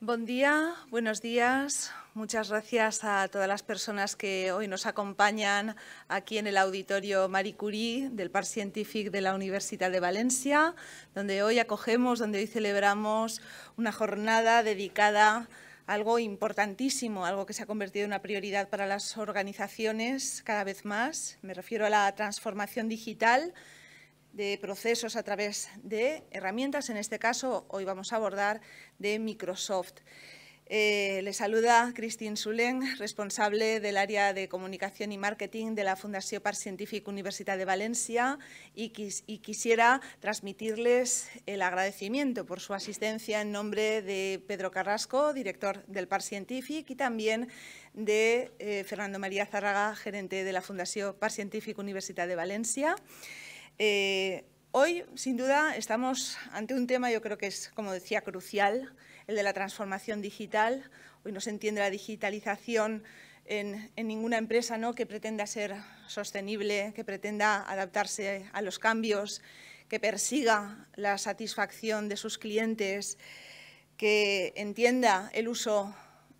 Buen día, buenos días. Muchas gracias a todas las personas que hoy nos acompañan aquí en el auditorio Marie Curie del Parc Scientific de la Universidad de Valencia, donde hoy acogemos, donde hoy celebramos una jornada dedicada a algo importantísimo, algo que se ha convertido en una prioridad para las organizaciones cada vez más. Me refiero a la transformación digital de procesos a través de herramientas. En este caso, hoy vamos a abordar de Microsoft. Eh, le saluda Christine Sulen, responsable del área de comunicación y marketing de la Fundación Par Universidad de Valencia y, y, quisiera transmitirles el agradecimiento por su asistencia en nombre de Pedro Carrasco, director del Par y también de eh, Fernando María Zárraga, gerente de la Fundación Par Científica Universidad de Valencia. Eh, hoy, sin duda, estamos ante un tema, yo creo que es, como decía, crucial, el de la transformación digital. Hoy no se entiende la digitalización en, ninguna empresa ¿no? que pretenda ser sostenible, que pretenda adaptarse a los cambios, que persiga la satisfacción de sus clientes, que entienda el uso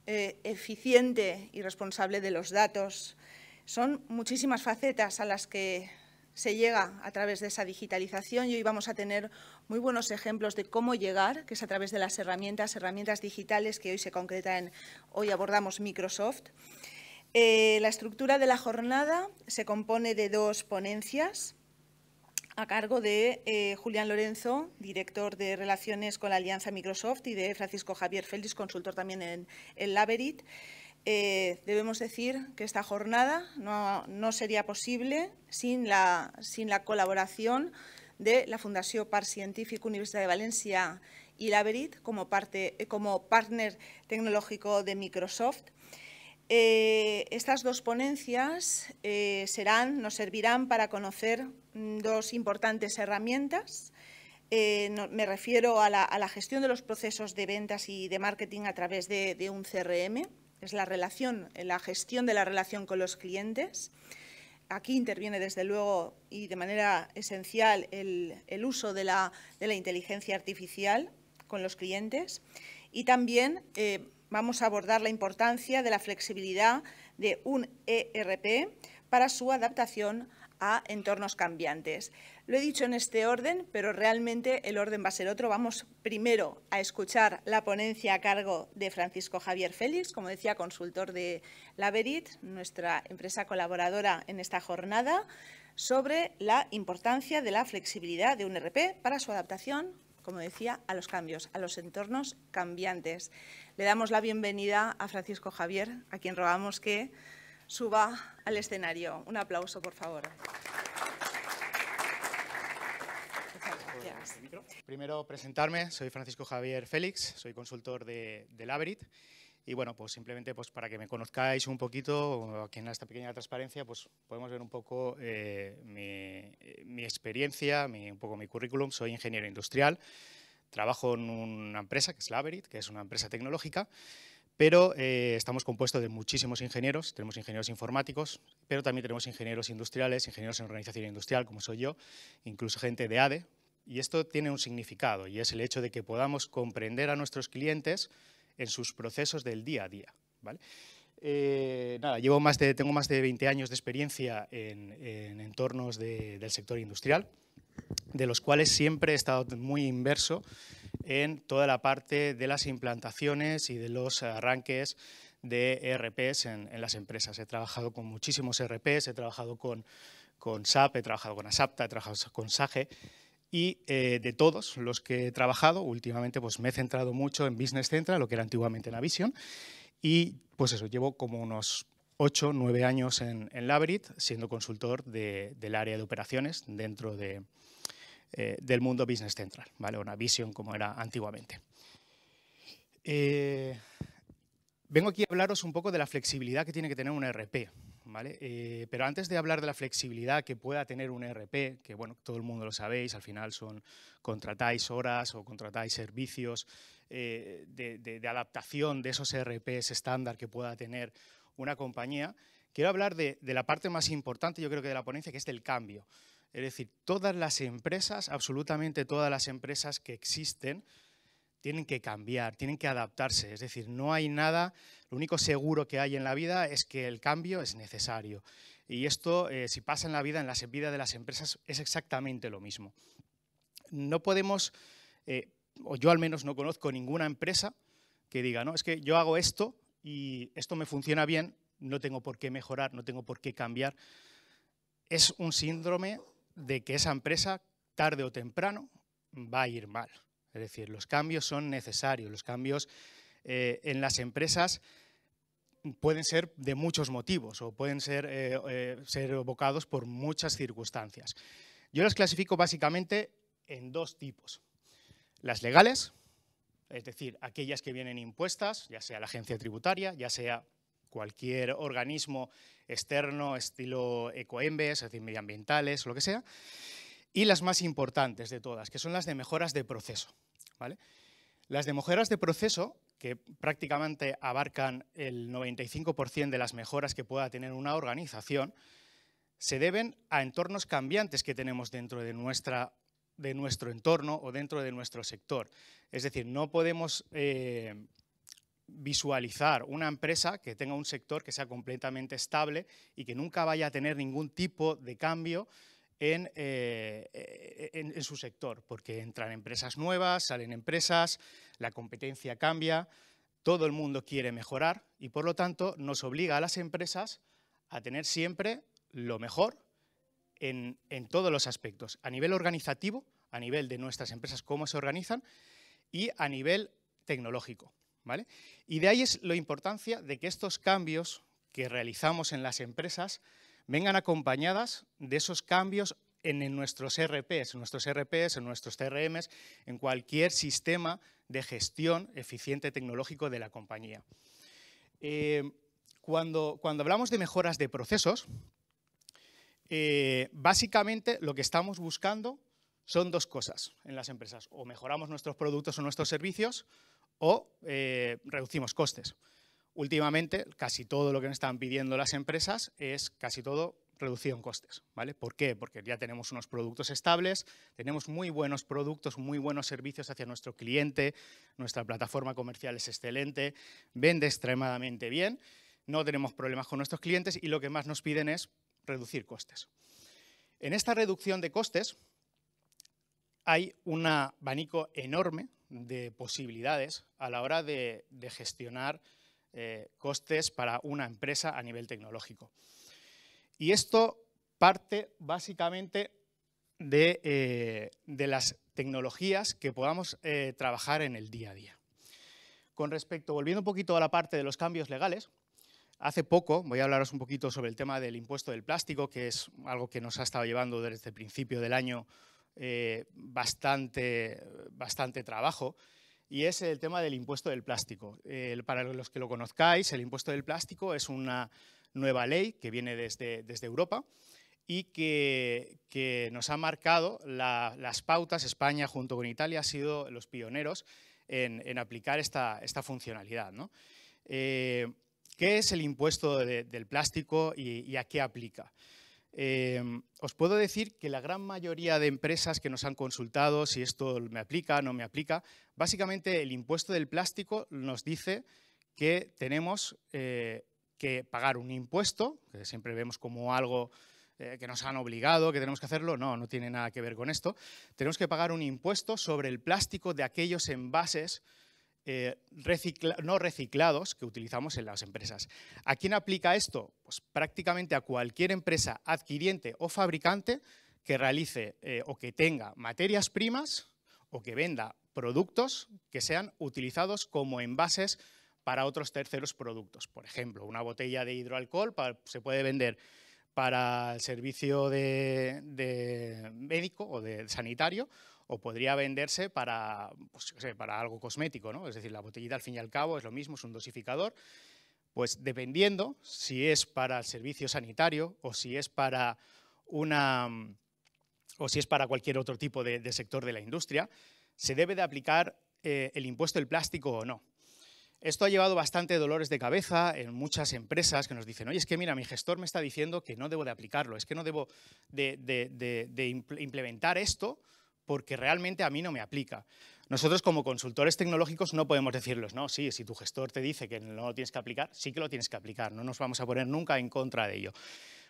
eh, eficiente y responsable de los datos. Son muchísimas facetas a las que se llega a través de esa digitalización y hoy vamos a tener muy buenos ejemplos de cómo llegar, que es a través de las herramientas, herramientas digitales que hoy se concretan, hoy abordamos Microsoft. Eh, la estructura de la jornada se compone de dos ponencias a cargo de eh, Julián Lorenzo, director de Relaciones con la Alianza Microsoft, y de Francisco Javier Félix, consultor también en, el Laberit. Eh, debemos decir que esta jornada no, sería posible sin la, colaboración de la Fundación Parc Científico Universidad de Valencia y Laberit, como, partner tecnológico de Microsoft. Eh, estas dos ponencias eh, nos servirán para conocer mm, dos importantes herramientas. me refiero a la, gestión de los procesos de ventas y de marketing a través de un CRM, es la relación, la gestión de la relación con los clientes. Aquí interviene, desde luego, y de manera esencial, el, uso de la, inteligencia artificial con los clientes. Y también eh, vamos a abordar la importancia de la flexibilidad de un ERP para su adaptación a entornos cambiantes. Lo he dicho en este orden, pero realmente el orden va a ser otro. Vamos primero a escuchar la ponencia a cargo de Francisco Javier Félix, como decía, consultor de la nuestra empresa colaboradora en esta jornada, sobre la importancia de la flexibilidad de un RP para su adaptación como decía, a los cambios, a los entornos cambiantes. Le damos la bienvenida a Francisco Javier, a quien rogamos que suba al escenario. Un aplauso, por favor. Primero presentarme, soy Francisco Javier Félix, soy consultor de, de Laberit y bueno, pues simplemente pues para que me conozcáis un poquito, aquí en esta pequeña transparencia, pues podemos ver un poco eh, eh, mi, experiencia, un poco mi currículum. Soy ingeniero industrial, trabajo en una empresa que es Laberit, que es una empresa tecnológica pero eh, estamos compuestos de muchísimos ingenieros, tenemos ingenieros informáticos, pero también tenemos ingenieros industriales, ingenieros en organización industrial, como soy yo, incluso gente de ADE, y esto tiene un significado, y es el hecho de que podamos comprender a nuestros clientes en sus procesos del día a día. ¿vale? Eh, llevo más de, tengo más de 20 años de experiencia en, entornos del sector industrial, de los cuales siempre he estado muy inverso en toda la parte de las implantaciones y de los arranques de ERPs en, las empresas. He trabajado con muchísimos ERPs, he trabajado con, con SAP, he trabajado con ASAPTA, he trabajado con SAGE y eh, de todos los que he trabajado, últimamente pues me he centrado mucho en Business Central, lo que era antiguamente Navision, y pues eso, llevo como unos 8, 9 años en, en Labrit, siendo consultor del área de operaciones dentro de, eh, del mundo business central, ¿vale? una visión como era antiguamente. Eh, vengo aquí a hablaros un poco de la flexibilidad que tiene que tener un e RP. ¿Vale? Eh, pero antes de hablar de la flexibilidad que pueda tener un e RP, que bueno, todo el mundo lo sabéis, al final son contratáis horas o contratáis servicios de, adaptación de esos ERPs estándar que pueda tener una compañía, quiero hablar de, la parte más importante, yo creo que de la ponencia, que es del cambio. Es decir, todas las empresas, absolutamente todas las empresas que existen, tienen que cambiar, tienen que adaptarse. Es decir, no hay nada, lo único seguro que hay en la vida es que el cambio es necesario. Y esto, eh, si pasa en la vida, en la vida de las empresas, es exactamente lo mismo. No podemos, eh, o yo al menos no conozco ninguna empresa que diga, no, es que yo hago esto y esto me funciona bien, no tengo por qué mejorar, no tengo por qué cambiar. Es un síndrome de que esa empresa, tarde o temprano, va a ir mal. Es decir, los cambios son necesarios. Los cambios eh, en las empresas pueden ser de muchos motivos o pueden ser, eh, eh, ser evocados por muchas circunstancias. Yo las clasifico básicamente en dos tipos. Las legales, es decir, aquellas que vienen impuestas, ya sea la agencia tributaria, ya sea cualquier organismo externo, estilo ecoembes, es decir, medioambientales, lo que sea, y las más importantes de todas, que son las de mejoras de proceso. ¿vale? Las de mejoras de proceso, que prácticamente abarcan el 95% de las mejoras que pueda tener una organización, se deben a entornos cambiantes que tenemos dentro de, nuestra, de nuestro entorno o dentro de nuestro sector. Es decir, no podemos... Eh, visualizar una empresa que tenga un sector que sea completamente estable y que nunca vaya a tener ningún tipo de cambio eh, en, su sector, porque entran empresas nuevas, salen empresas, la competencia cambia, todo el mundo quiere mejorar y por lo tanto nos obliga a las empresas a tener siempre lo mejor en todos los aspectos, a nivel organizativo, a nivel de nuestras empresas, cómo se organizan y a nivel tecnológico. Y de ahí es la importancia de que estos cambios que realizamos en las empresas vengan acompañadas de esos cambios en, nuestros RPs, en nuestros e RPs, en nuestros e CRMs, en cualquier sistema de gestión eficiente tecnológico de la compañía. Eh, cuando, hablamos de mejoras de procesos, eh, básicamente lo que estamos buscando son dos cosas en las empresas. O mejoramos nuestros productos o nuestros servicios, o eh, reducimos costes. Últimamente, casi todo lo que nos están pidiendo las empresas es casi todo reducido en costes. ¿vale? ¿Por qué? Porque ya tenemos unos productos estables, tenemos muy buenos productos, muy buenos servicios hacia nuestro cliente, nuestra plataforma comercial es excelente, vende extremadamente bien, no tenemos problemas con nuestros clientes y lo que más nos piden es reducir costes. En esta reducción de costes, hay un abanico enorme de posibilidades a la hora de, gestionar eh, costes para una empresa a nivel tecnológico. Y esto parte básicamente de, eh, las tecnologías que podamos eh, trabajar en el día a día. Con respecto, volviendo un poquito a la parte de los cambios legales, hace poco, voy a hablaros un poquito sobre el tema del impuesto del plástico, que es algo que nos ha estado llevando desde el principio del año eh, bastante, bastante trabajo, y es el tema del impuesto del plástico. para los que lo conozcáis, el impuesto del plástico es una nueva ley que viene desde, Europa y que, que, nos ha marcado las pautas. España, junto con Italia, ha sido los pioneros en, aplicar esta, funcionalidad. Eh, ¿Qué es el impuesto del plástico y, a qué aplica? Em, os puedo decir que la gran mayoría de empresas que nos han consultado si esto me aplica o no me aplica, básicamente el impuesto del plástico nos dice que tenemos eh, que pagar un impuesto, que siempre vemos como algo eh, que nos han obligado, que tenemos que hacerlo. No, no tiene nada que ver con esto. Tenemos que pagar un impuesto sobre el plástico de aquellos envases eh, no reciclados que utilizamos en las empresas. ¿A quién aplica esto? Pues prácticamente a cualquier empresa adquiriente o fabricante que realice eh, o que tenga materias primas o que venda productos que sean utilizados como envases para otros terceros productos. Por ejemplo, una botella de hidroalcohol se puede vender para el servicio de médico o de sanitario o podría venderse para, pues, para algo cosmético, ¿no? Es decir, la botellita al fin y al cabo es lo mismo, es un dosificador. Pues dependiendo si es para el servicio sanitario o si es para una o si es para cualquier otro tipo de, sector de la industria, se debe de aplicar eh, el impuesto del plástico o no. Esto ha llevado bastante dolores de cabeza en muchas empresas que nos dicen, oye, es que mira, mi gestor me está diciendo que no debo de aplicarlo, es que no debo de implementar esto porque realmente a mí no me aplica. Nosotros como consultores tecnológicos no podemos decirles, no, sí, si tu gestor te dice que no lo tienes que aplicar, sí que lo tienes que aplicar, no nos vamos a poner nunca en contra de ello.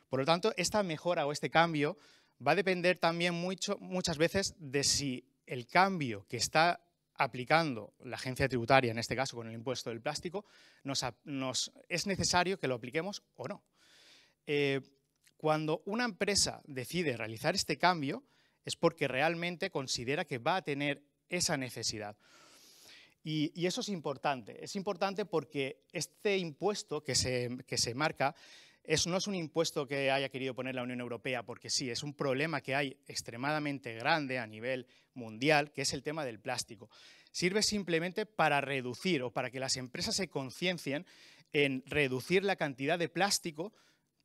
Por lo tanto, esta mejora o este cambio va a depender también mucho, muchas veces de si el cambio que está aplicando la agencia tributaria, en este caso con el impuesto del plástico, nos, es necesario que lo apliquemos o no. Eh, cuando una empresa decide realizar este cambio, es porque realmente considera que va a tener esa necesidad. Y, eso es importante. Es importante porque este impuesto que se, se marca no es un impuesto que haya querido poner la Unión Europea, porque sí, es un problema que hay extremadamente grande a nivel mundial, que es el tema del plástico. Sirve simplemente para reducir o para que las empresas se conciencien en reducir la cantidad de plástico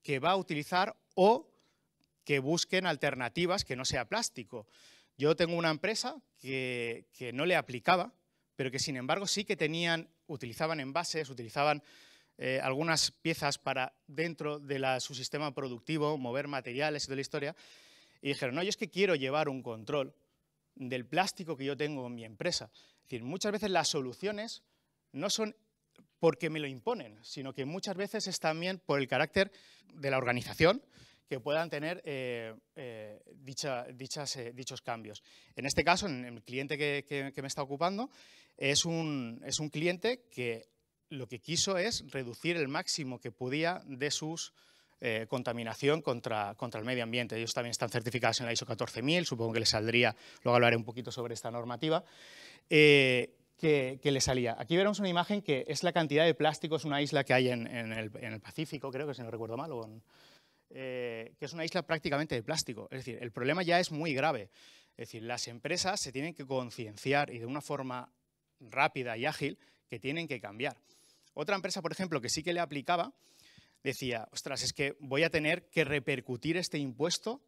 que va a utilizar o que busquen alternativas que no sea plástico. Yo tengo una empresa que, no le aplicaba, pero que sin embargo sí que tenían, utilizaban envases, utilizaban eh, algunas piezas para dentro de su sistema productivo, mover materiales y toda la historia. Y dijeron, no, yo es que quiero llevar un control del plástico que yo tengo en mi empresa. Es decir, muchas veces las soluciones no son porque me lo imponen, sino que muchas veces es también por el carácter de la organización, que puedan tener eh, eh, eh, dichos cambios. En este caso, en el cliente que, me está ocupando, es un, cliente que lo que quiso es reducir el máximo que podía de sus contaminación contra, el medio ambiente. Ellos también están certificados en la ISO 14000, supongo que les saldría, luego hablaré un poquito sobre esta normativa. Que, le salía. Aquí veremos una imagen que es la cantidad de plástico, es una isla que hay en, el, en el, Pacífico, creo que si no recuerdo mal, eh, que es una isla prácticamente de plástico. Es decir, el problema ya es muy grave. Es decir, las empresas se tienen que concienciar y de una forma rápida y ágil que tienen que cambiar. Otra empresa, por ejemplo, que sí que le aplicaba, decía, ostras, es que voy a tener que repercutir este impuesto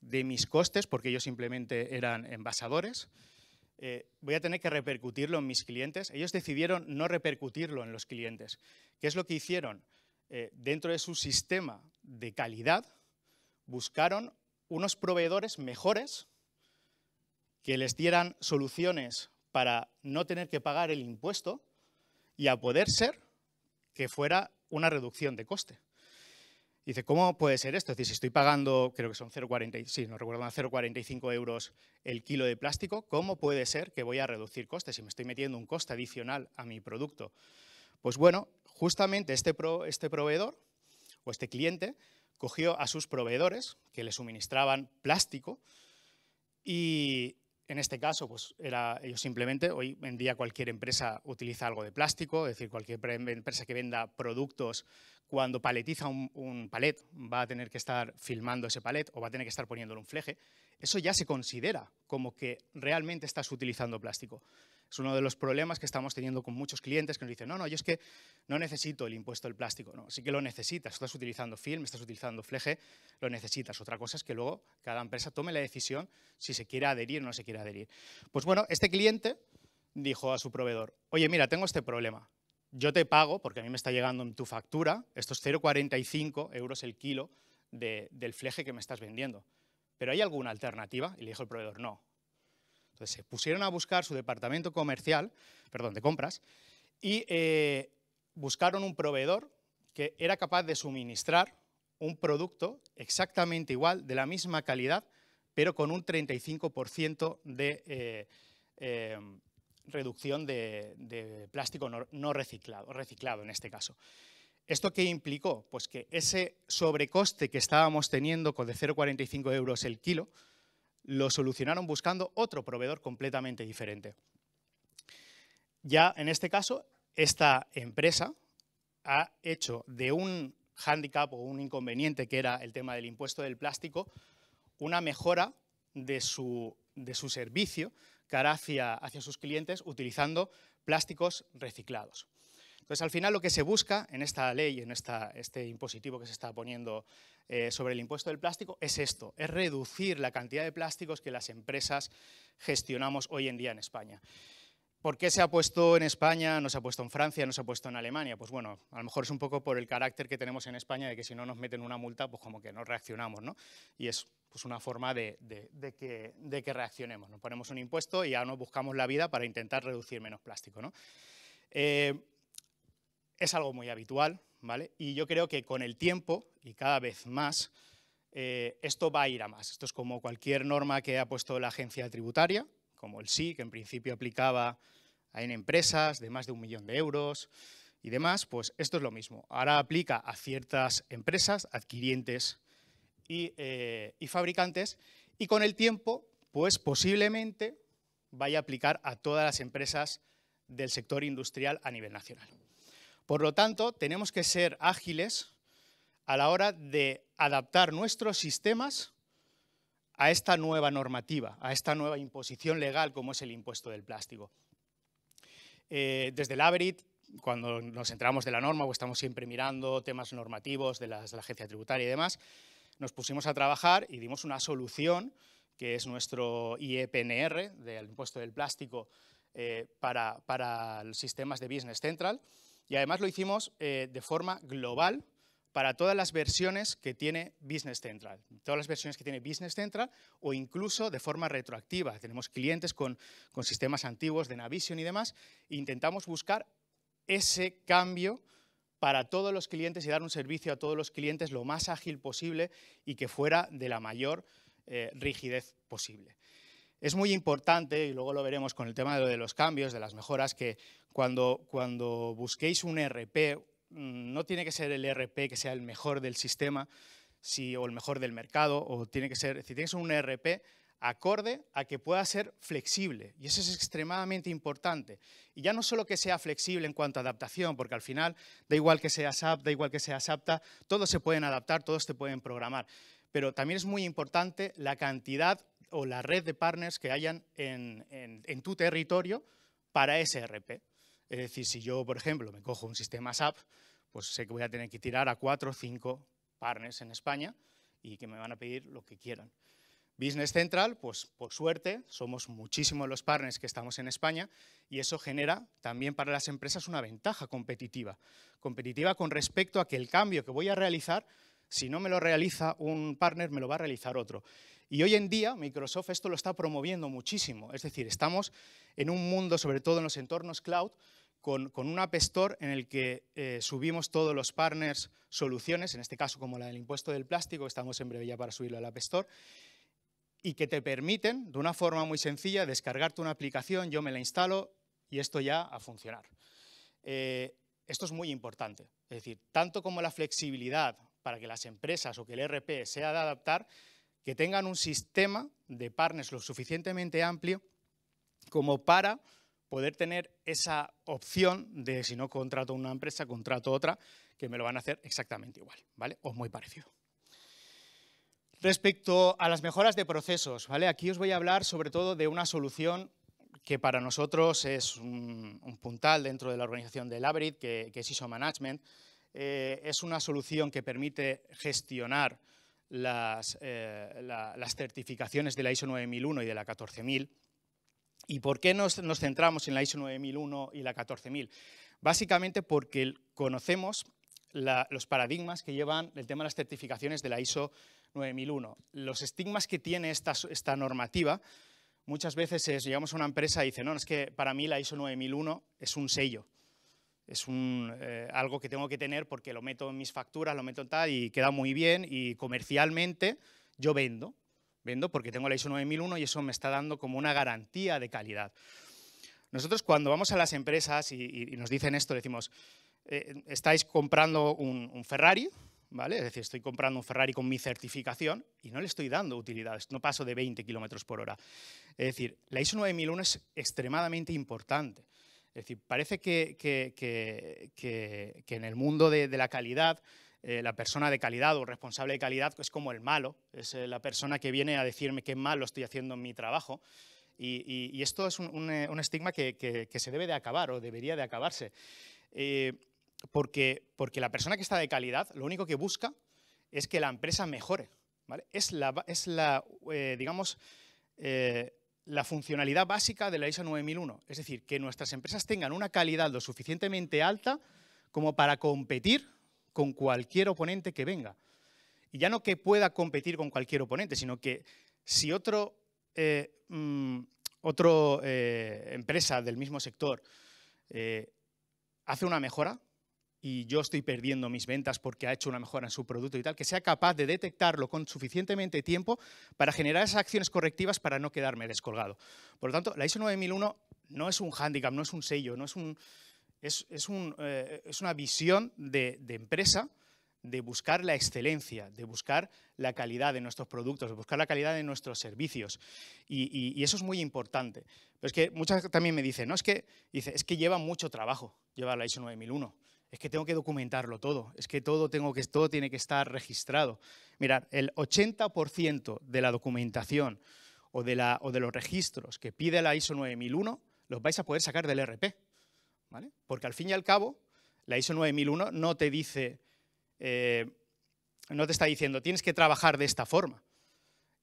de mis costes, porque ellos simplemente eran envasadores, eh, voy a tener que repercutirlo en mis clientes. Ellos decidieron no repercutirlo en los clientes. ¿Qué es lo que hicieron? Eh, dentro de su sistema de calidad, buscaron unos proveedores mejores que les dieran soluciones para no tener que pagar el impuesto y a poder ser que fuera una reducción de coste. Dice, ¿cómo puede ser esto? Es decir, si estoy pagando, creo que son 0,45 0,45 euros el kilo de plástico, ¿cómo puede ser que voy a reducir costes si me estoy metiendo un coste adicional a mi producto? Pues bueno, justamente este, este proveedor pues este cliente cogió a sus proveedores que le suministraban plástico y en este caso, pues era ellos simplemente, hoy en día cualquier empresa utiliza algo de plástico, es decir, cualquier empresa que venda productos, cuando paletiza un, un palet, va a tener que estar filmando ese palet o va a tener que estar poniéndole un fleje. Eso ya se considera como que realmente estás utilizando plástico. Es uno de los problemas que estamos teniendo con muchos clientes que nos dicen, no, no, yo es que no necesito el impuesto del plástico. No, sí que lo necesitas. Estás utilizando film, estás utilizando fleje, lo necesitas. Otra cosa es que luego cada empresa tome la decisión si se quiere adherir o no se quiere adherir. Pues bueno, este cliente dijo a su proveedor, oye, mira, tengo este problema. Yo te pago, porque a mí me está llegando en tu factura, estos 0,45 euros el kilo del fleje que me estás vendiendo. ¿Pero hay alguna alternativa? Y le dijo el proveedor, no, entonces se pusieron a buscar su departamento comercial, perdón, de compras, y eh, buscaron un proveedor que era capaz de suministrar un producto exactamente igual, de la misma calidad, pero con un 35% de eh, em, reducción de, plástico no, reciclado, reciclado en este caso. ¿Esto qué implicó? Pues que ese sobrecoste que estábamos teniendo con de 0,45 euros el kilo, lo solucionaron buscando otro proveedor completamente diferente. Ya en este caso, esta empresa ha hecho de un hándicap o un inconveniente que era el tema del impuesto del plástico, una mejora de su, servicio cara hacia, sus clientes utilizando plásticos reciclados. Entonces, al final lo que se busca en esta ley, en este impositivo que se está poniendo eh, sobre el impuesto del plástico es esto, es reducir la cantidad de plásticos que las empresas gestionamos hoy en día en España. ¿Por qué se ha puesto en España, no se ha puesto en Francia, no se ha puesto en Alemania? Pues bueno, a lo mejor es un poco por el carácter que tenemos en España de que si no nos meten una multa, pues como que no reaccionamos, ¿no? Y es pues, una forma de, que, reaccionemos. Nos ponemos un impuesto y ya nos buscamos la vida para intentar reducir menos plástico, ¿no? Eh, es algo muy habitual, y yo creo que con el tiempo, y cada vez más, eh, esto va a ir a más. Esto es como cualquier norma que ha puesto la agencia tributaria, como el SI, que en principio aplicaba en empresas de más de un millón de euros y demás, pues esto es lo mismo. Ahora aplica a ciertas empresas, adquirientes y, eh, y fabricantes, y con el tiempo, pues posiblemente vaya a aplicar a todas las empresas del sector industrial a nivel nacional. Por lo tanto, tenemos que ser ágiles a la hora de adaptar nuestros sistemas a esta nueva normativa, a esta nueva imposición legal como es el impuesto del plástico. Eh, desde el Averit, cuando nos entramos de la norma o estamos siempre mirando temas normativos de, la agencia tributaria y demás, nos pusimos a trabajar y dimos una solución que es nuestro IEPNR, del impuesto del plástico, eh, para, para los sistemas de Business Central, y además lo hicimos eh, de forma global para todas las versiones que tiene Business Central, todas las versiones que tiene Business Central o incluso de forma retroactiva. Tenemos clientes con, sistemas antiguos de Navision y demás intentamos buscar ese cambio para todos los clientes y dar un servicio a todos los clientes lo más ágil posible y que fuera de la mayor eh, rigidez posible. Es muy importante, y luego lo veremos con el tema de los cambios, de las mejoras, que cuando, cuando busquéis un e RP, mm, no tiene que ser el e RP que sea el mejor del sistema si, o el mejor del mercado, o tiene que ser, si tienes un e RP, acorde a que pueda ser flexible. Y eso es extremadamente importante. Y ya no solo que sea flexible en cuanto a adaptación, porque al final da igual que sea SAP, da igual que sea SAPTA, todos se pueden adaptar, todos te pueden programar. Pero también es muy importante la cantidad o la red de partners que hayan en, tu territorio para ese Es decir, si yo, por ejemplo, me cojo un sistema SAP, pues sé que voy a tener que tirar a cuatro o cinco partners en España y que me van a pedir lo que quieran. Business Central, pues por suerte, somos muchísimos los partners que estamos en España y eso genera también para las empresas una ventaja competitiva. Competitiva con respecto a que el cambio que voy a realizar, si no me lo realiza un partner, me lo va a realizar otro. Y hoy en día Microsoft esto lo está promoviendo muchísimo. Es decir, estamos en un mundo, sobre todo en los entornos cloud, con, un App Store en el que eh, subimos todos los partners soluciones, en este caso como la del impuesto del plástico, estamos en breve ya para subirlo al App Store, y que te permiten, de una forma muy sencilla, descargarte una aplicación, yo me la instalo y esto ya a funcionar. Eh, esto es muy importante. Es decir, tanto como la flexibilidad para que las empresas o que el e RP sea de adaptar, que tengan un sistema de partners lo suficientemente amplio como para poder tener esa opción de si no contrato una empresa, contrato otra, que me lo van a hacer exactamente igual, ¿vale? O muy parecido. Respecto a las mejoras de procesos, ¿vale? Aquí os voy a hablar sobre todo de una solución que para nosotros es un, puntal dentro de la organización de Labrid que, es ISO Management. Eh, es una solución que permite gestionar eh, las, certificaciones de la ISO 9001 y de la 14000. ¿Y por qué nos, centramos en la ISO 9001 y la 14000? Básicamente porque conocemos los paradigmas que llevan el tema de las certificaciones de la ISO 9001. Los estigmas que tiene esta, normativa, muchas veces llegamos a una empresa y dicen, no, es que para mí la ISO 9001 es un sello es eh, algo que tengo que tener porque lo meto en mis facturas, lo meto en tal y queda muy bien y comercialmente yo vendo, vendo porque tengo la ISO 9001 y eso me está dando como una garantía de calidad. Nosotros cuando vamos a las empresas y, nos dicen esto, decimos, eh, estáis comprando un, Ferrari, ¿Vale? Es decir, estoy comprando un Ferrari con mi certificación y no le estoy dando utilidad, no paso de 20 kilómetros por hora. Es decir, la ISO 9001 es extremadamente importante. Es decir, parece que, en el mundo de, la calidad, eh, la persona de calidad o responsable de calidad es como el malo, es eh, la persona que viene a decirme qué malo estoy haciendo en mi trabajo. Y, esto es un, eh, estigma que, se debe de acabar o debería de acabarse. porque, porque la persona que está de calidad lo único que busca es que la empresa mejore. Es la, es la digamos, la funcionalidad básica de la ISO 9001, es decir, que nuestras empresas tengan una calidad lo suficientemente alta como para competir con cualquier oponente que venga. Y ya no que pueda competir con cualquier oponente, sino que si otro, eh, mm, eh, empresa del mismo sector eh, hace una mejora, y yo estoy perdiendo mis ventas porque ha hecho una mejora en su producto y tal, que sea capaz de detectarlo con suficientemente tiempo para generar esas acciones correctivas para no quedarme descolgado. Por lo tanto, la ISO 9001 no es un hándicap, no es un sello, no es, un, es, es, eh, una visión de, empresa de buscar la excelencia, de buscar la calidad de nuestros productos, de buscar la calidad de nuestros servicios. Y, eso es muy importante. Pero es que muchas también me dicen, no, es que, dice, es que lleva mucho trabajo llevar la ISO 9001 es que tengo que documentarlo todo, es que todo, tengo que, todo tiene que estar registrado. Mirad, el 80% de la documentación o de, la, o de los registros que pide la ISO 9001 los vais a poder sacar del e RP, ¿vale? Porque al fin y al cabo, la ISO 9001 no te dice, eh, no te está diciendo, tienes que trabajar de esta forma.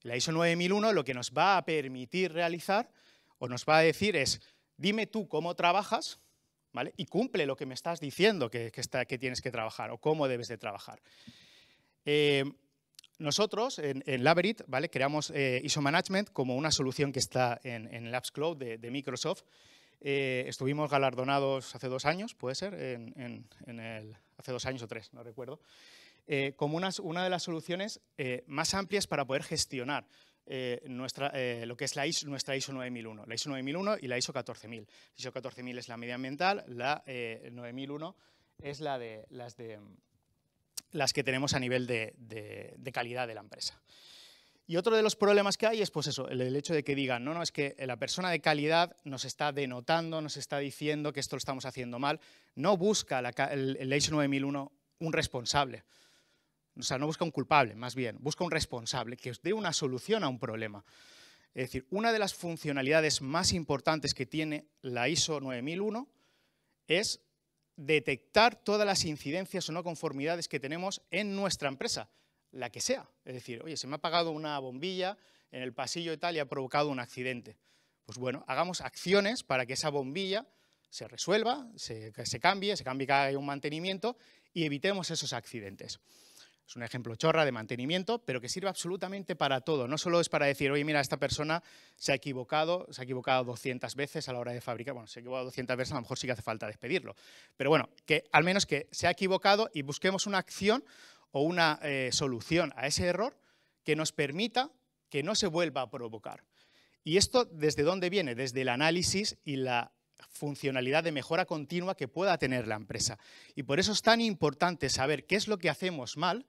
La ISO 9001 lo que nos va a permitir realizar o nos va a decir es, dime tú cómo trabajas y cumple lo que me estás diciendo que, tienes que trabajar o cómo debes de trabajar. Eh, nosotros en, en ¿vale? creamos eh, ISO Management como una solución que está en, en Apps Cloud de, Microsoft. Eh, estuvimos galardonados hace dos años, puede ser, hace dos años o tres, no recuerdo, como una, de las soluciones más amplias para poder gestionar eh, nuestra, eh, lo que es la nuestra ISO 9001, la ISO 9001 y la ISO 14000. La ISO 14000 es la medioambiental, la eh, 9001 es la de, las, de, mm, las que tenemos a nivel de, de, calidad de la empresa. Y otro de los problemas que hay es pues eso, el, hecho de que digan, no, no, es que la persona de calidad nos está denotando, nos está diciendo que esto lo estamos haciendo mal, no busca la, ISO 9001 un responsable. O sea, no busca un culpable, más bien, busca un responsable que os dé una solución a un problema. Es decir, una de las funcionalidades más importantes que tiene la ISO 9001 es detectar todas las incidencias o no conformidades que tenemos en nuestra empresa, la que sea. Es decir, oye, se me ha apagado una bombilla en el pasillo y tal y ha provocado un accidente. Pues bueno, hagamos acciones para que esa bombilla se resuelva, se, se cambie, se cambie que un mantenimiento y evitemos esos accidentes es un ejemplo chorra de mantenimiento, pero que sirve absolutamente para todo. No solo es para decir, oye, mira, esta persona se ha equivocado, se ha equivocado 200 veces a la hora de fabricar, bueno, se ha equivocado 200 veces, a lo mejor sí que hace falta despedirlo. Pero bueno, que al menos que se ha equivocado y busquemos una acción o una eh, solución a ese error que nos permita que no se vuelva a provocar. ¿Y esto desde dónde viene? Desde el análisis y la funcionalidad de mejora continua que pueda tener la empresa. Y por eso es tan importante saber qué es lo que hacemos mal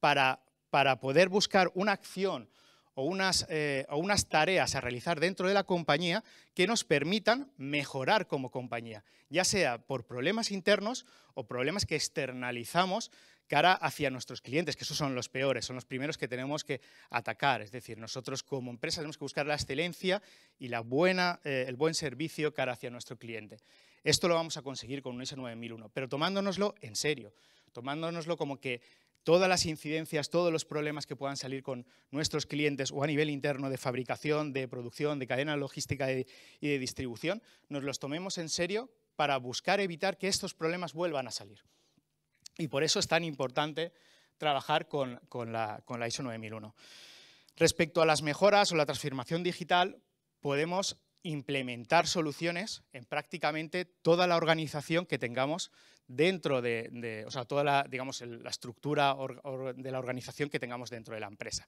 para, para poder buscar una acción o unas, eh, o unas tareas a realizar dentro de la compañía que nos permitan mejorar como compañía, ya sea por problemas internos o problemas que externalizamos cara hacia nuestros clientes, que esos son los peores, son los primeros que tenemos que atacar. Es decir, nosotros como empresa tenemos que buscar la excelencia y eh, el buen servicio cara hacia nuestro cliente. Esto lo vamos a conseguir con un S9001, pero tomándonoslo en serio, tomándonoslo como que todas las incidencias, todos los problemas que puedan salir con nuestros clientes o a nivel interno de fabricación, de producción, de cadena logística y de distribución, nos los tomemos en serio para buscar evitar que estos problemas vuelvan a salir. Y por eso es tan importante trabajar con, la, ISO 9001. Respecto a las mejoras o la transformación digital, podemos implementar soluciones en prácticamente toda la organización que tengamos dentro de, o sea, toda la, digamos, la estructura de la organización que tengamos dentro de la empresa.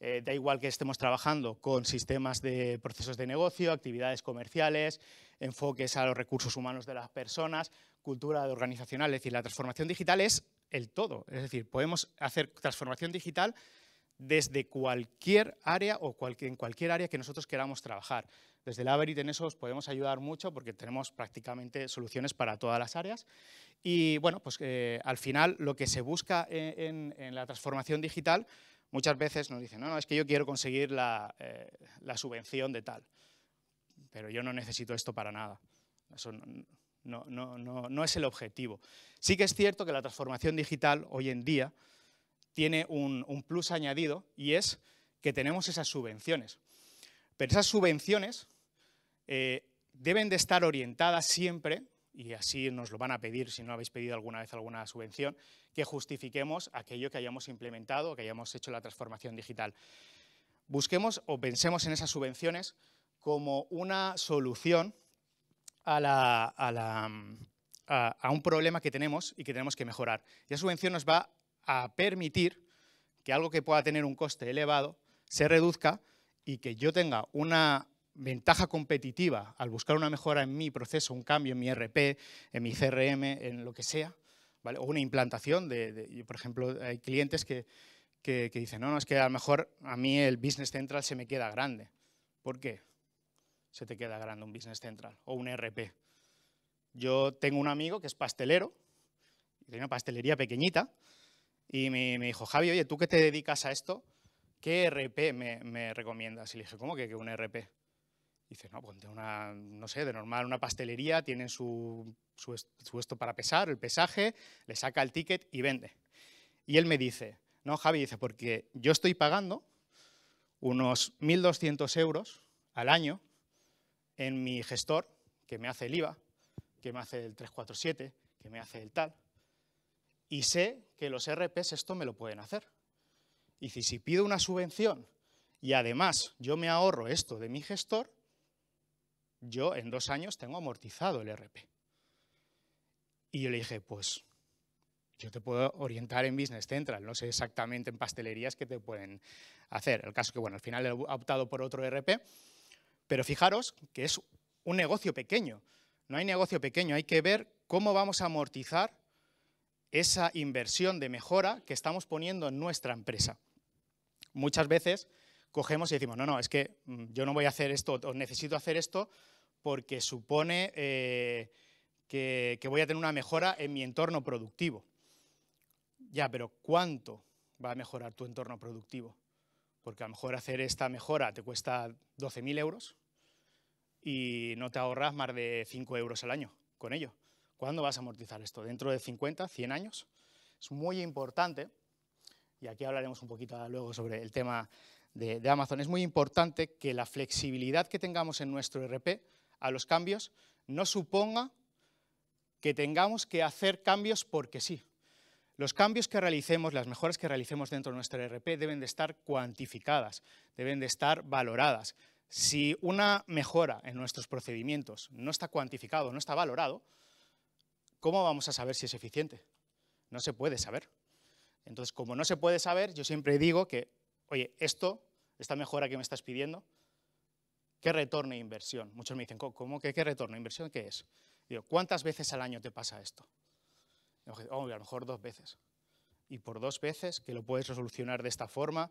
Eh, da igual que estemos trabajando con sistemas de procesos de negocio, actividades comerciales, enfoques a los recursos humanos de las personas, cultura organizacional, es decir, la transformación digital es el todo. Es decir, podemos hacer transformación digital desde cualquier área o en cualquier área que nosotros queramos trabajar. Desde la Averit en eso os podemos ayudar mucho porque tenemos prácticamente soluciones para todas las áreas. Y bueno, pues eh, al final lo que se busca e-, en la transformación digital Muchas veces nos dicen, no, no, es que yo quiero conseguir la, eh, subvención de tal, pero yo no necesito esto para nada. Eso no, es el objetivo. Sí que es cierto que la transformación digital hoy en día tiene un, plus añadido y es que tenemos esas subvenciones. Pero esas subvenciones eh, deben de estar orientadas siempre, y así nos lo van a pedir si no habéis pedido alguna vez alguna subvención, que justifiquemos aquello que hayamos implementado, que hayamos hecho la transformación digital. Busquemos o pensemos en esas subvenciones como una solución a, un problema que tenemos y que tenemos que mejorar. Y la subvención nos va a permitir que algo que pueda tener un coste elevado se reduzca y que yo tenga una ventaja competitiva al buscar una mejora en mi proceso, un cambio en mi RP, en mi CRM, en lo que sea, o una implantación. De, por ejemplo, hay clientes que, dicen, no, no, es que a lo mejor a mí el Business Central se me queda grande. ¿Por qué se te queda grande un Business Central o un e RP? Yo tengo un amigo que es pastelero, tiene una pastelería pequeñita, y me, dijo, Javi, oye, tú que te dedicas a esto, ¿qué e RP me, recomiendas? Y le dije, ¿cómo que, que un e RP? Dice, no, ponte una, no sé, de normal, una pastelería, tiene su, su, esto para pesar, el pesaje, le saca el ticket y vende. Y él me dice, no, Javi, dice, porque yo estoy pagando unos 1.200 euros al año en mi gestor, que me hace el IVA, que me hace el 347, que me hace el tal, y sé que los RPs esto me lo pueden hacer. Y si pido una subvención y además yo me ahorro esto de mi gestor, yo en dos años tengo amortizado el e RP. Y yo le dije, pues yo te puedo orientar en Business Central, no sé exactamente en pastelerías qué te pueden hacer. El caso que, bueno, al final he optado por otro e RP, pero fijaros que es un negocio pequeño. No hay negocio pequeño, hay que ver cómo vamos a amortizar esa inversión de mejora que estamos poniendo en nuestra empresa. Muchas veces cogemos y decimos, no, no, es que mm, yo no voy a hacer esto, necesito hacer esto porque supone eh, que, que voy a tener una mejora en mi entorno productivo. Ya, pero ¿cuánto va a mejorar tu entorno productivo? Porque a lo mejor hacer esta mejora te cuesta 12.000 euros y no te ahorras más de 5 euros al año con ello. ¿Cuándo vas a amortizar esto? ¿Dentro de 50, 100 años? Es muy importante, y aquí hablaremos un poquito luego sobre el tema de, Amazon, es muy importante que la flexibilidad que tengamos en nuestro e RP a los cambios no suponga que tengamos que hacer cambios porque sí. Los cambios que realicemos, las mejoras que realicemos dentro de nuestro e RP, deben de estar cuantificadas, deben de estar valoradas. Si una mejora en nuestros procedimientos no está cuantificado, no está valorado, ¿cómo vamos a saber si es eficiente? No se puede saber. Entonces, como no se puede saber, yo siempre digo que, oye, esto esta mejora que me estás pidiendo, ¿qué retorno e inversión? Muchos me dicen, ¿cómo qué retorno e inversión? ¿Qué es? Digo, ¿cuántas veces al año te pasa esto? Oh, a lo mejor dos veces. Y por dos veces que lo puedes solucionar de esta forma,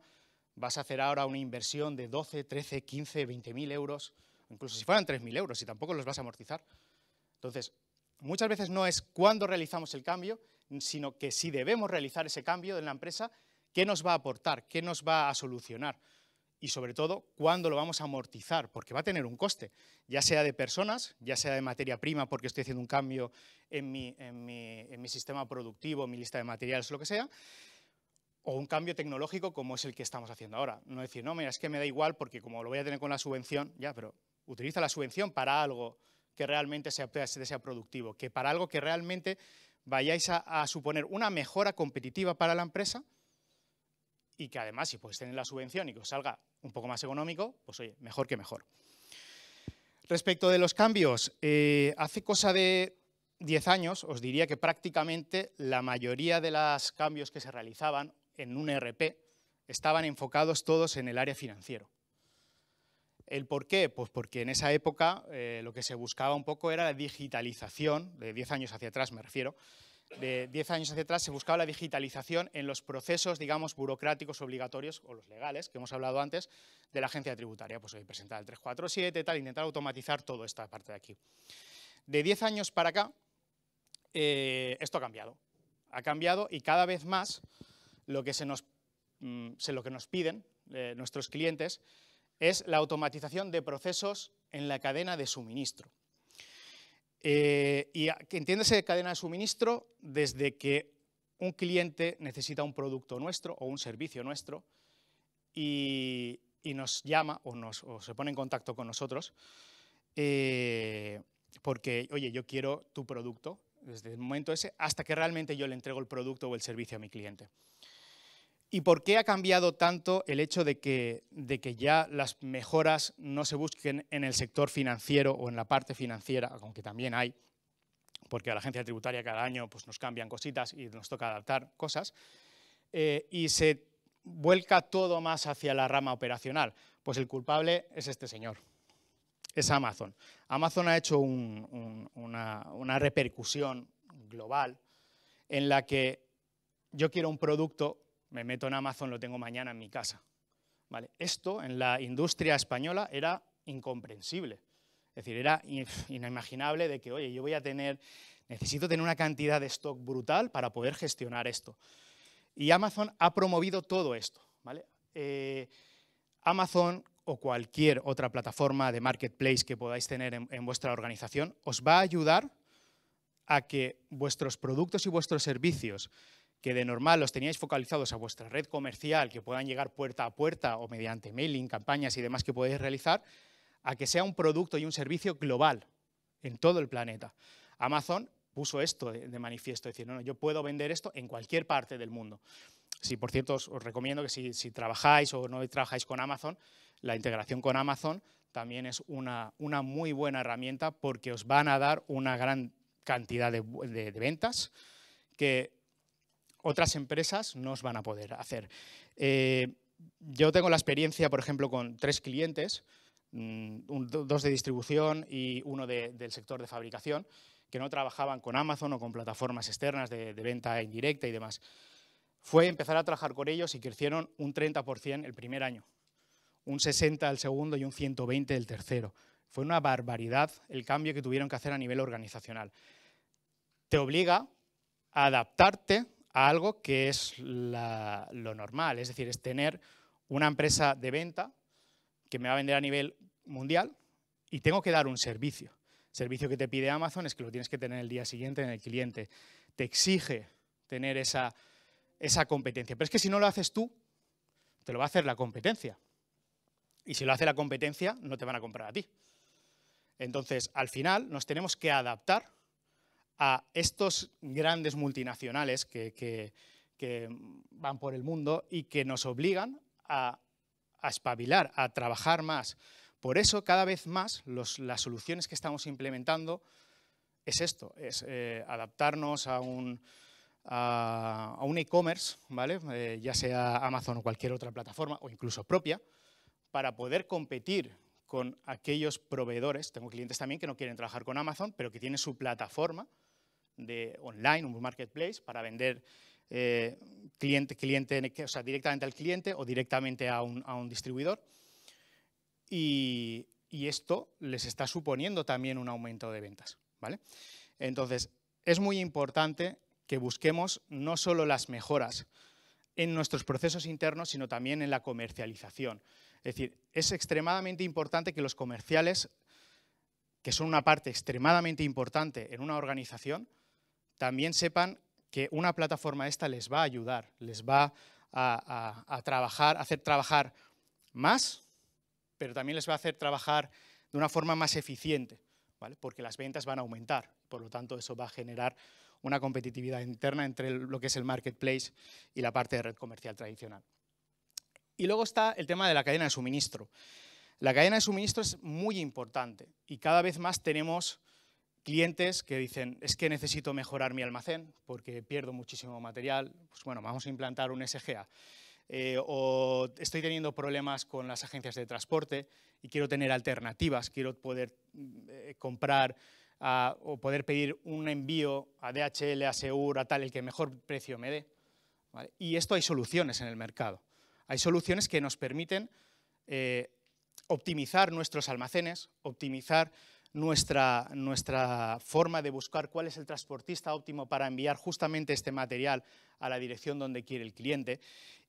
vas a hacer ahora una inversión de 12, 13, 15, 20 mil euros, incluso si fueran 3 mil euros, y tampoco los vas a amortizar. Entonces, muchas veces no es cuándo realizamos el cambio, sino que si debemos realizar ese cambio en la empresa, ¿qué nos va a aportar? ¿Qué nos va a solucionar? y sobre todo cuándo lo vamos a amortizar, porque va a tener un coste, ya sea de personas, ya sea de materia prima, porque estoy haciendo un cambio en mi, en mi, sistema productivo, en mi lista de materiales, lo que sea, o un cambio tecnológico como es el que estamos haciendo ahora. No decir, no, mira, es que me da igual porque como lo voy a tener con la subvención, ya, pero utiliza la subvención para algo que realmente sea, sea productivo, que para algo que realmente vayáis a suponer una mejora competitiva para la empresa y que además si puedes tener la subvención y que os salga un poco más económico, pues oye, mejor que mejor. Respecto de los cambios, eh, hace cosa de 10 años os diría que prácticamente la mayoría de los cambios que se realizaban en un ERP estaban enfocados todos en el área financiero. ¿El por qué? Pues porque en esa época eh, lo que se buscaba un poco era la digitalización, de 10 años hacia atrás me refiero, de 10 años hacia atrás se buscaba la digitalización en los procesos, digamos, burocráticos obligatorios o los legales, que hemos hablado antes, de la agencia tributaria. Pues hoy presentar el 347, tal, intentar automatizar toda esta parte de aquí. De 10 años para acá, eh, esto ha cambiado. Ha cambiado y cada vez más lo que, se nos, mm, lo que nos piden eh, nuestros clientes es la automatización de procesos en la cadena de suministro. Eh, y entiéndese de cadena de suministro desde que un cliente necesita un producto nuestro o un servicio nuestro y, nos llama o, o, se pone en contacto con nosotros eh, porque, oye, yo quiero tu producto desde el momento ese hasta que realmente yo le entrego el producto o el servicio a mi cliente. ¿Y por qué ha cambiado tanto el hecho de que, de que, ya las mejoras no se busquen en el sector financiero o en la parte financiera, aunque también hay, porque a la agencia tributaria cada año pues, nos cambian cositas y nos toca adaptar cosas, eh, y se vuelca todo más hacia la rama operacional? Pues el culpable es este señor, es Amazon. Amazon ha hecho una, una repercusión global en la que yo quiero un producto me meto en Amazon, lo tengo mañana en mi casa. ¿Vale? Esto en la industria española era incomprensible. Es decir, era inimaginable de que, oye, yo voy a tener, necesito tener una cantidad de stock brutal para poder gestionar esto. Y Amazon ha promovido todo esto. ¿vale? Eh, Amazon o cualquier otra plataforma de marketplace que podáis tener en vuestra organización os va a ayudar a que vuestros productos y vuestros servicios que de normal los teníais focalizados a vuestra red comercial, que puedan llegar puerta a puerta o mediante mailing, campañas y demás que podéis realizar, a que sea un producto y un servicio global en todo el planeta. Amazon puso esto de, manifiesto, decir, no, yo puedo vender esto en cualquier parte del mundo. Si, por cierto, os, recomiendo que si, trabajáis o no trabajáis con Amazon, la integración con Amazon también es una, una muy buena herramienta porque os van a dar una gran cantidad de, de ventas que otras empresas no os van a poder hacer. Eh, yo tengo la experiencia, por ejemplo, con tres clientes, mm, dos de distribución y uno del sector de fabricación, que no trabajaban con Amazon o con plataformas externas de, de venta indirecta y demás. Fue empezar a trabajar con ellos y crecieron un 30% el primer año, un 60% el segundo y un 120% el tercero. Fue una barbaridad el cambio que tuvieron que hacer a nivel organizacional. Te obliga a adaptarte algo que es lo normal, es decir, es tener una empresa de venta que me va a vender a nivel mundial y tengo que dar un servicio. servicio que te pide Amazon es que lo tienes que tener el día siguiente en el cliente. Te exige tener esa, esa competencia. Pero es que si no lo haces tú, te lo va a hacer la competencia. Y si lo hace la competencia, no te van a comprar a ti. Entonces, al final, nos tenemos que adaptar a estos grandes multinacionales que, van por el mundo y que nos obligan a, espabilar, a trabajar más. Por eso, cada vez más, las soluciones que estamos implementando es esto, es eh, adaptarnos a un, e-commerce, ¿vale? Eh, ya sea Amazon o cualquier otra plataforma, o incluso propia, para poder competir con aquellos proveedores, tengo clientes también que no quieren trabajar con Amazon, pero que tienen su plataforma de online, un marketplace, para vender eh, cliente, cliente, sea, directamente al cliente o directamente a un, distribuidor. Y, esto les está suponiendo también un aumento de ventas. ¿vale? Entonces, es muy importante que busquemos no solo las mejoras en nuestros procesos internos, sino también en la comercialización. Es decir, es extremadamente importante que los comerciales, que son una parte extremadamente importante en una organización, también sepan que una plataforma esta les va a ayudar, les va a, trabajar, hacer trabajar más, pero también les va a hacer trabajar de una forma más eficiente, ¿vale? porque las ventas van a aumentar, por lo tanto eso va a generar una competitividad interna entre lo que es el marketplace y la parte de red comercial tradicional. Y luego está el tema de la cadena de suministro. La cadena de suministro es muy importante y cada vez más tenemos clientes que dicen, es que necesito mejorar mi almacén porque pierdo muchísimo material, pues bueno, vamos a implantar un SGA. Eh, o estoy teniendo problemas con las agencias de transporte y quiero tener alternativas, quiero poder eh, comprar ah, o poder pedir un envío a DHL, a Seur, a tal, el que mejor precio me dé. Y esto hay soluciones en el mercado. Hay soluciones que nos permiten eh, optimizar nuestros almacenes, optimizar nuestra, nuestra forma de buscar cuál es el transportista óptimo para enviar justamente este material a la dirección donde quiere el cliente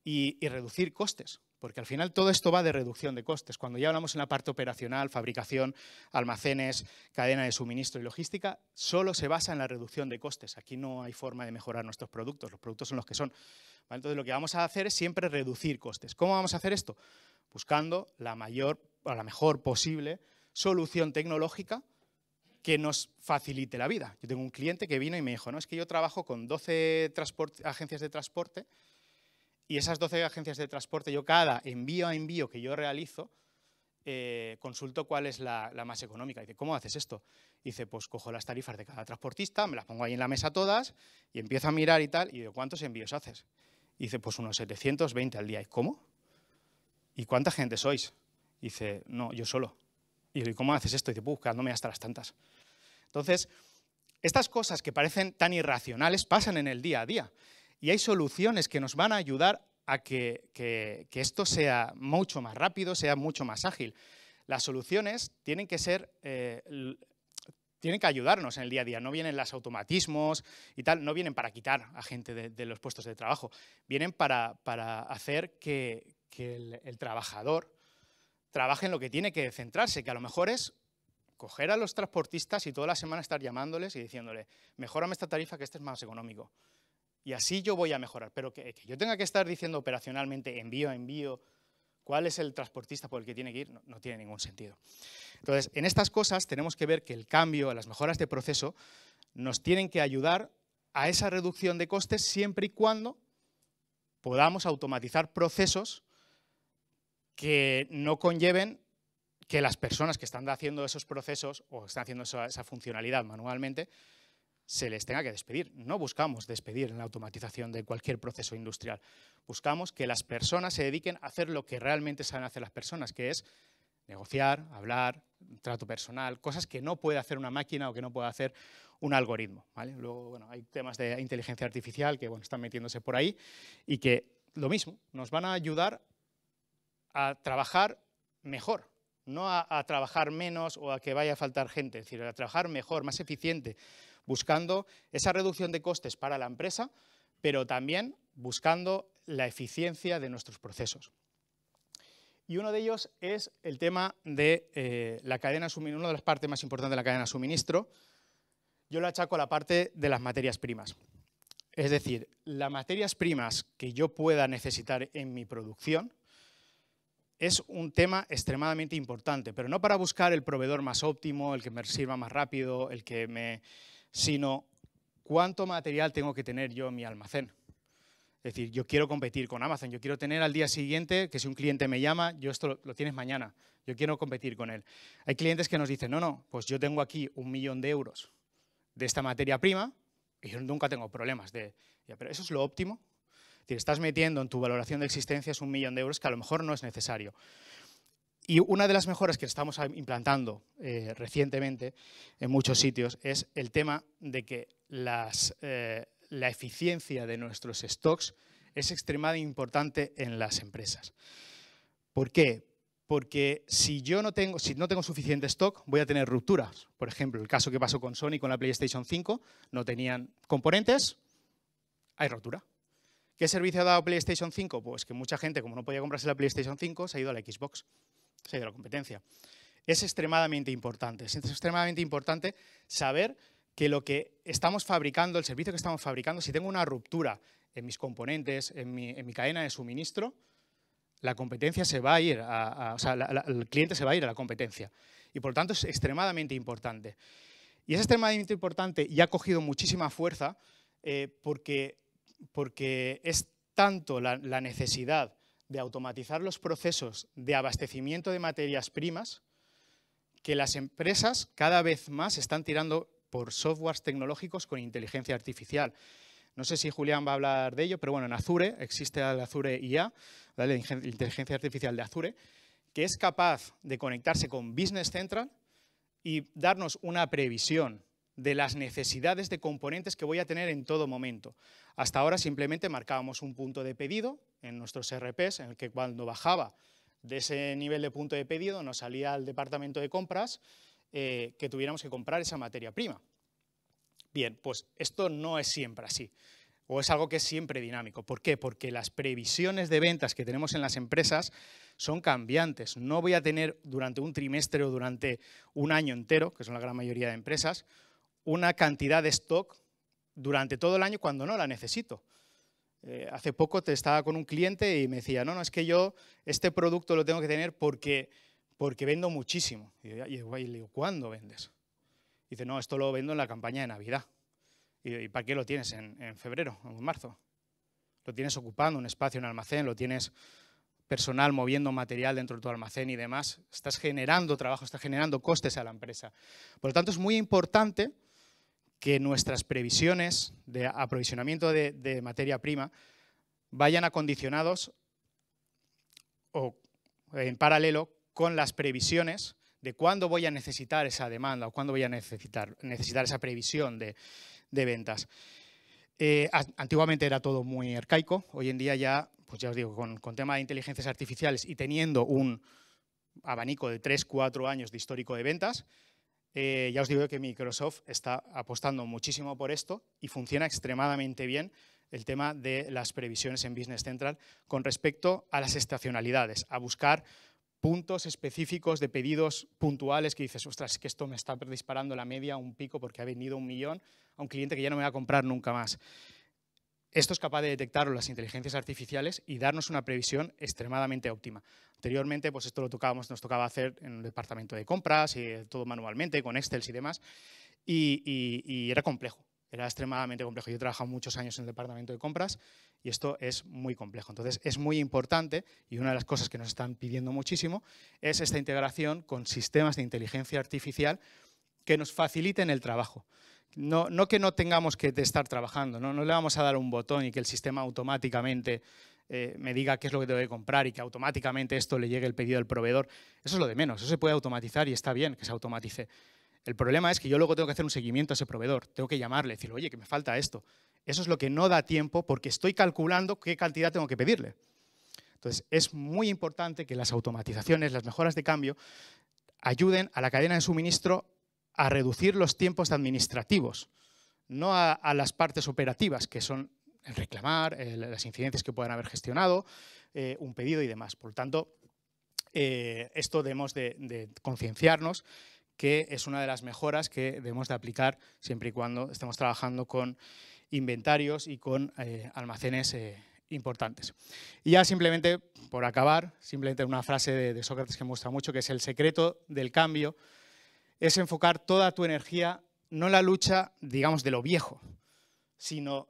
y, reducir costes, porque al final todo esto va de reducción de costes. Cuando ya hablamos en la parte operacional, fabricación, almacenes, cadena de suministro y logística, solo se basa en la reducción de costes. Aquí no hay forma de mejorar nuestros productos, los productos son los que son. Entonces lo que vamos a hacer es siempre reducir costes. ¿Cómo vamos a hacer esto? Buscando la mayor o la mejor posible solución tecnológica que nos facilite la vida. Yo tengo un cliente que vino y me dijo, no, es que yo trabajo con 12 agencias de transporte y esas 12 agencias de transporte, yo cada envío a envío que yo realizo, eh, consulto cuál es la, más económica. Y dice, ¿cómo haces esto? dice, pues cojo las tarifas de cada transportista, me las pongo ahí en la mesa todas y empiezo a mirar y tal. Y digo, ¿cuántos envíos haces? dice, pues unos 720 al día. ¿Y cómo? ¿Y cuánta gente sois? dice, no, yo solo. Y ¿cómo haces esto? Y dice, buscándome hasta las tantas. Entonces, estas cosas que parecen tan irracionales pasan en el día a día. Y hay soluciones que nos van a ayudar a que, esto sea mucho más rápido, sea mucho más ágil. Las soluciones tienen que ser eh, tienen que ayudarnos en el día a día. No vienen los automatismos y tal, no vienen para quitar a gente de, los puestos de trabajo, vienen para, hacer que, el, trabajador trabaje en lo que tiene que centrarse, que a lo mejor es coger a los transportistas y toda la semana estar llamándoles y diciéndole, mejorame esta tarifa que este es más económico. Y así yo voy a mejorar. Pero que, yo tenga que estar diciendo operacionalmente envío a envío cuál es el transportista por el que tiene que ir, no, no tiene ningún sentido. Entonces, en estas cosas tenemos que ver que el cambio, las mejoras de proceso, nos tienen que ayudar a esa reducción de costes siempre y cuando podamos automatizar procesos que no conlleven que las personas que están haciendo esos procesos o están haciendo esa, funcionalidad manualmente se les tenga que despedir. No buscamos despedir en la automatización de cualquier proceso industrial. Buscamos que las personas se dediquen a hacer lo que realmente saben hacer las personas, que es negociar, hablar, trato personal, cosas que no puede hacer una máquina o que no puede hacer un algoritmo. Luego bueno, hay temas de inteligencia artificial que bueno, están metiéndose por ahí y que lo mismo, nos van a ayudar a trabajar mejor, no a, trabajar menos o a que vaya a faltar gente, es decir, a trabajar mejor, más eficiente, buscando esa reducción de costes para la empresa, pero también buscando la eficiencia de nuestros procesos. Y uno de ellos es el tema de eh, la cadena suministro, una de las partes más importantes de la cadena de suministro, yo lo achaco a la parte de las materias primas. Es decir, las materias primas que yo pueda necesitar en mi producción, es un tema extremadamente importante, pero no para buscar el proveedor más óptimo, el que me sirva más rápido, el que me... sino cuánto material tengo que tener yo en mi almacén. Es decir, yo quiero competir con Amazon, yo quiero tener al día siguiente que si un cliente me llama, yo esto lo, tienes mañana, yo quiero competir con él. Hay clientes que nos dicen, no, no, pues yo tengo aquí un millón de euros de esta materia prima y yo nunca tengo problemas de... pero eso es lo óptimo estás metiendo en tu valoración de existencias un millón de euros que a lo mejor no es necesario. Y una de las mejoras que estamos implantando eh, recientemente en muchos sitios es el tema de que eh, la eficiencia de nuestros stocks es extremadamente importante en las empresas. ¿Por qué? Porque si yo no tengo, si no tengo suficiente stock, voy a tener rupturas. Por ejemplo, el caso que pasó con Sony con la PlayStation 5, no tenían componentes, hay ruptura. ¿Qué servicio ha dado PlayStation 5? Pues que mucha gente, como no podía comprarse la PlayStation 5, se ha ido a la Xbox, se ha ido a la competencia. Es extremadamente importante, es extremadamente importante saber que lo que estamos fabricando, el servicio que estamos fabricando, si tengo una ruptura en mis componentes, en mi, cadena de suministro, la competencia se va a ir, a, o sea, el cliente se va a ir a la competencia. Y por lo tanto es extremadamente importante. Y es extremadamente importante y ha cogido muchísima fuerza eh, porque porque es tanto la, necesidad de automatizar los procesos de abastecimiento de materias primas que las empresas cada vez más están tirando por softwares tecnológicos con inteligencia artificial. No sé si Julián va a hablar de ello, pero bueno, en Azure existe el Azure IA, la inteligencia artificial de Azure, que es capaz de conectarse con Business Central y darnos una previsión de las necesidades de componentes que voy a tener en todo momento. Hasta ahora simplemente marcábamos un punto de pedido en nuestros e RPs, en el que cuando bajaba de ese nivel de punto de pedido nos salía al departamento de compras eh, que tuviéramos que comprar esa materia prima. Bien, pues esto no es siempre así, o es algo que es siempre dinámico. ¿Por qué? Porque las previsiones de ventas que tenemos en las empresas son cambiantes. No voy a tener durante un trimestre o durante un año entero, que son la gran mayoría de empresas, una cantidad de stock durante todo el año cuando no la necesito. Eh, hace poco te estaba con un cliente y me decía, no, no, es que yo este producto lo tengo que tener porque, porque vendo muchísimo. Y, le digo, ¿cuándo vendes? Y dice, no, esto lo vendo en la campaña de Navidad. ¿Y, para qué lo tienes en, febrero o en marzo? Lo tienes ocupando un espacio en almacén, lo tienes personal moviendo material dentro de tu almacén y demás. Estás generando trabajo, estás generando costes a la empresa. Por lo tanto, es muy importante que nuestras previsiones de aprovisionamiento de, materia prima vayan acondicionados o en paralelo con las previsiones de cuándo voy a necesitar esa demanda o cuándo voy a necesitar, necesitar esa previsión de, ventas. Eh, antiguamente era todo muy arcaico, hoy en día ya, pues ya os digo, con, con tema de inteligencias artificiales y teniendo un abanico de 3-4 años de histórico de ventas, eh, ya os digo que Microsoft está apostando muchísimo por esto y funciona extremadamente bien el tema de las previsiones en Business Central con respecto a las estacionalidades, a buscar puntos específicos de pedidos puntuales que dices, ostras, es que esto me está disparando la media un pico porque ha venido un millón a un cliente que ya no me va a comprar nunca más. Esto es capaz de detectar las inteligencias artificiales y darnos una previsión extremadamente óptima. Anteriormente, pues esto lo tocábamos, nos tocaba hacer en el departamento de compras y eh, todo manualmente, con Excel y demás, y, era complejo, era extremadamente complejo. Yo he trabajado muchos años en el departamento de compras y esto es muy complejo. Entonces, es muy importante y una de las cosas que nos están pidiendo muchísimo es esta integración con sistemas de inteligencia artificial que nos faciliten el trabajo. No, no que no tengamos que estar trabajando, ¿no? no le vamos a dar un botón y que el sistema automáticamente eh, me diga qué es lo que tengo que comprar y que automáticamente esto le llegue el pedido al proveedor. Eso es lo de menos, eso se puede automatizar y está bien que se automatice. El problema es que yo luego tengo que hacer un seguimiento a ese proveedor, tengo que llamarle, y decirle, oye, que me falta esto. Eso es lo que no da tiempo porque estoy calculando qué cantidad tengo que pedirle. Entonces, es muy importante que las automatizaciones, las mejoras de cambio, ayuden a la cadena de suministro a reducir los tiempos administrativos, no a, las partes operativas, que son el reclamar, las incidencias que puedan haber gestionado, eh, un pedido y demás. Por lo tanto, eh, esto debemos de, concienciarnos que es una de las mejoras que debemos de aplicar siempre y cuando estemos trabajando con inventarios y con eh, almacenes importantes. Y ya simplemente, por acabar, simplemente una frase de, Sócrates que muestra mucho, que es el secreto del cambio es enfocar toda tu energía no la lucha, digamos, de lo viejo, sino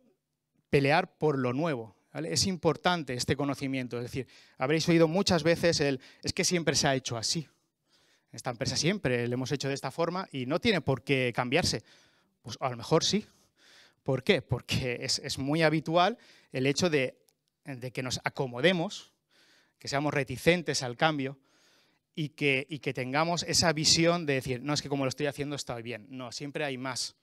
pelear por lo nuevo. Es importante este conocimiento. Es decir, habréis oído muchas veces el es que siempre se ha hecho así. Esta empresa siempre lo hemos hecho de esta forma y no tiene por qué cambiarse. Pues a lo mejor sí. ¿Por qué? Porque es, muy habitual el hecho de que nos acomodemos, que seamos reticentes al cambio, y que, tengamos esa visión de decir, no es que como lo estoy haciendo está bien, no, siempre hay más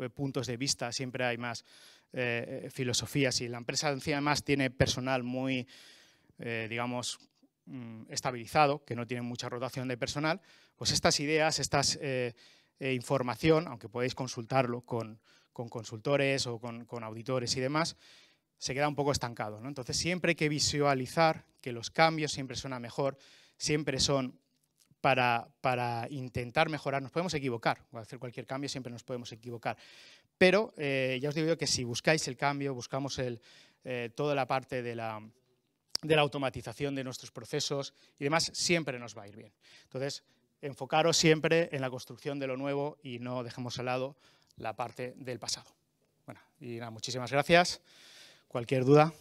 eh, puntos de vista, siempre hay más eh, filosofías y la empresa además tiene personal muy, eh, digamos, mm, estabilizado, que no tiene mucha rotación de personal, pues estas ideas, esta eh, información, aunque podéis consultarlo con, consultores o con, auditores y demás, se queda un poco estancado. Entonces siempre hay que visualizar que los cambios siempre suenan mejor siempre son para, intentar mejorar. Nos podemos equivocar, o hacer cualquier cambio siempre nos podemos equivocar. Pero eh, ya os digo yo que si buscáis el cambio, buscamos el, eh, toda la parte de la, automatización de nuestros procesos y demás, siempre nos va a ir bien. Entonces, enfocaros siempre en la construcción de lo nuevo y no dejemos al lado la parte del pasado. Bueno, y nada, muchísimas gracias. Cualquier duda.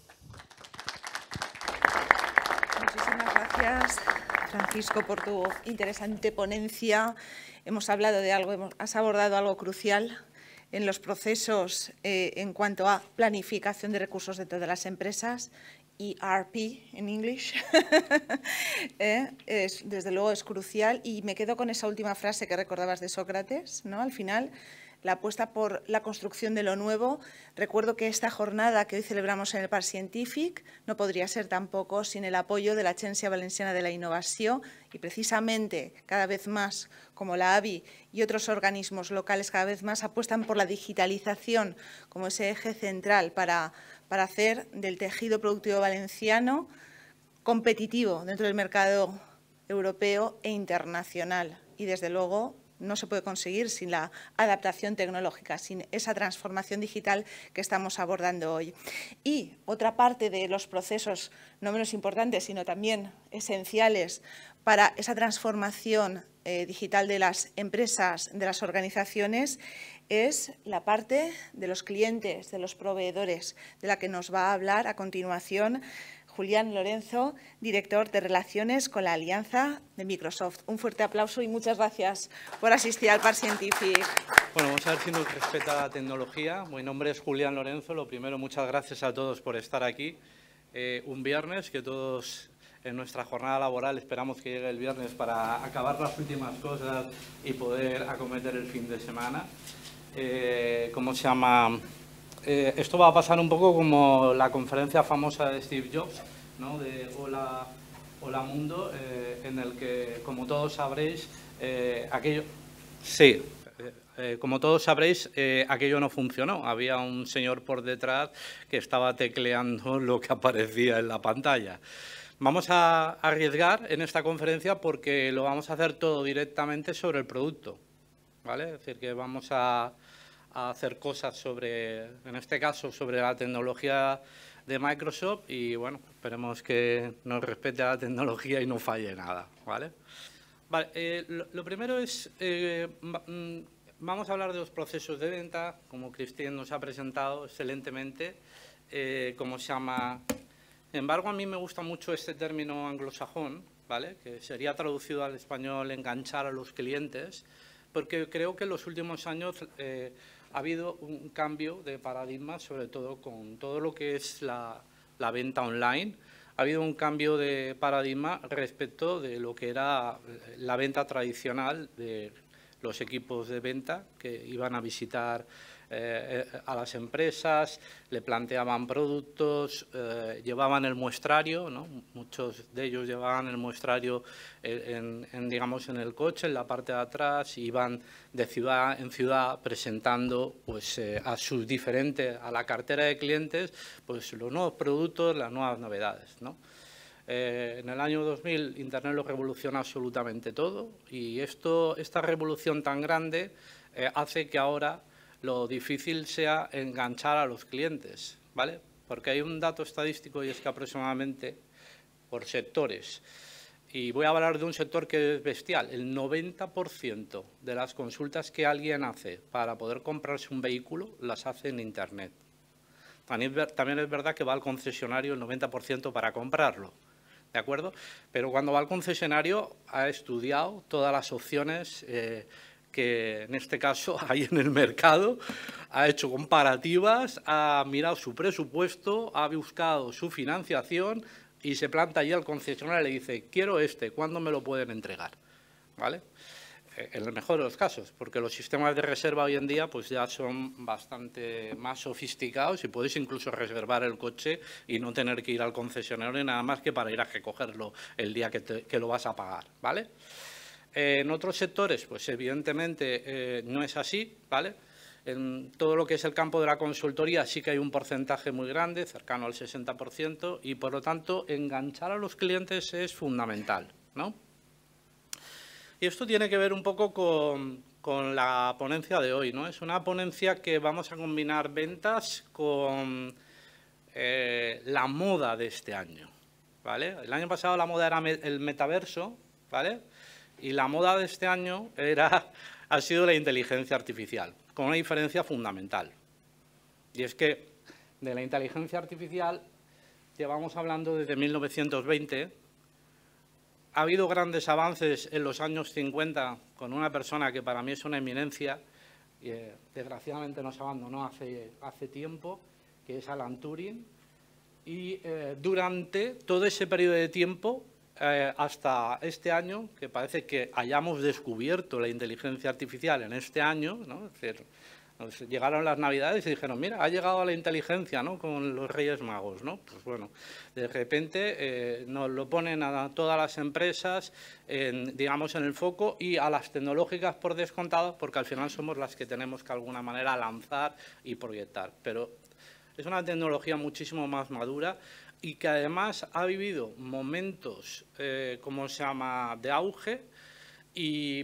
Muchísimas gracias. Francisco, por tu interesante ponencia. Hemos hablado de algo, has abordado algo crucial en los procesos eh, en cuanto a planificación de recursos dentro de las empresas, ERP en inglés, eh, desde luego es crucial y me quedo con esa última frase que recordabas de Sócrates, ¿no? Al final, la apuesta por la construcción de lo nuevo. Recuerdo que esta jornada que hoy celebramos en el Parc Scientific no podría ser tampoco sin el apoyo de la Agencia Valenciana de la Innovación y precisamente cada vez más como la AVI y otros organismos locales cada vez más apuestan por la digitalización como ese eje central para, para hacer del tejido productivo valenciano competitivo dentro del mercado europeo e internacional y desde luego no se puede conseguir sin la adaptación tecnológica, sin esa transformación digital que estamos abordando hoy. Y otra parte de los procesos, no menos importantes, sino también esenciales para esa transformación eh, digital de las empresas, de las organizaciones, es la parte de los clientes, de los proveedores, de la que nos va a hablar a continuación Julián Lorenzo, director de Relaciones con la Alianza de Microsoft. Un fuerte aplauso y muchas gracias por asistir al Par Scientific. Bueno, vamos a ver si nos respeta la tecnología. Mi nombre es Julián Lorenzo. Lo primero, muchas gracias a todos por estar aquí. Eh, un viernes que todos en nuestra jornada laboral esperamos que llegue el viernes para acabar las últimas cosas y poder acometer el fin de semana. Eh, ¿Cómo se llama? Eh, esto va a pasar un poco como la conferencia famosa de Steve Jobs, ¿no? de Hola, Mundo, eh, en el que, como todos sabréis, eh, aquello... Sí, como todos sabréis, aquello no funcionó. Había un señor por detrás que estaba tecleando lo que aparecía en la pantalla. Vamos a arriesgar en esta conferencia porque lo vamos a hacer todo directamente sobre el producto. ¿Vale? Es decir, que vamos a, a hacer cosas sobre, en este caso, sobre la tecnología de Microsoft y bueno, esperemos que nos respete la tecnología y no falle nada, ¿vale? Eh, lo, primero es, eh, mm, vamos a hablar de los procesos de venta, como Cristian nos ha presentado excelentemente, eh, como se llama... Sin embargo, a mí me gusta mucho este término anglosajón, ¿vale? que sería traducido al español enganchar a los clientes, porque creo que en los últimos años eh, ha habido un cambio de paradigma, sobre todo con todo lo que es la, venta online. Ha habido un cambio de paradigma respecto de lo que era la venta tradicional de los equipos de venta que iban a visitar eh, eh, a las empresas, le planteaban productos, eh, llevaban el muestrario, muchos de ellos llevaban el muestrario en, digamos, en el coche, en la parte de atrás, y iban de ciudad en ciudad presentando pues, a sus diferentes, a la cartera de clientes, pues, los nuevos productos, las nuevas novedades. en el año 2000 Internet lo revoluciona absolutamente todo y esto, esta revolución tan grande hace que ahora lo difícil sea enganchar a los clientes, ¿vale? Porque hay un dato estadístico y es que aproximadamente por sectores, y voy a hablar de un sector que es bestial, el 90% de las consultas que alguien hace para poder comprarse un vehículo las hace en Internet. También es verdad que va al concesionario el 90% para comprarlo, ¿de acuerdo? Pero cuando va al concesionario ha estudiado todas las opciones, eh, que en este caso hay en el mercado ha hecho comparativas, ha mirado su presupuesto, ha buscado su financiación y se planta allí al concesionario y le dice, quiero este, ¿cuándo me lo pueden entregar? ¿Vale? Eh, en el mejor de los casos, porque los sistemas de reserva hoy en día pues ya son bastante más sofisticados y puedes incluso reservar el coche y no tener que ir al concesionario nada más que para ir a recogerlo el día que, que lo vas a pagar, ¿vale? en otros sectores, pues evidentemente eh, no es así, ¿vale? En todo lo que es el campo de la consultoría sí que hay un porcentaje muy grande, cercano al 60%, y por lo tanto enganchar a los clientes es fundamental, ¿no? Y esto tiene que ver un poco con, la ponencia de hoy, ¿no? Es una ponencia que vamos a combinar ventas con eh, la moda de este año, ¿vale? El año pasado la moda era el metaverso, ¿vale? Y la moda de este año era, ha sido la inteligencia artificial, con una diferencia fundamental. Y es que de la inteligencia artificial llevamos hablando desde 1920. Ha habido grandes avances en los años 50 con una persona que para mí es una eminencia y eh, desgraciadamente nos abandonó hace, hace tiempo, que es Alan Turing. Y eh, durante todo ese periodo de tiempo eh, hasta este año, que parece que hayamos descubierto la inteligencia artificial en este año, ¿no? Es decir, nos llegaron las navidades y dijeron, mira, ha llegado la inteligencia ¿no? con los Reyes Magos. ¿no? Pues bueno, de repente eh, nos lo ponen a todas las empresas, digamos, en el foco y a las tecnológicas por descontado, porque al final somos las que tenemos que de alguna manera lanzar y proyectar. Pero es una tecnología muchísimo más madura y que además ha vivido momentos, eh, como se llama?, de auge y,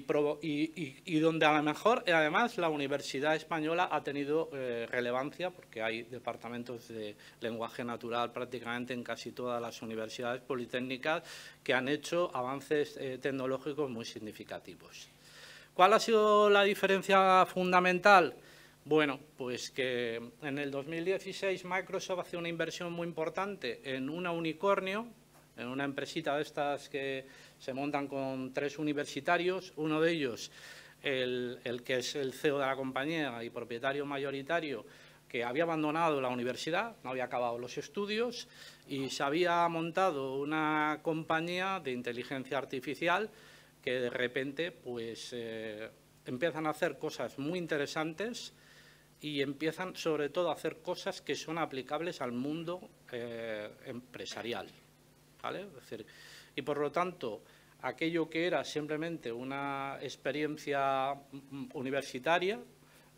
donde a lo mejor eh, además la Universidad Española ha tenido eh, relevancia porque hay departamentos de lenguaje natural prácticamente en casi todas las universidades politécnicas que han hecho avances tecnológicos muy significativos. ¿Cuál ha sido la diferencia fundamental? Bueno, pues que en el 2016 Microsoft hace una inversión muy importante en una unicornio, en una empresita de estas que se montan con tres universitarios, uno de ellos el, que es el CEO de la compañía y propietario mayoritario, que había abandonado la universidad, no había acabado los estudios y se había montado una compañía de inteligencia artificial que de repente pues, eh, empiezan a hacer cosas muy interesantes y empiezan sobre todo a hacer cosas que son aplicables al mundo eh, empresarial. ¿vale? y por lo tanto, aquello que era simplemente una experiencia mm, mm, universitaria,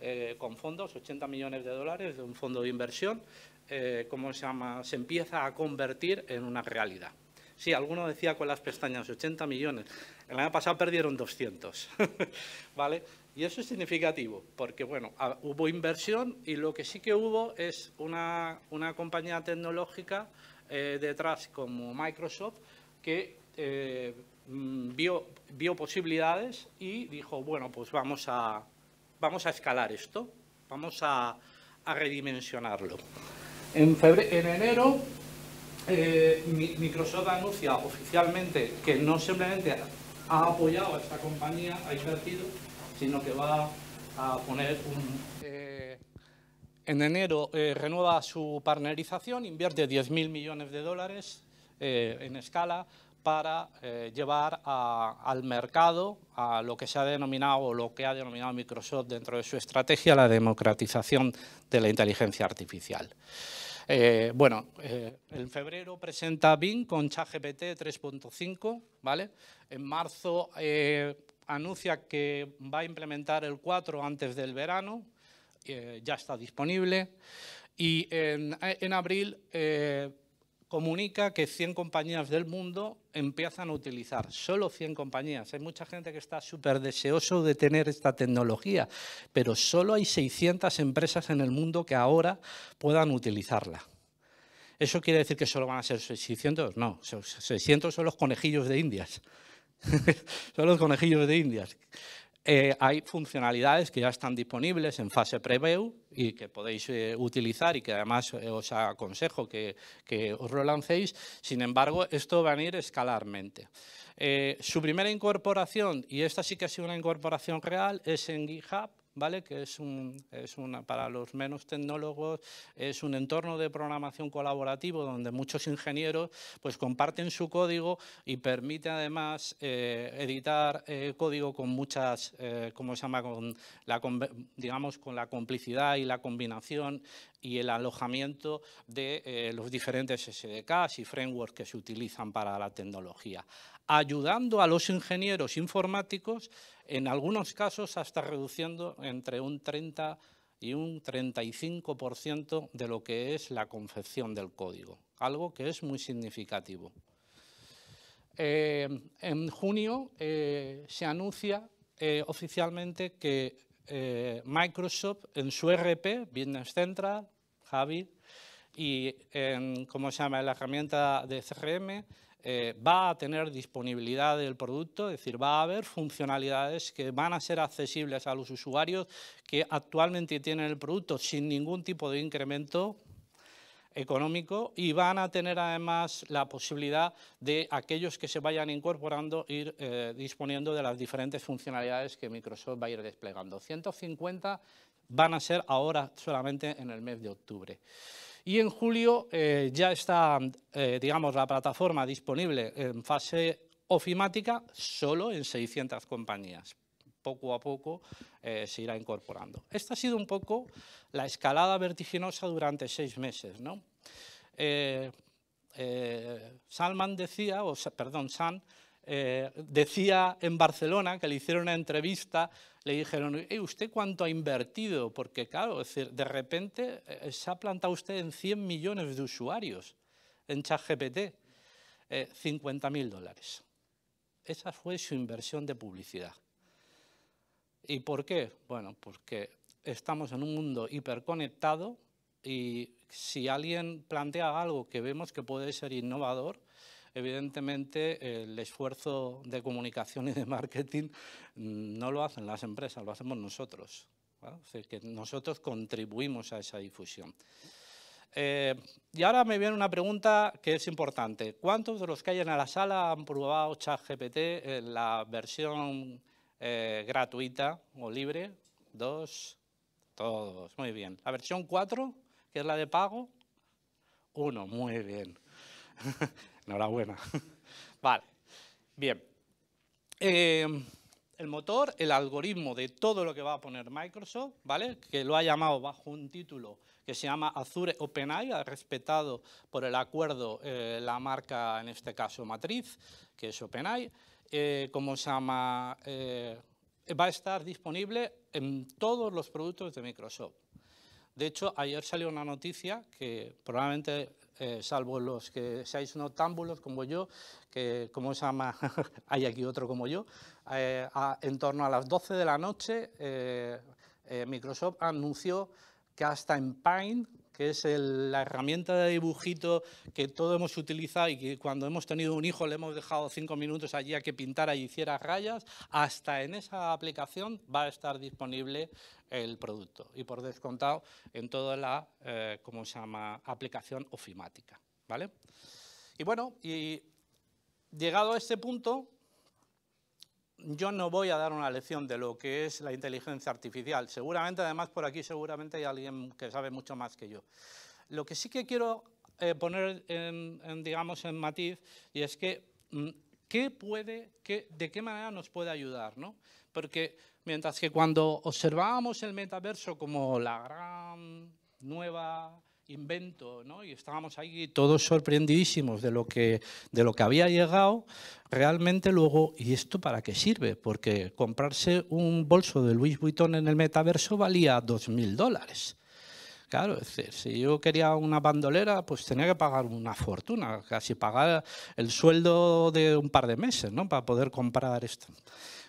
eh, con fondos, 80 millones de dólares de un fondo de inversión, eh, ¿cómo se llama? Se empieza a convertir en una realidad. Sí, alguno decía con las pestañas 80 millones. El año pasado perdieron 200, ¿vale? Y eso es significativo, porque bueno, hubo inversión y lo que sí que hubo es una, compañía tecnológica eh, detrás como Microsoft que eh, mm, vio, vio posibilidades y dijo, bueno, pues vamos a, vamos a escalar esto, vamos a, redimensionarlo. En, en enero, eh, Microsoft anuncia oficialmente que no simplemente ha apoyado a esta compañía, ha invertido, sino que va a poner un... Eh, en enero eh, renueva su partnerización, invierte 10.000 millones de dólares eh, en escala para llevar al mercado a lo que se ha denominado o lo que ha denominado Microsoft dentro de su estrategia, la democratización de la inteligencia artificial. bueno, en febrero presenta Bing con ChatGPT 3.5, ¿vale? En marzo anuncia que va a implementar el 4 antes del verano, eh, ya está disponible, y en, abril eh, comunica que 100 compañías del mundo empiezan a utilizar, solo 100 compañías. Hay mucha gente que está súper deseoso de tener esta tecnología, pero solo hay 600 empresas en el mundo que ahora puedan utilizarla. ¿Eso quiere decir que solo van a ser 600? No, 600 son los conejillos de Indias. son los conejillos de indias. Eh, hay funcionalidades que ya están disponibles en fase preview y que podéis eh, utilizar y que además eh, os aconsejo que, os lo lancéis. Sin embargo, esto va a venir escalarmente. su primera incorporación, y esta sí que ha sido una incorporación real, es en GitHub que es, para los menos tecnólogos es un entorno de programación colaborativo donde muchos ingenieros pues, comparten su código y permite además eh, editar eh, código con muchas, eh, se llama? Con la, digamos, con la complicidad y la combinación y el alojamiento de eh, los diferentes SDKs y frameworks que se utilizan para la tecnología ayudando a los ingenieros informáticos, en algunos casos hasta reduciendo entre un 30 y un 35% de lo que es la confección del código, algo que es muy significativo. Eh, en junio eh, se anuncia eh, oficialmente que Microsoft en su e RP, Business Central, Javi, y en, se llama?, la herramienta de CRM, eh, va a tener disponibilidad del producto, es decir, va a haber funcionalidades que van a ser accesibles a los usuarios que actualmente tienen el producto sin ningún tipo de incremento económico y van a tener además la posibilidad de aquellos que se vayan incorporando ir eh, disponiendo de las diferentes funcionalidades que Microsoft va a ir desplegando. 150 van a ser ahora solamente en el mes de octubre. Y en julio eh, ya está, eh, digamos, la plataforma disponible en fase ofimática solo en 600 compañías. Poco a poco eh, se irá incorporando. Esta ha sido un poco la escalada vertiginosa durante seis meses. Salman decía, o perdón, San eh, decía en Barcelona que le hicieron una entrevista, le dijeron, ¿usted cuánto ha invertido? Porque claro, decir, de repente eh, se ha plantado usted en 100 millones de usuarios en ChatGPT, eh, dólares. Esa fue su inversión de publicidad. ¿Y por qué? Bueno, porque estamos en un mundo hiperconectado y si alguien plantea algo que vemos que puede ser innovador, evidentemente el esfuerzo de comunicación y de marketing mm, no lo hacen las empresas, lo hacemos nosotros. que nosotros contribuimos a esa difusión. Eh, y ahora me viene una pregunta que es importante. ¿Cuántos de los que hay en la sala han probado ChatGPT en la versión eh, gratuita o libre? Dos, todos, muy bien. ¿La versión 4, que es la de pago? Uno, muy bien. enhorabuena. vale, bien. Em, el motor, el algoritmo de todo lo que va a poner Microsoft, ¿vale? que lo ha llamado bajo un título que se llama Azure OpenAI, ha respetado por el acuerdo eh, la marca, en este caso matriz, que es OpenAI, eh, como se llama, eh, va a estar disponible en todos los productos de Microsoft. De hecho, ayer salió una noticia que probablemente eh, salvo los que seáis notámbulos como yo, que como se llama, hay aquí otro como yo, eh, en torno a las 12 de la noche eh, Microsoft anunció que hasta en Paint que es la herramienta de dibujito que todos hemos utilizado y que cuando hemos tenido un hijo le hemos dejado cinco minutos allí a que pintara y hiciera rayas, hasta en esa aplicación va a estar disponible el producto y por descontado en toda la, eh, se llama?, aplicación ofimática, ¿vale? Y bueno, y llegado a este punto, yo no voy a dar una lección de lo que es la inteligencia artificial. Seguramente, además, por aquí seguramente hay alguien que sabe mucho más que yo. Lo que sí que quiero eh, poner, en, digamos, en matiz, y es que, mm, ¿qué puede, qué, ¿de qué manera nos puede ayudar? ¿no? Porque mientras que cuando observábamos el metaverso como la gran nueva invento, ¿no? Y estábamos ahí todos sorprendidísimos de lo que, de lo que había llegado. Realmente luego, ¿y esto para qué sirve? Porque comprarse un bolso de Louis Vuitton en el metaverso valía 2.000 dólares. Claro, si yo quería una bandolera, pues tenía que pagar una fortuna, casi pagar el sueldo de un par de meses, ¿no? Para poder comprar esto.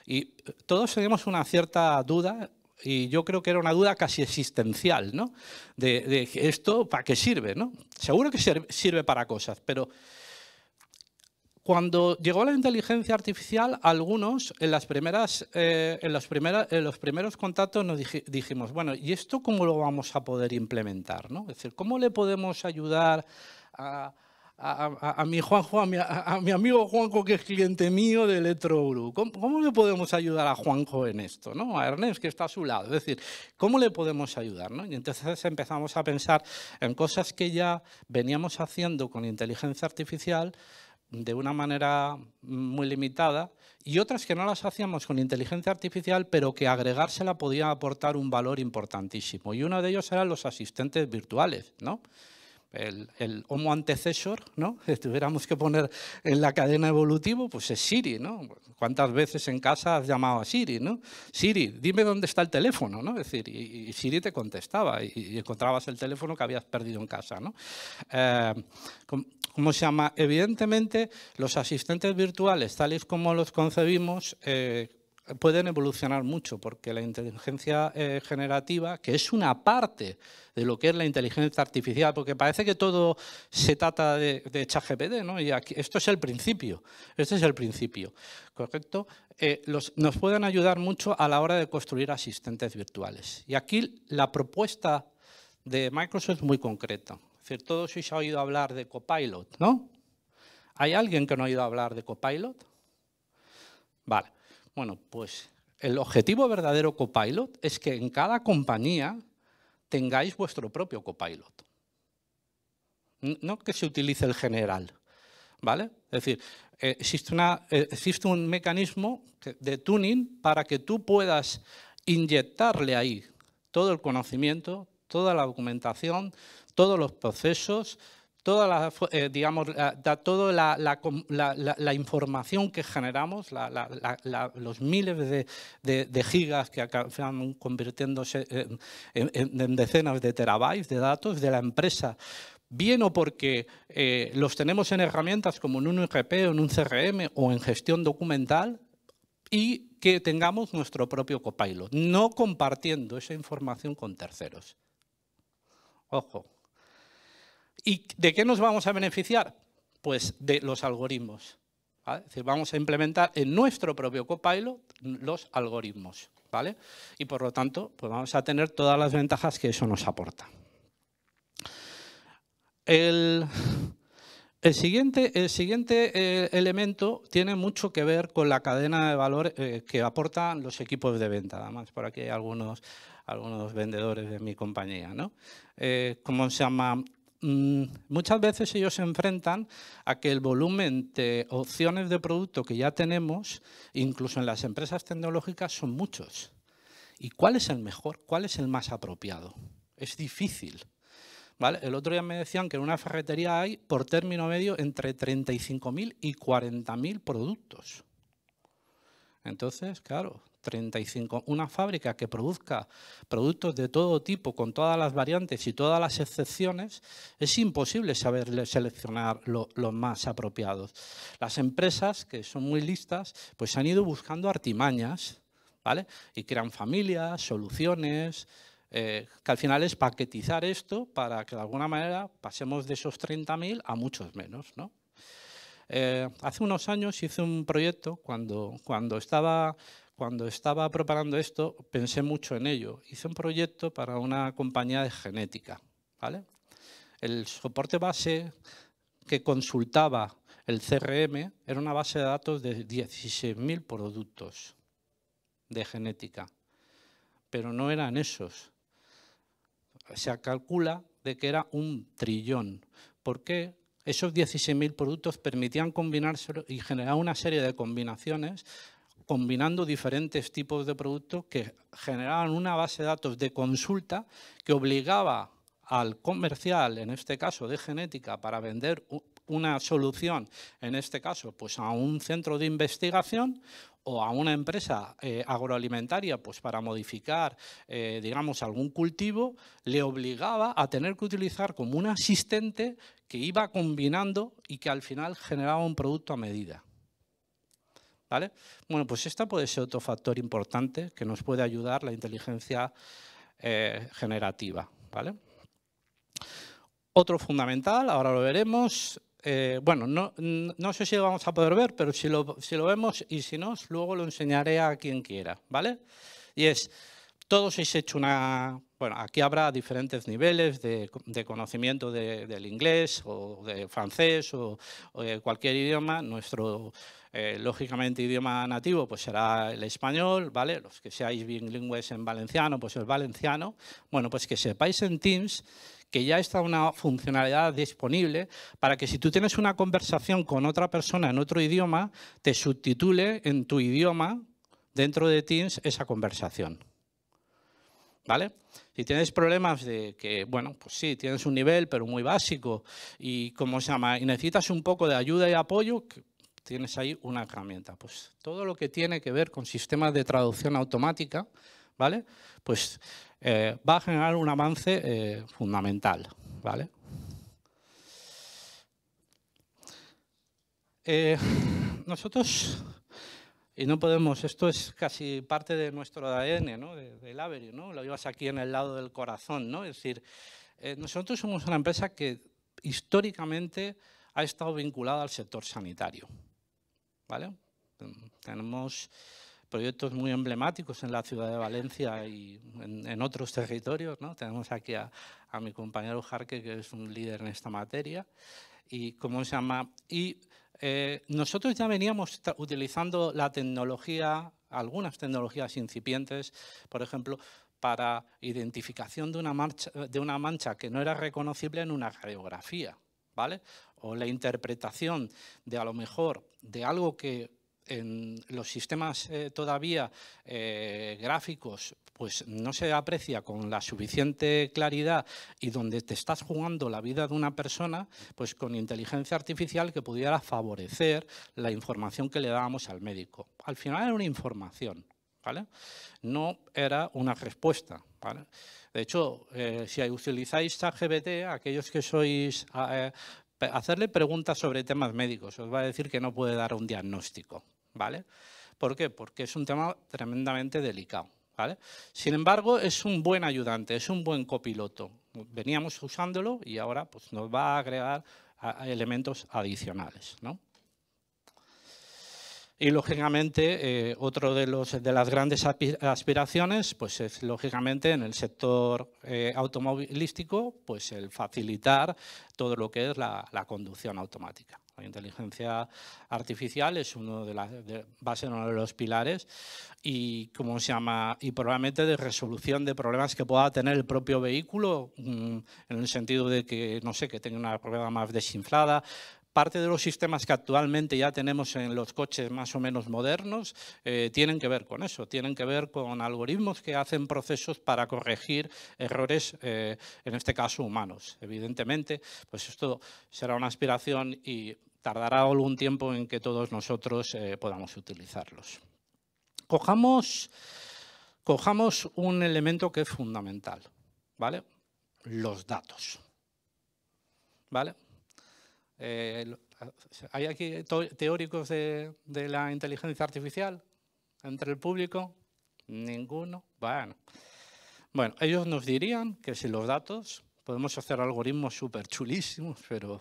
Y todos teníamos una cierta duda y yo creo que era una duda casi existencial, ¿no? De, esto, ¿para qué sirve? ¿no? Seguro que sirve para cosas, pero cuando llegó la inteligencia artificial, algunos en, las primeras, eh, en, los, primeros contactos nos dijimos, bueno, ¿y esto cómo lo vamos a poder implementar? ¿no? Es decir, ¿cómo le podemos ayudar a a, a, mi Juanjo, a mi, a, mi amigo Juanjo, que es cliente mío de Electrobru. ¿Cómo, le podemos ayudar a Juanjo en esto? ¿no? A Ernest, que está a su lado. Es decir, ¿cómo le podemos ayudar? ¿no? Y entonces empezamos a pensar en cosas que ya veníamos haciendo con inteligencia artificial de una manera muy limitada y otras que no las hacíamos con inteligencia artificial, pero que agregársela podía aportar un valor importantísimo. Y uno de ellos eran los asistentes virtuales, ¿no? el, homo antecesor, ¿no? tuviéramos que poner en la cadena evolutiva, pues es Siri, ¿no? ¿Cuántas veces en casa has llamado a Siri, ¿no? Siri, dime dónde está el teléfono, ¿no? decir, y, Siri te contestaba y, encontrabas el teléfono que habías perdido en casa, eh, ¿Cómo se llama? Evidentemente, los asistentes virtuales, tal y como los concebimos, eh, pueden evolucionar mucho, porque la inteligencia eh, generativa, que es una parte de lo que es la inteligencia artificial, porque parece que todo se trata de, de ChatGPT, ¿no? Y aquí, esto es el principio, este es el principio, ¿correcto? Eh, nos pueden ayudar mucho a la hora de construir asistentes virtuales. Y aquí la propuesta de Microsoft es muy concreta. Es decir, todos os ha oído hablar de Copilot, ¿no? ¿Hay alguien que no ha oído hablar de Copilot? Vale. Bueno, pues el objetivo verdadero copilot es que en cada compañía tengáis vuestro propio copilot. No que se utilice el general, ¿vale? Es decir, eh, existe, eh, existe un mecanismo de tuning para que tú puedas inyectarle ahí todo el conocimiento, toda la documentación, todos los procesos, toda la, eh, digamos, da toda la, información que generamos, los miles de, gigas que acaban convirtiéndose en, decenas de terabytes de datos de la empresa. Bien o porque eh, los tenemos en herramientas como en un o en un CRM o en gestión documental, y que tengamos nuestro propio copilot, no compartiendo esa información con terceros. Ojo, ¿Y de qué nos vamos a beneficiar? Pues de los algoritmos. Es decir, vamos a implementar en nuestro propio copilot los algoritmos. ¿vale? Y por lo tanto, pues vamos a tener todas las ventajas que eso nos aporta. El, siguiente, el siguiente eh, elemento tiene mucho que ver con la cadena de valor eh, que aportan los equipos de venta. Además, por aquí hay algunos, algunos vendedores de mi compañía. ¿no? Eh, ¿Cómo se llama? Mm, muchas veces ellos se enfrentan a que el volumen de opciones de producto que ya tenemos, incluso en las empresas tecnológicas, son muchos. ¿Y cuál es el mejor? ¿Cuál es el más apropiado? Es difícil. El otro día me decían que en una ferretería hay, por término medio, entre 35.000 y 40.000 productos. Entonces, claro, 35. Una fábrica que produzca productos de todo tipo, con todas las variantes y todas las excepciones, es imposible saber seleccionar los más apropiados. Las empresas, que son muy listas, pues han ido buscando artimañas, ¿vale? Y crean familias, soluciones, eh, que al final es paquetizar esto para que de alguna manera pasemos de esos 30.000 a muchos menos, ¿no? Eh, hace unos años hice un proyecto cuando, cuando estaba cuando estaba preparando esto, pensé mucho en ello. Hice un proyecto para una compañía de genética. El soporte base que consultaba el CRM era una base de datos de 16.000 productos de genética, pero no eran esos. Se calcula de que era un trillón. Porque qué? Esos 16.000 productos permitían combinarse y generar una serie de combinaciones combinando diferentes tipos de productos que generaban una base de datos de consulta que obligaba al comercial, en este caso de genética, para vender una solución, en este caso, pues a un centro de investigación o a una empresa eh, agroalimentaria, pues para modificar, eh, digamos, algún cultivo, le obligaba a tener que utilizar como un asistente que iba combinando y que al final generaba un producto a medida. ¿Vale? Bueno, pues esta puede ser otro factor importante que nos puede ayudar la inteligencia eh, generativa. ¿vale? Otro fundamental, ahora lo veremos. Eh, bueno, no, sé si lo vamos a poder ver, pero si lo, si lo vemos y si no, luego lo enseñaré a quien quiera. ¿vale? Y es todos hecho una... Bueno, aquí habrá diferentes niveles de, conocimiento del inglés o de francés o, de cualquier idioma. Nuestro, eh, lógicamente, idioma nativo pues será el español, ¿vale? Los que seáis bilingües en valenciano, pues el valenciano. Bueno, pues que sepáis en Teams que ya está una funcionalidad disponible para que si tú tienes una conversación con otra persona en otro idioma, te subtitule en tu idioma dentro de Teams esa conversación. Si tienes problemas de que, bueno, pues sí, tienes un nivel, pero muy básico, y como se llama, y necesitas un poco de ayuda y apoyo, tienes ahí una herramienta. Pues todo lo que tiene que ver con sistemas de traducción automática, ¿vale? Pues eh, va a generar un avance eh, fundamental, ¿vale? Eh, nosotros y no podemos, esto es casi parte de nuestro ADN, del Avery, Lo llevas aquí en el lado del corazón, ¿no? Es decir, eh, nosotros somos una empresa que históricamente ha estado vinculada al sector sanitario, mm, Tenemos proyectos muy emblemáticos en la ciudad de Valencia y en, otros territorios. Tenemos aquí a, mi compañero Jarque, que es un líder en esta materia. Y, ¿cómo se llama? Eh, nosotros ya veníamos utilizando la tecnología, algunas tecnologías incipientes, por ejemplo, para identificación de una, mancha que no era reconocible en una geografía, ¿vale? O la interpretación de a lo mejor de algo que en los sistemas eh, todavía eh, gráficos pues no se aprecia con la suficiente claridad y donde te estás jugando la vida de una persona, pues con inteligencia artificial que pudiera favorecer la información que le dábamos al médico. Al final era una información, ¿Vale? No era una respuesta, De hecho, eh, si utilizáis ChatGPT, aquellos que sois... hacerle preguntas sobre temas médicos, os va a decir que no puede dar un diagnóstico, ¿vale? ¿Por qué? Porque es un tema tremendamente delicado. ¿Vale? Sin embargo, es un buen ayudante, es un buen copiloto. Veníamos usándolo y ahora pues, nos va a agregar elementos adicionales. Y lógicamente, eh, otro de, los, de las grandes aspiraciones pues, es lógicamente en el sector eh, automovilístico pues, el facilitar todo lo que es la conducción automática. La inteligencia artificial es uno de, las, va a ser uno de los pilares y, ¿cómo se llama? y probablemente de resolución de problemas que pueda tener el propio vehículo, mm, en el sentido de que, no sé, que tenga una problema más desinflada, Parte de los sistemas que actualmente ya tenemos en los coches más o menos modernos eh, tienen que ver con eso, tienen que ver con algoritmos que hacen procesos para corregir errores, eh, en este caso humanos. Evidentemente, pues esto será una aspiración y tardará algún tiempo en que todos nosotros eh, podamos utilizarlos. Cojamos, cojamos un elemento que es fundamental, ¿vale? Los datos. ¿Vale? Eh, ah, hay aquí teóricos de, la inteligencia artificial entre el público, ninguno. Bueno. bueno, ellos nos dirían que si los datos, podemos hacer algoritmos súper chulísimos, pero,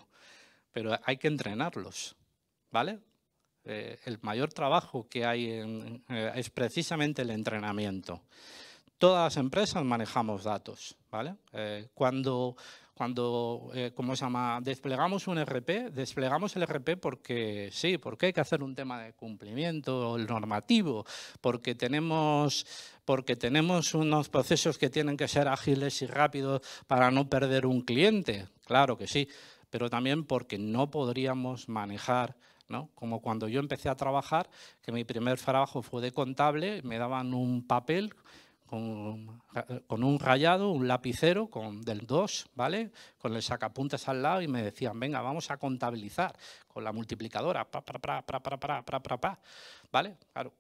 pero hay que entrenarlos, ¿vale? Eh, el mayor trabajo que hay eh, es precisamente el entrenamiento. Todas las empresas manejamos datos, ¿vale? cuando cuando, eh, ¿cómo se llama? Desplegamos un RP, desplegamos el RP porque sí, porque hay que hacer un tema de cumplimiento el normativo, porque tenemos, porque tenemos unos procesos que tienen que ser ágiles y rápidos para no perder un cliente, claro que sí, pero también porque no podríamos manejar ¿no? Como cuando yo empecé a trabajar, que mi primer trabajo fue de contable, me daban un papel con, un rayado, un lapicero con, del 2, ¿vale? Con el sacapuntas al lado y me decían, venga, vamos a contabilizar con la multiplicadora, pa, pa, pa, pa, pa, pa, pa, ¿vale? Claro,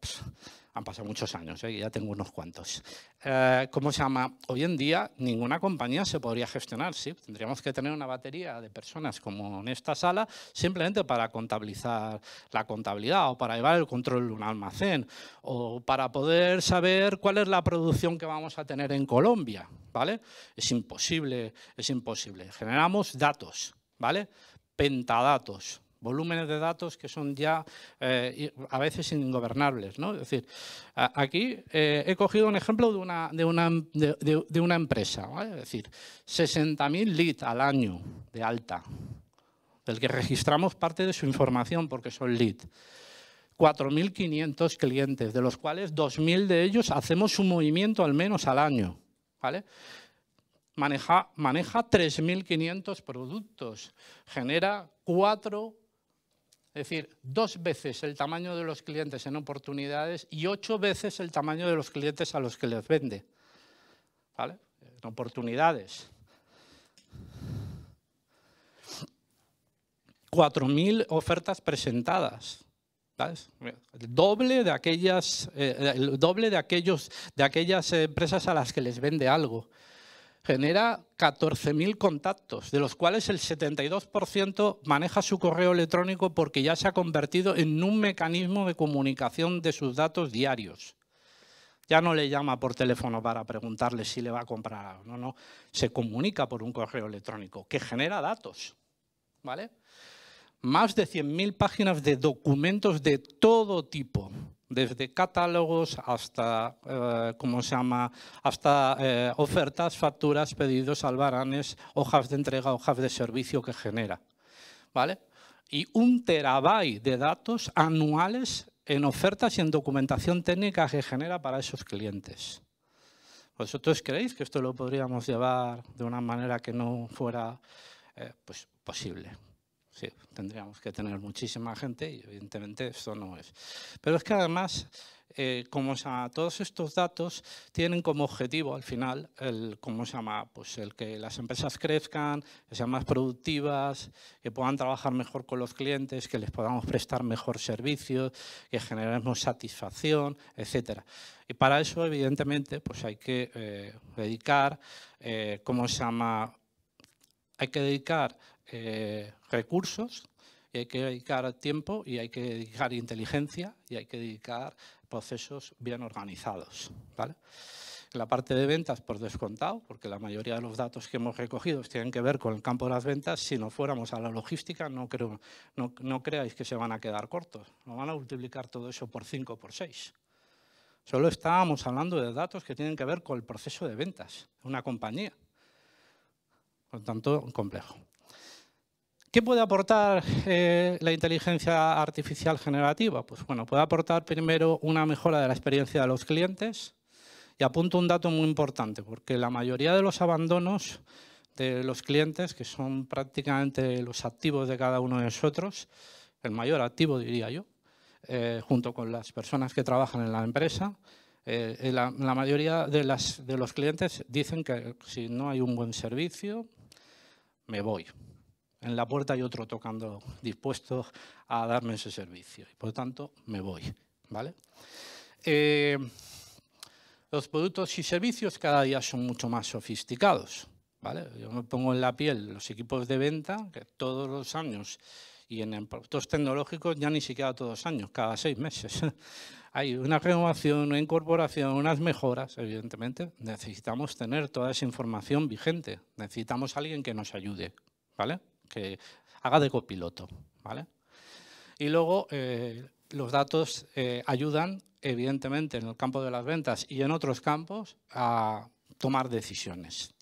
han pasado muchos años, ¿eh? y ya tengo unos cuantos. Eh, ¿Cómo se llama? Hoy en día ninguna compañía se podría gestionar, ¿sí? Tendríamos que tener una batería de personas como en esta sala simplemente para contabilizar la contabilidad o para llevar el control de un almacén o para poder saber cuál es la producción que vamos a tener en Colombia, ¿vale? Es imposible, es imposible. Generamos datos, ¿vale? Pentadatos, volúmenes de datos que son ya eh, a veces ingobernables. ¿no? Es decir, aquí eh, he cogido un ejemplo de una, de una, de, una empresa, es decir, 60.000 leads al año de alta, del que registramos parte de su información porque son leads. 4.500 clientes, de los cuales 2.000 de ellos hacemos un movimiento al menos al año. ¿vale? Maneja, maneja 3.500 productos, genera 4.000. Es decir, dos veces el tamaño de los clientes en oportunidades y ocho veces el tamaño de los clientes a los que les vende. ¿Vale? En oportunidades. 4.000 ofertas presentadas. El doble de aquellas, eh, el doble de, aquellos, de aquellas eh, empresas a las que les vende algo genera 14.000 contactos, de los cuales el 72% maneja su correo electrónico porque ya se ha convertido en un mecanismo de comunicación de sus datos diarios. Ya no le llama por teléfono para preguntarle si le va a comprar no, no. Se comunica por un correo electrónico que genera datos. ¿vale? Más de 100.000 páginas de documentos de todo tipo, desde catálogos hasta, eh, se llama? hasta eh, ofertas, facturas, pedidos, albaranes, hojas de entrega, hojas de servicio que genera. ¿Vale? Y un terabyte de datos anuales en ofertas y en documentación técnica que genera para esos clientes. ¿Vosotros creéis que esto lo podríamos llevar de una manera que no fuera eh, pues, posible? tendríamos que tener muchísima gente y evidentemente esto no es. Pero es que además, eh, como se todos estos datos tienen como objetivo al final, el, ¿cómo se llama? Pues el que las empresas crezcan, que sean más productivas, que puedan trabajar mejor con los clientes, que les podamos prestar mejor servicio, que generemos satisfacción, etcétera. Y para eso, evidentemente, pues hay que eh, dedicar, eh, ¿cómo se llama? Hay que dedicar eh, recursos y hay que dedicar tiempo y hay que dedicar inteligencia y hay que dedicar procesos bien organizados. ¿vale? La parte de ventas por descontado, porque la mayoría de los datos que hemos recogido tienen que ver con el campo de las ventas. Si no fuéramos a la logística, no, creo, no, creáis que se van a quedar cortos. No van a multiplicar todo eso por 5 por 6. Solo estábamos hablando de datos que tienen que ver con el proceso de ventas, una compañía. Por tanto, complejo. ¿Qué puede aportar eh, la inteligencia artificial generativa? Pues bueno, puede aportar primero una mejora de la experiencia de los clientes y apunto un dato muy importante, porque la mayoría de los abandonos de los clientes, que son prácticamente los activos de cada uno de nosotros, el mayor activo diría yo, eh, junto con las personas que trabajan en la empresa, eh, la, mayoría de los clientes dicen que si no hay un buen servicio, me voy en la puerta hay otro tocando, dispuesto a darme ese servicio. Y por lo tanto, me voy. ¿vale? Eh, los productos y servicios cada día son mucho más sofisticados. ¿vale? Yo me pongo en la piel los equipos de venta que todos los años y en productos tecnológicos ya ni siquiera todos los años, cada seis meses. Hay una renovación, una incorporación, unas mejoras, evidentemente. Necesitamos tener toda esa información vigente. Necesitamos alguien que nos ayude. ¿Vale? que haga de copiloto. ¿vale? Y luego eh, los datos eh, ayudan, evidentemente, en el campo de las ventas y en otros campos a tomar decisiones.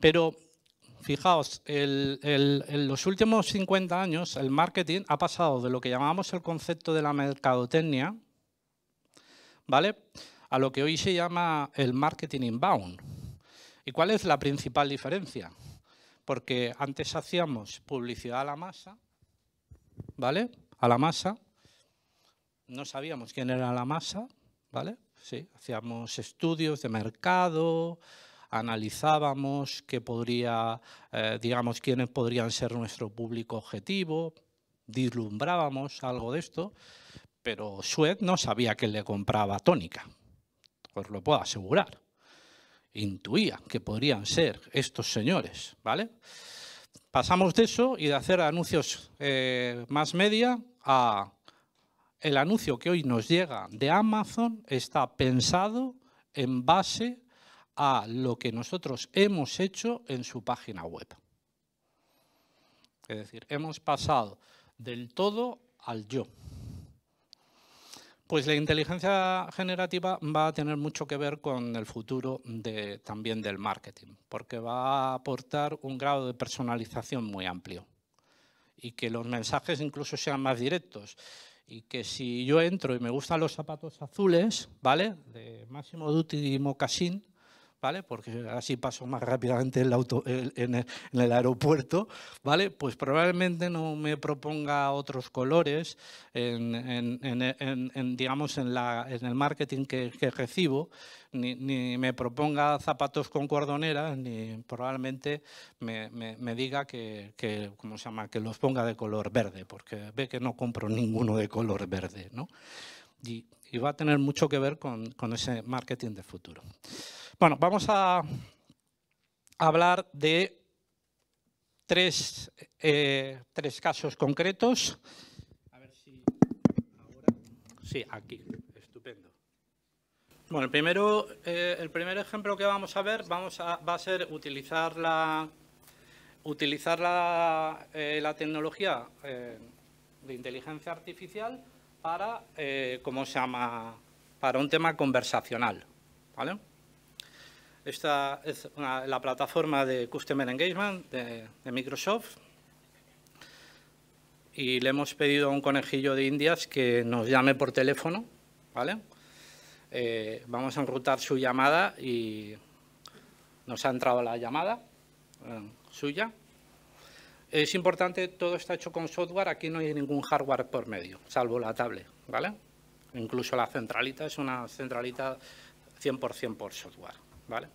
Pero fijaos, en los últimos 50 años el marketing ha pasado de lo que llamamos el concepto de la mercadotecnia, ¿vale? a lo que hoy se llama el marketing inbound. ¿Y cuál es la principal diferencia? porque antes hacíamos publicidad a la masa, ¿vale? A la masa. No sabíamos quién era la masa, ¿vale? Sí, hacíamos estudios de mercado, analizábamos qué podría, eh, digamos, quiénes podrían ser nuestro público objetivo, dislumbrábamos algo de esto, pero Suez no sabía que le compraba tónica, os lo puedo asegurar intuía que podrían ser estos señores, ¿vale? Pasamos de eso y de hacer anuncios eh, más media a el anuncio que hoy nos llega de Amazon está pensado en base a lo que nosotros hemos hecho en su página web. Es decir, hemos pasado del todo al yo. Pues la inteligencia generativa va a tener mucho que ver con el futuro también del marketing, porque va a aportar un grado de personalización muy amplio y que los mensajes incluso sean más directos y que si yo entro y me gustan los zapatos azules, ¿vale? De Máximo Dutti y porque así paso más rápidamente el auto, en, el, aeropuerto, ¿vale? Pues probablemente no me proponga otros colores en, digamos, en, la, en el marketing que, recibo, ni, me proponga zapatos con cordonera, ni probablemente me, diga que, ¿cómo se llama?, que los ponga de color verde, porque ve que no compro ninguno de color verde, ¿no? Y y va a tener mucho que ver con, ese marketing de futuro. Bueno, vamos a hablar de eh, tres, casos concretos. A ver si ahora... Sí, aquí. Estupendo. Bueno, el, primero, eh, el primer ejemplo que vamos a ver vamos va a ser utilizar la, utilizar la eh, tecnología de inteligencia artificial para, eh, ¿cómo se llama? Para un tema conversacional, Esta es la plataforma de Customer Engagement de, Microsoft y le hemos pedido a un conejillo de indias que nos llame por teléfono, ¿vale? Eh, vamos a enrutar su llamada y nos ha entrado la llamada eh, suya. Es importante, todo está hecho con software, aquí no hay ningún hardware por medio, salvo la tablet, ¿vale? Incluso la centralita es una centralita 100% por software, ¿vale?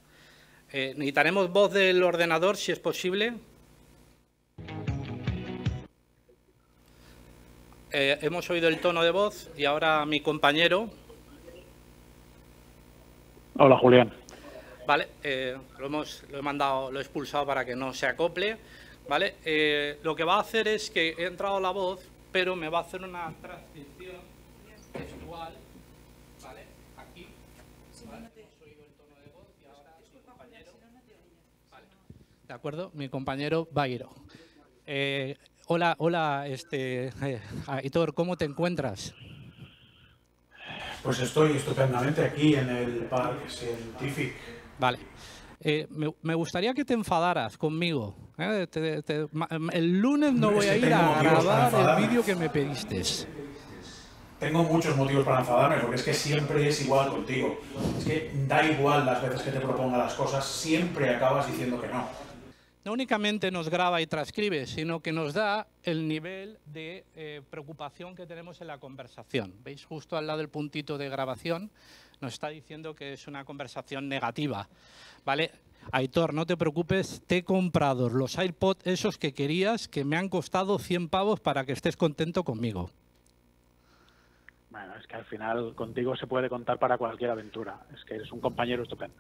Eh, necesitaremos voz del ordenador, si es posible. Eh, hemos oído el tono de voz y ahora mi compañero. Hola, Julián. Vale, eh, lo, he mandado, lo he expulsado para que no se acople. ¿vale? Eh, lo que va a hacer es que he entrado la voz, pero me va a hacer una transcripción textual, ¿vale? Aquí, de De acuerdo, mi compañero Bairo. Eh, hola, hola, este, eh, ¿cómo te encuentras? Pues estoy estupendamente aquí en el Parque Scientific. Vale. Eh, me, gustaría que te enfadaras conmigo. ¿eh? el lunes no voy a ir a grabar el vídeo que me pediste. Tengo muchos motivos para enfadarme, porque es que siempre es igual contigo. Es que da igual las veces que te proponga las cosas, siempre acabas diciendo que no. No únicamente nos graba y transcribe, sino que nos da el nivel de eh, preocupación que tenemos en la conversación. ¿Veis justo al lado del puntito de grabación? nos está diciendo que es una conversación negativa. ¿Vale? Aitor, no te preocupes, te he comprado los iPods esos que querías, que me han costado 100 pavos para que estés contento conmigo. Bueno, es que al final contigo se puede contar para cualquier aventura. Es que eres un compañero estupendo.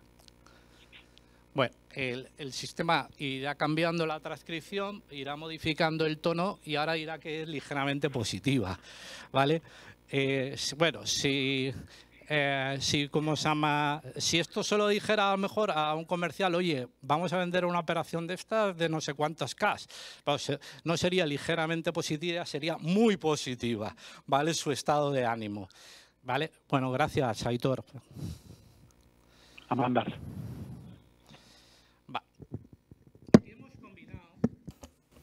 Bueno, el, sistema irá cambiando la transcripción, irá modificando el tono y ahora irá que es ligeramente positiva, ¿vale? Eh, bueno, si, eh, si, como se si esto solo dijera a mejor a un comercial, oye, vamos a vender una operación de estas de no sé cuántas casas, pues, eh, no sería ligeramente positiva, sería muy positiva, ¿vale? Su estado de ánimo, ¿vale? Bueno, gracias, Aitor. mandar. Va.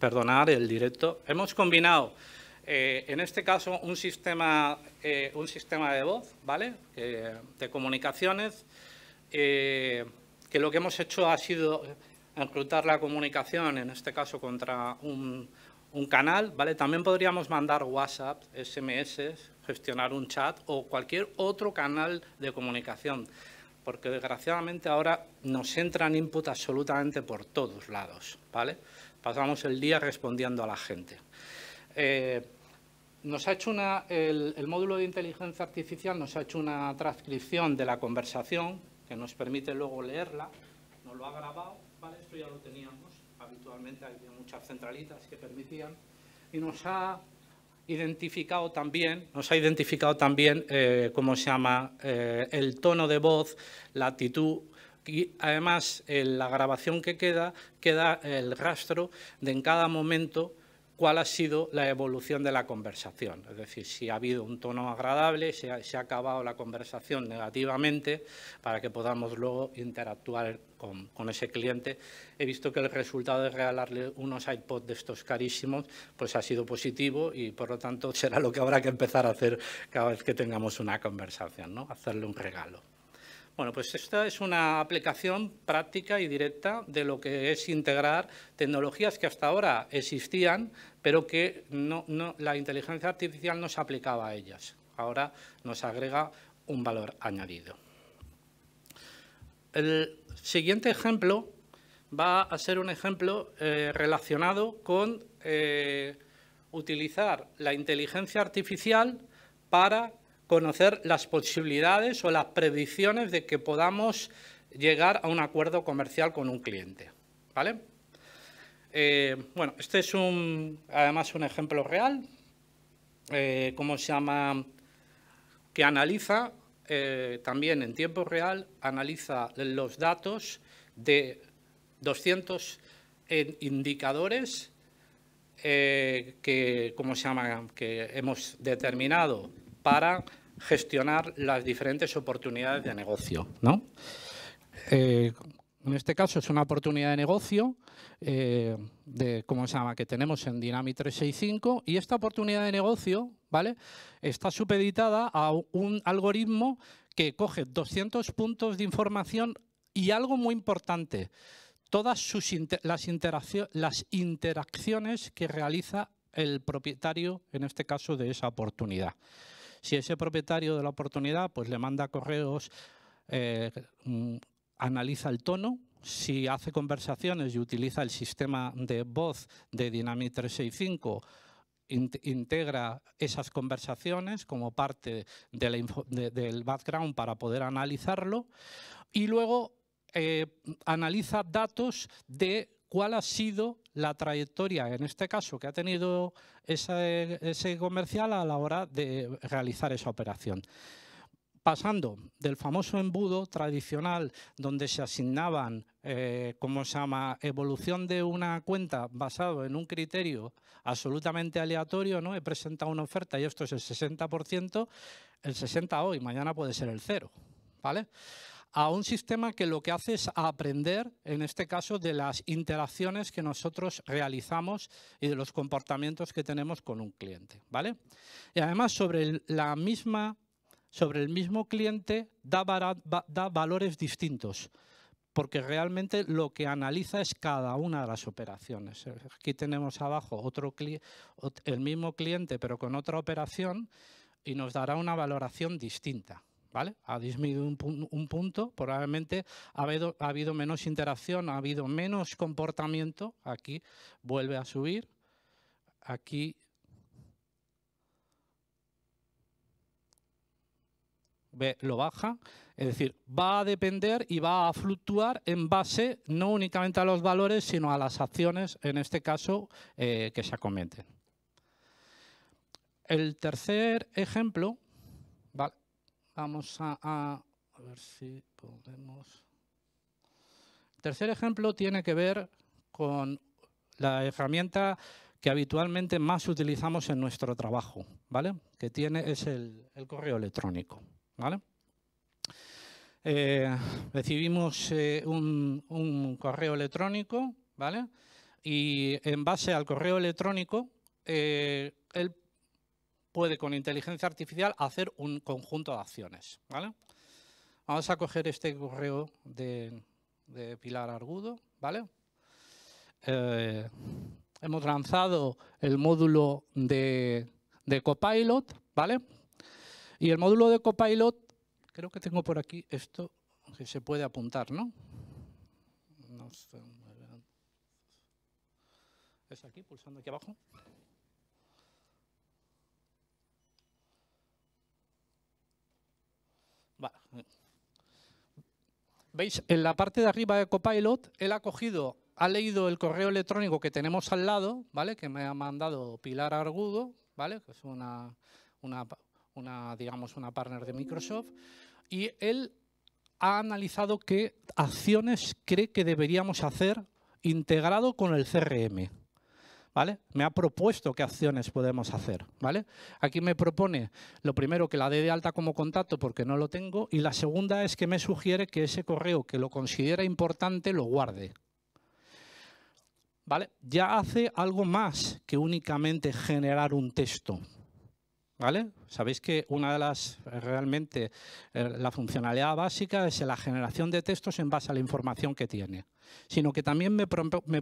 Perdonar el directo. Hemos combinado eh, en este caso, un sistema, eh, un sistema de voz, ¿vale? Eh, de comunicaciones, que lo que hemos hecho ha sido enclutar la comunicación, en este caso contra un, canal, ¿vale? También podríamos mandar WhatsApp, SMS, gestionar un chat o cualquier otro canal de comunicación, porque desgraciadamente ahora nos entran input absolutamente por todos lados, ¿vale? Pasamos el día respondiendo a la gente nos ha hecho el, módulo de inteligencia artificial nos ha hecho una transcripción de la conversación que nos permite luego leerla, nos lo ha grabado, ¿vale? esto ya lo teníamos, habitualmente había muchas centralitas que permitían, y nos ha identificado también, nos ha identificado también, eh, cómo se llama, eh, el tono de voz, la actitud y además la grabación que queda, queda el rastro de en cada momento cuál ha sido la evolución de la conversación. Es decir, si ha habido un tono agradable, si ha, ha acabado la conversación negativamente, para que podamos luego interactuar con, con, ese cliente. He visto que el resultado de regalarle unos iPods de estos carísimos pues ha sido positivo y por lo tanto será lo que habrá que empezar a hacer cada vez que tengamos una conversación, ¿no? hacerle un regalo. Bueno, pues esta es una aplicación práctica y directa de lo que es integrar tecnologías que hasta ahora existían, pero que la inteligencia artificial no se aplicaba a ellas. Ahora nos agrega un valor añadido. El siguiente ejemplo va a ser un ejemplo eh, relacionado con eh, utilizar la inteligencia artificial para conocer las posibilidades o las predicciones de que podamos llegar a un acuerdo comercial con un cliente. ¿vale? Eh, bueno, este es un, además un ejemplo real, eh, se llama? Que analiza eh, también en tiempo real, analiza los datos de 200 eh, indicadores que, ¿cómo se llama? que hemos determinado para gestionar las diferentes oportunidades de negocio. ¿no? Eh, en este caso es una oportunidad de negocio eh, de, ¿cómo se llama? que tenemos en Dynami 365 y esta oportunidad de negocio ¿vale? está supeditada a un algoritmo que coge 200 puntos de información y algo muy importante, todas sus las interacciones que realiza el propietario, en este caso, de esa oportunidad. Si ese propietario de la oportunidad pues, le manda correos, eh, mm, analiza el tono, si hace conversaciones y utiliza el sistema de voz de Dynamics 365, integra esas conversaciones como parte del background para poder analizarlo y luego eh, analiza datos de cuál ha sido la trayectoria, en este caso, que ha tenido ese, comercial a la hora de realizar esa operación pasando del famoso embudo tradicional donde se asignaban, eh, como se llama?, evolución de una cuenta basado en un criterio absolutamente aleatorio, ¿no? He presentado una oferta y esto es el 60%, el 60 hoy, mañana puede ser el cero, ¿vale? a un sistema que lo que hace es aprender, en este caso, de las interacciones que nosotros realizamos y de los comportamientos que tenemos con un cliente. ¿vale? Y además, sobre, la misma, sobre el mismo cliente da, valores distintos porque realmente lo que analiza es cada una de las operaciones. Aquí tenemos abajo otro el mismo cliente, pero con otra operación, y nos dará una valoración distinta. Ha disminuido un, punto, probablemente ha habido, menos interacción, ha habido menos comportamiento, aquí vuelve a subir, aquí lo baja. Es decir, va a depender y va a fluctuar en base no únicamente a los valores, sino a las acciones, en este caso, eh, que se acometen. El tercer ejemplo vamos a, ver si podemos. El tercer ejemplo tiene que ver con la herramienta que habitualmente más utilizamos en nuestro trabajo, ¿vale? Que tiene es el, correo electrónico, ¿vale? Eh, recibimos eh, un, correo electrónico, ¿vale? Y en base al correo electrónico, eh, el puede con inteligencia artificial hacer un conjunto de acciones. ¿vale? Vamos a coger este correo de, Pilar Argudo. ¿vale? Eh, hemos lanzado el módulo de, Copilot. ¿vale? Y el módulo de Copilot, creo que tengo por aquí esto que se puede apuntar, ¿no? es aquí, pulsando aquí abajo. ¿Veis? En la parte de arriba de Copilot, él ha cogido, ha leído el correo electrónico que tenemos al lado, ¿vale? Que me ha mandado Pilar Argudo, ¿vale? Que es una, una, una digamos, una partner de Microsoft. Y él ha analizado qué acciones cree que deberíamos hacer integrado con el CRM. Me ha propuesto qué acciones podemos hacer, ¿vale? Aquí me propone, lo primero, que la dé de alta como contacto porque no lo tengo y la segunda es que me sugiere que ese correo que lo considera importante lo guarde, ¿vale? Ya hace algo más que únicamente generar un texto, ¿vale? Sabéis que una de las, realmente, eh, la funcionalidad básica es la generación de textos en base a la información que tiene, sino que también me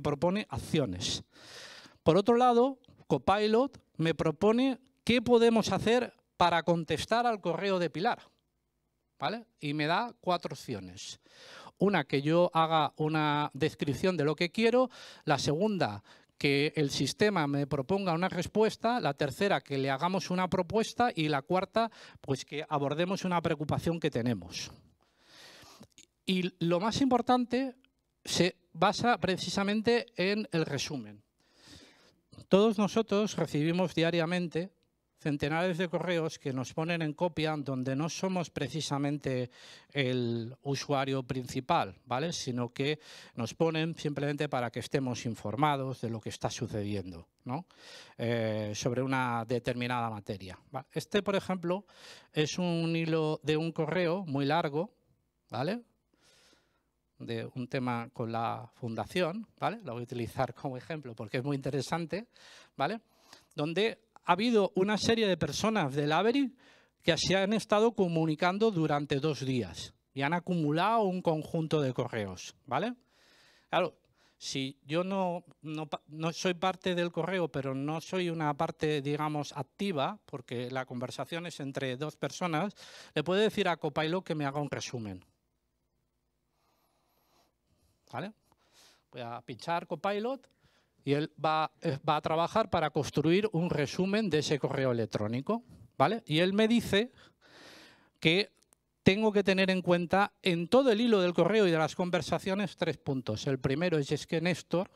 propone acciones, por otro lado, Copilot me propone qué podemos hacer para contestar al correo de Pilar. ¿Vale? Y me da cuatro opciones. Una, que yo haga una descripción de lo que quiero. La segunda, que el sistema me proponga una respuesta, la tercera, que le hagamos una propuesta y la cuarta, pues que abordemos una preocupación que tenemos. Y lo más importante se basa precisamente en el resumen. Todos nosotros recibimos diariamente centenares de correos que nos ponen en copia donde no somos precisamente el usuario principal, ¿vale? Sino que nos ponen simplemente para que estemos informados de lo que está sucediendo, ¿no? Eh, sobre una determinada materia. Este, por ejemplo, es un hilo de un correo muy largo, ¿vale? de un tema con la fundación, ¿vale? lo voy a utilizar como ejemplo porque es muy interesante, ¿vale? Donde ha habido una serie de personas del Avery que se han estado comunicando durante dos días y han acumulado un conjunto de correos, ¿vale? Claro, si yo no, no, soy parte del correo, pero no soy una parte, digamos, activa, porque la conversación es entre dos personas, le puedo decir a Copilot que me haga un resumen, ¿vale? Voy a pinchar Copilot y él eh, va, a trabajar para construir un resumen de ese correo electrónico, ¿vale? Y él me dice que tengo que tener en cuenta en todo el hilo del correo y de las conversaciones tres puntos. El primero es que Néstor,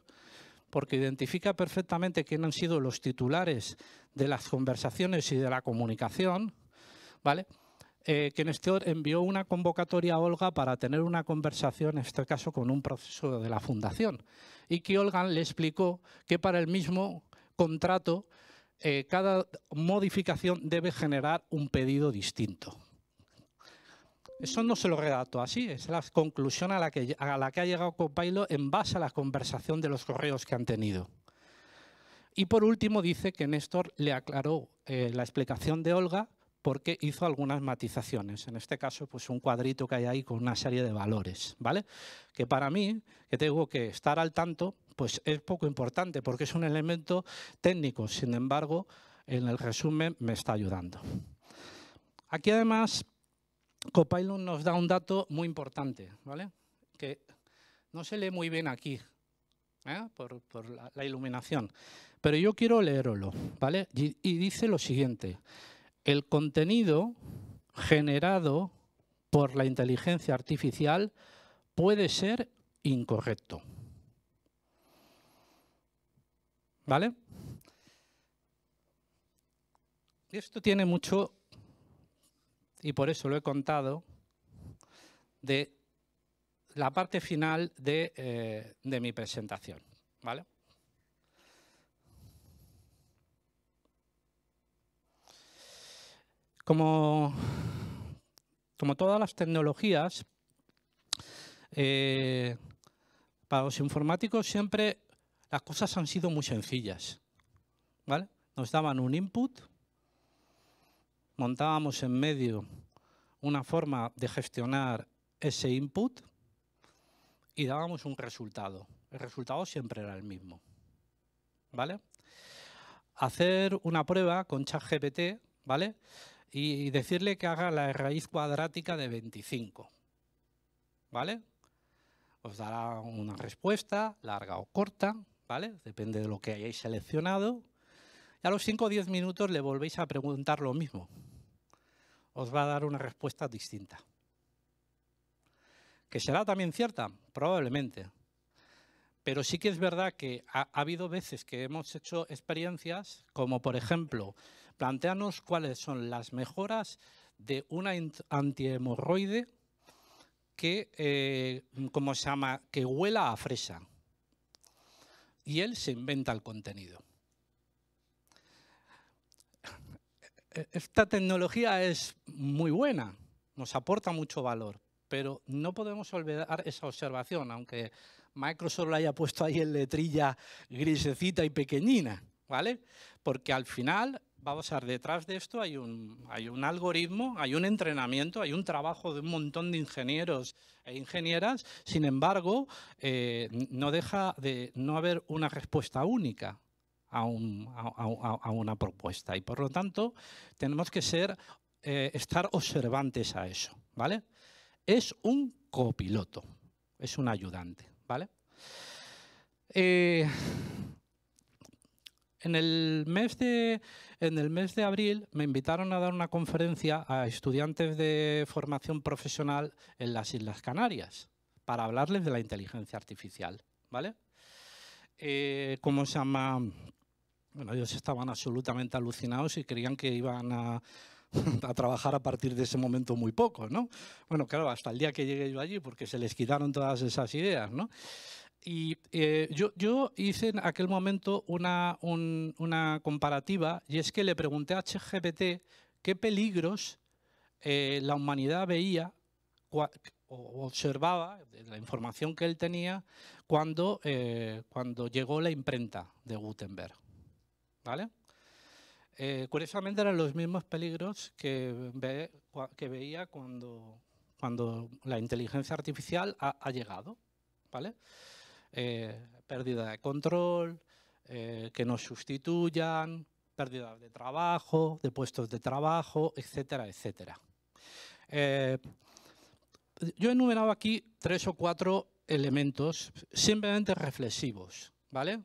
porque identifica perfectamente quién han sido los titulares de las conversaciones y de la comunicación, ¿vale? Eh, que Néstor envió una convocatoria a Olga para tener una conversación, en este caso con un proceso de la fundación, y que Olga le explicó que para el mismo contrato eh, cada modificación debe generar un pedido distinto. Eso no se lo redactó así, es la conclusión a la que, ha llegado Copailo en base a la conversación de los correos que han tenido. Y por último dice que Néstor le aclaró eh, la explicación de Olga porque hizo algunas matizaciones. En este caso, pues un cuadrito que hay ahí con una serie de valores, ¿vale? Que para mí, que tengo que estar al tanto, pues es poco importante porque es un elemento técnico. Sin embargo, en el resumen me está ayudando. Aquí además, Copilot nos da un dato muy importante, ¿vale? Que no se lee muy bien aquí, ¿eh? por, la, iluminación. Pero yo quiero leerlo, ¿vale? y dice lo siguiente el contenido generado por la inteligencia artificial puede ser incorrecto. ¿Vale? Esto tiene mucho, y por eso lo he contado, de la parte final de, eh, de mi presentación. ¿Vale? Como, todas las tecnologías, eh, para los informáticos siempre las cosas han sido muy sencillas. ¿vale? Nos daban un input, montábamos en medio una forma de gestionar ese input y dábamos un resultado. El resultado siempre era el mismo. ¿Vale? Hacer una prueba con ChatGPT, ¿vale? y decirle que haga la raíz cuadrática de 25. ¿Vale? Os dará una respuesta, larga o corta, ¿vale? Depende de lo que hayáis seleccionado. Y a los 5 o 10 minutos le volvéis a preguntar lo mismo. Os va a dar una respuesta distinta. ¿Que será también cierta? Probablemente. Pero sí que es verdad que ha habido veces que hemos hecho experiencias, como por ejemplo, Planteanos cuáles son las mejoras de una antihemorroide que, eh, se llama, que huela a fresa. Y él se inventa el contenido. Esta tecnología es muy buena, nos aporta mucho valor, pero no podemos olvidar esa observación, aunque Microsoft lo haya puesto ahí en letrilla grisecita y pequeñina, ¿vale? Porque al final vamos a detrás de esto hay un, hay un algoritmo, hay un entrenamiento, hay un trabajo de un montón de ingenieros e ingenieras, sin embargo, eh, no deja de no haber una respuesta única. A, una propuesta y por lo tanto tenemos que ser eh, estar observantes a eso vale es un copiloto es un ayudante vale eh, en el, mes de, en el mes de abril me invitaron a dar una conferencia a estudiantes de formación profesional en las Islas Canarias para hablarles de la inteligencia artificial, ¿vale? Eh, ¿Cómo se llama? Bueno, ellos estaban absolutamente alucinados y creían que iban a, a trabajar a partir de ese momento muy poco, ¿no? Bueno, claro, hasta el día que llegué yo allí, porque se les quitaron todas esas ideas, ¿no? Y eh, yo, hice en aquel momento una, comparativa y es que le pregunté a HGPT qué peligros eh, la humanidad veía o observaba, la información que él tenía, eh, cuando, llegó la imprenta de Gutenberg. ¿Vale? curiosamente eran los mismos peligros que, que veía cuando, la inteligencia artificial ha llegado. ¿Vale? Eh, pérdida de control, eh, que nos sustituyan, pérdida de trabajo, de puestos de trabajo, etcétera, etcétera. Eh, yo he enumerado aquí tres o cuatro elementos simplemente reflexivos, ¿vale?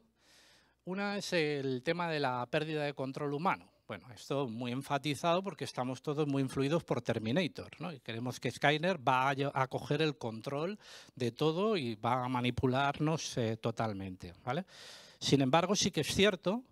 Una es el tema de la pérdida de control humano. Bueno, esto muy enfatizado porque estamos todos muy influidos por Terminator, ¿no? Y queremos que Skyner va a, coger el control de todo y va a manipularnos eh, totalmente, ¿vale? Sin embargo, sí que es cierto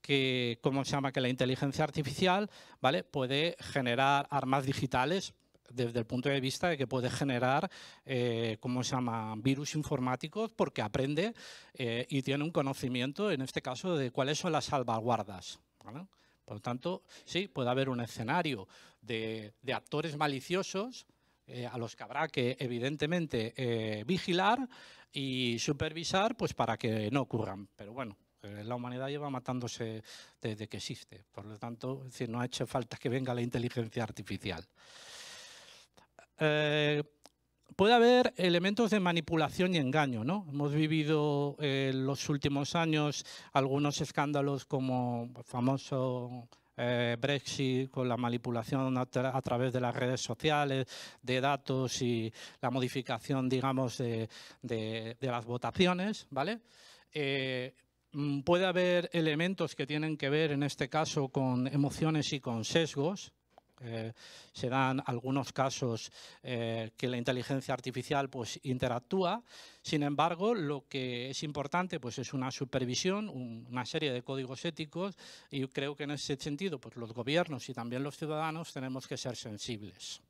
que, ¿cómo se llama? Que la inteligencia artificial, ¿vale? Puede generar armas digitales desde el punto de vista de que puede generar, eh, se llama?, virus informáticos porque aprende eh, y tiene un conocimiento, en este caso, de cuáles son las salvaguardas. ¿vale? Por lo tanto, sí, puede haber un escenario de, actores maliciosos eh, a los que habrá que, evidentemente, eh, vigilar y supervisar pues, para que no ocurran. Pero bueno, eh, la humanidad lleva matándose desde que existe. Por lo tanto, no ha hecho falta que venga la inteligencia artificial puede haber elementos de manipulación y engaño, ¿no? Hemos vivido en eh, los últimos años algunos escándalos como el pues, famoso eh, Brexit con la manipulación a, través de las redes sociales, de datos y la modificación, digamos, de, las votaciones, ¿vale? Eh, mm, puede haber elementos que tienen que ver, en este caso, con emociones y con sesgos, eh, se dan algunos casos eh, que la inteligencia artificial pues, interactúa. Sin embargo, lo que es importante pues, es una supervisión, una serie de códigos éticos y creo que en ese sentido pues, los gobiernos y también los ciudadanos tenemos que ser sensibles.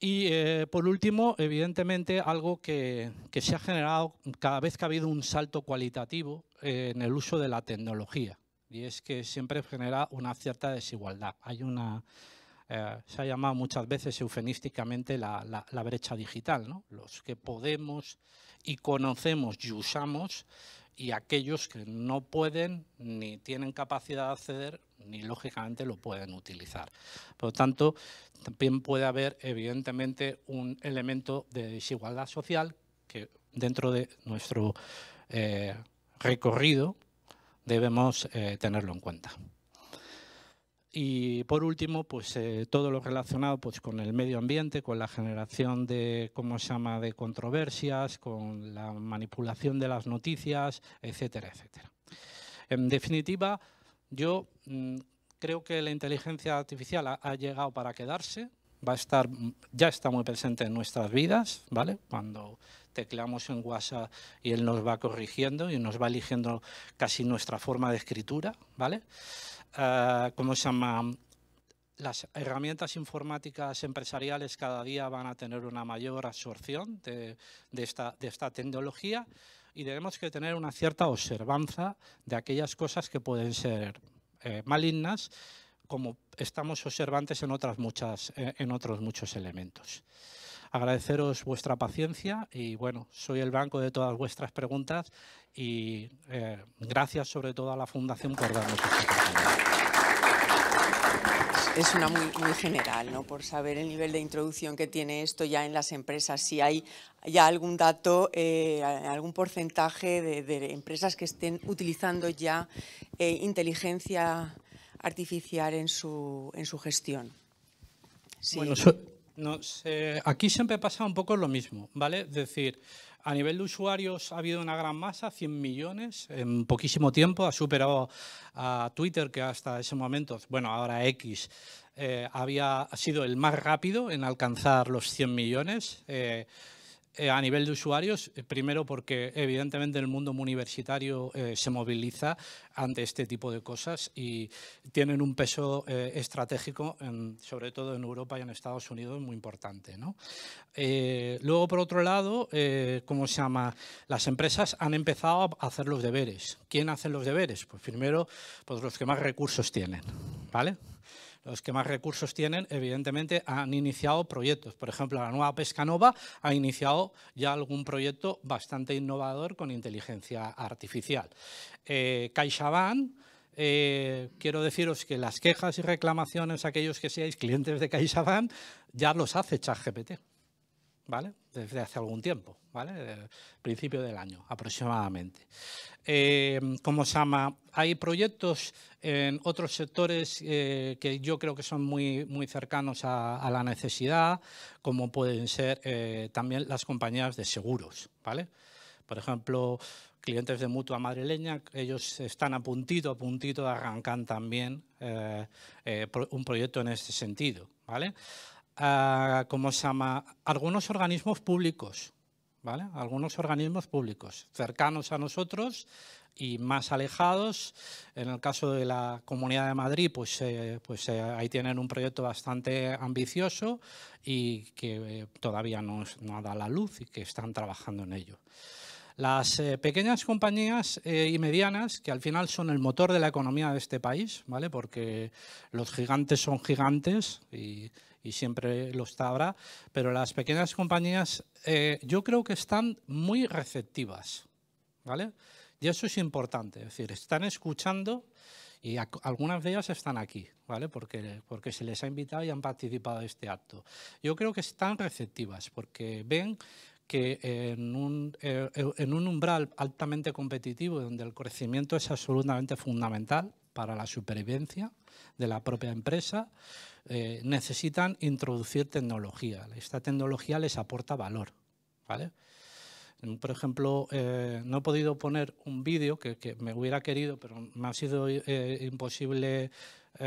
Y eh, por último, evidentemente, algo que, se ha generado cada vez que ha habido un salto cualitativo en el uso de la tecnología y es que siempre genera una cierta desigualdad. Hay una, eh, se ha llamado muchas veces eufemísticamente la, brecha digital, ¿no? los que podemos y conocemos y usamos y aquellos que no pueden ni tienen capacidad de acceder ni lógicamente lo pueden utilizar. Por lo tanto, también puede haber evidentemente un elemento de desigualdad social que dentro de nuestro eh, recorrido debemos eh, tenerlo en cuenta. Y por último, pues eh, todo lo relacionado pues, con el medio ambiente, con la generación de, ¿cómo se llama?, de controversias, con la manipulación de las noticias, etcétera, etcétera. En definitiva, yo mm, creo que la inteligencia artificial ha, llegado para quedarse, va a estar, ya está muy presente en nuestras vidas, ¿vale? Cuando teclamos en WhatsApp y él nos va corrigiendo y nos va eligiendo casi nuestra forma de escritura, ¿vale? Eh, ¿Cómo se llama? Las herramientas informáticas empresariales cada día van a tener una mayor absorción de, esta, tecnología y debemos que tener una cierta observanza de aquellas cosas que pueden ser eh, malignas como estamos observantes en, otras muchas, eh, en otros muchos elementos. Agradeceros vuestra paciencia y bueno, soy el banco de todas vuestras preguntas y eh, gracias sobre todo a la Fundación por darnos esta Es una muy, muy general, ¿no? Por saber el nivel de introducción que tiene esto ya en las empresas. Si hay ya algún dato, eh, algún porcentaje de, empresas que estén utilizando ya eh, inteligencia artificial en su, en su gestión. Bueno, no sé, aquí siempre pasa un poco lo mismo, ¿vale? Es decir, a nivel de usuarios ha habido una gran masa, 100 millones, en poquísimo tiempo ha superado a Twitter, que hasta ese momento, bueno, ahora X, eh, había sido el más rápido en alcanzar los 100 millones. Eh, eh, a nivel de usuarios, eh, primero porque evidentemente el mundo universitario eh, se moviliza ante este tipo de cosas y tienen un peso estratégico, sobre todo en Europa y en Estados Unidos, muy importante. ¿no? luego, por otro lado, ¿cómo se llama? Las empresas han empezado a hacer los deberes. ¿Quién hace los deberes? Pues primero, pues los que más recursos tienen, ¿vale? los que más recursos tienen, evidentemente han iniciado proyectos. Por ejemplo, la nueva Pesca Nova ha iniciado ya algún proyecto bastante innovador con inteligencia artificial. Eh, eh quiero deciros que las quejas y reclamaciones, aquellos que seáis clientes de CaixaBank, ya los hace ChatGPT. ¿Vale? Desde hace algún tiempo, ¿vale? principio del año aproximadamente. Como eh, ¿cómo se llama? Hay proyectos en otros sectores eh, que yo creo que son muy, muy cercanos a, la necesidad, como pueden ser eh, también las compañías de seguros, ¿vale? Por ejemplo, clientes de Mutua Madrileña, ellos están a puntito, a puntito de arrancar también un proyecto en este sentido, ¿vale? Ah, ¿Cómo se llama? Algunos organismos públicos, algunos organismos públicos cercanos a nosotros y más alejados. En el caso de la Comunidad de Madrid, pues, eh, pues eh, ahí tienen un proyecto bastante ambicioso y que eh, todavía no, no ha dado la luz y que están trabajando en ello. Las pequeñas compañías y medianas, que al final son el motor de la economía de este país, ¿vale? porque los gigantes son gigantes y, y siempre lo está ahora pero las pequeñas compañías eh, yo creo que están muy receptivas, ¿vale? Y eso es importante, es decir, están escuchando y algunas de ellas están aquí, ¿vale? Porque, porque se les ha invitado y han participado en este acto. Yo creo que están receptivas porque ven que en un, eh, en un umbral altamente competitivo, donde el crecimiento es absolutamente fundamental para la supervivencia de la propia empresa, eh, necesitan introducir tecnología. Esta tecnología les aporta valor. ¿vale? Por ejemplo, eh, no he podido poner un vídeo que, me hubiera querido, pero me ha sido eh, imposible,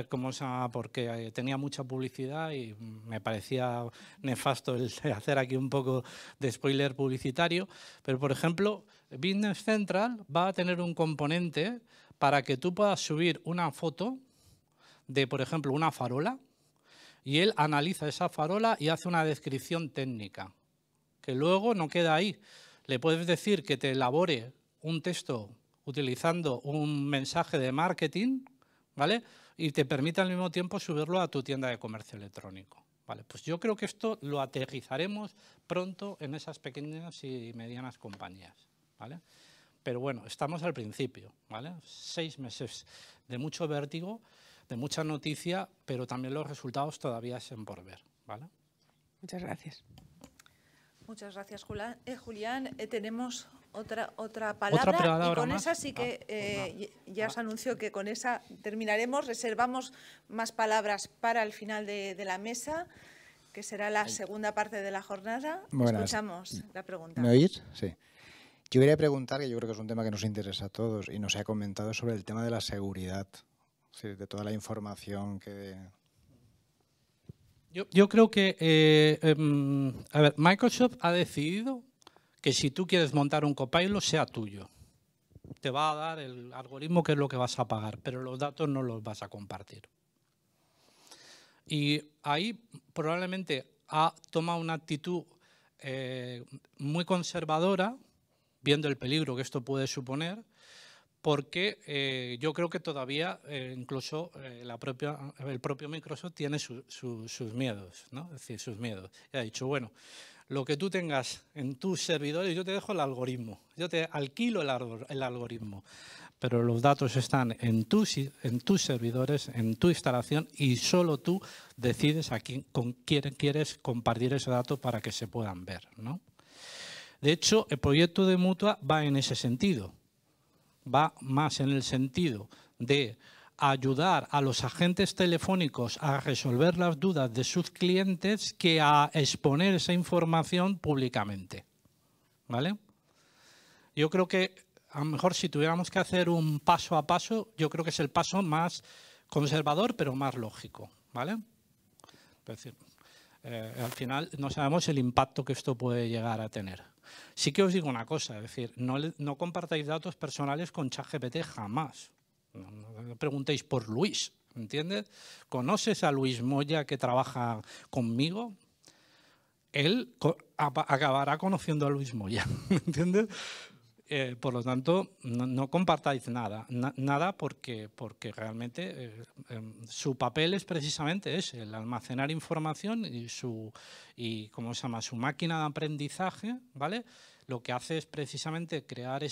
como sea, porque tenía mucha publicidad y me parecía nefasto el hacer aquí un poco de spoiler publicitario. Pero, por ejemplo, Business Central va a tener un componente para que tú puedas subir una foto de, por ejemplo, una farola y él analiza esa farola y hace una descripción técnica, que luego no queda ahí. Le puedes decir que te elabore un texto utilizando un mensaje de marketing, ¿vale? Y te permite al mismo tiempo subirlo a tu tienda de comercio electrónico. Vale, pues yo creo que esto lo aterrizaremos pronto en esas pequeñas y medianas compañías, ¿vale? Pero bueno, estamos al principio, ¿vale? Seis meses de mucho vértigo mucha noticia, pero también los resultados todavía están por ver. Muchas gracias. Muchas gracias, eh, Julián. Eh, tenemos otra, otra palabra. y con esa sí que ah, pues eh, ya os anuncio que con esa terminaremos. Reservamos más palabras para el final de, la mesa, que será la segunda parte de la jornada. Escuchamos la pregunta. ¿Me oís? Sí. Yo quería preguntar, que yo creo que es un tema que nos interesa a todos y nos ha comentado sobre el tema de la seguridad de toda la información que... Yo, creo que eh, em, a ver, Microsoft ha decidido que si tú quieres montar un copilot sea tuyo. Te va a dar el algoritmo que es lo que vas a pagar, pero los datos no los vas a compartir. Y ahí probablemente ha tomado una actitud eh, muy conservadora, viendo el peligro que esto puede suponer, porque eh, yo creo que todavía eh, incluso eh, el propio Microsoft tiene sus miedos, Es decir, sus miedos. Y ha dicho, bueno, lo que tú tengas en tus servidores, yo te dejo el algoritmo, yo te alquilo el, algoritmo, pero los datos están en tus, servidores, en tu instalación y solo tú decides a quién, con quién quieres compartir ese dato para que se puedan ver, De hecho, el proyecto de Mutua va en ese sentido va más en el sentido de ayudar a los agentes telefónicos a resolver las dudas de sus clientes que a exponer esa información públicamente. ¿Vale? Yo creo que a lo mejor si tuviéramos que hacer un paso a paso, yo creo que es el paso más conservador, pero más lógico. ¿Vale? decir, eh, al final no sabemos el impacto que esto puede llegar a tener. Sí que os digo una cosa, es decir, no, compartáis datos personales con ChatGPT jamás. No, preguntéis por Luis, ¿entiendes? ¿Conoces a Luis Moya que trabaja conmigo? Él acabará conociendo a Luis Moya, ¿entiendes? Eh, por lo tanto, no, compartáis nada, nada porque, realmente eh, em, su papel es precisamente ese, el almacenar información y su, y, ¿cómo se llama? su máquina de aprendizaje, ¿vale? lo que hace es precisamente crear e,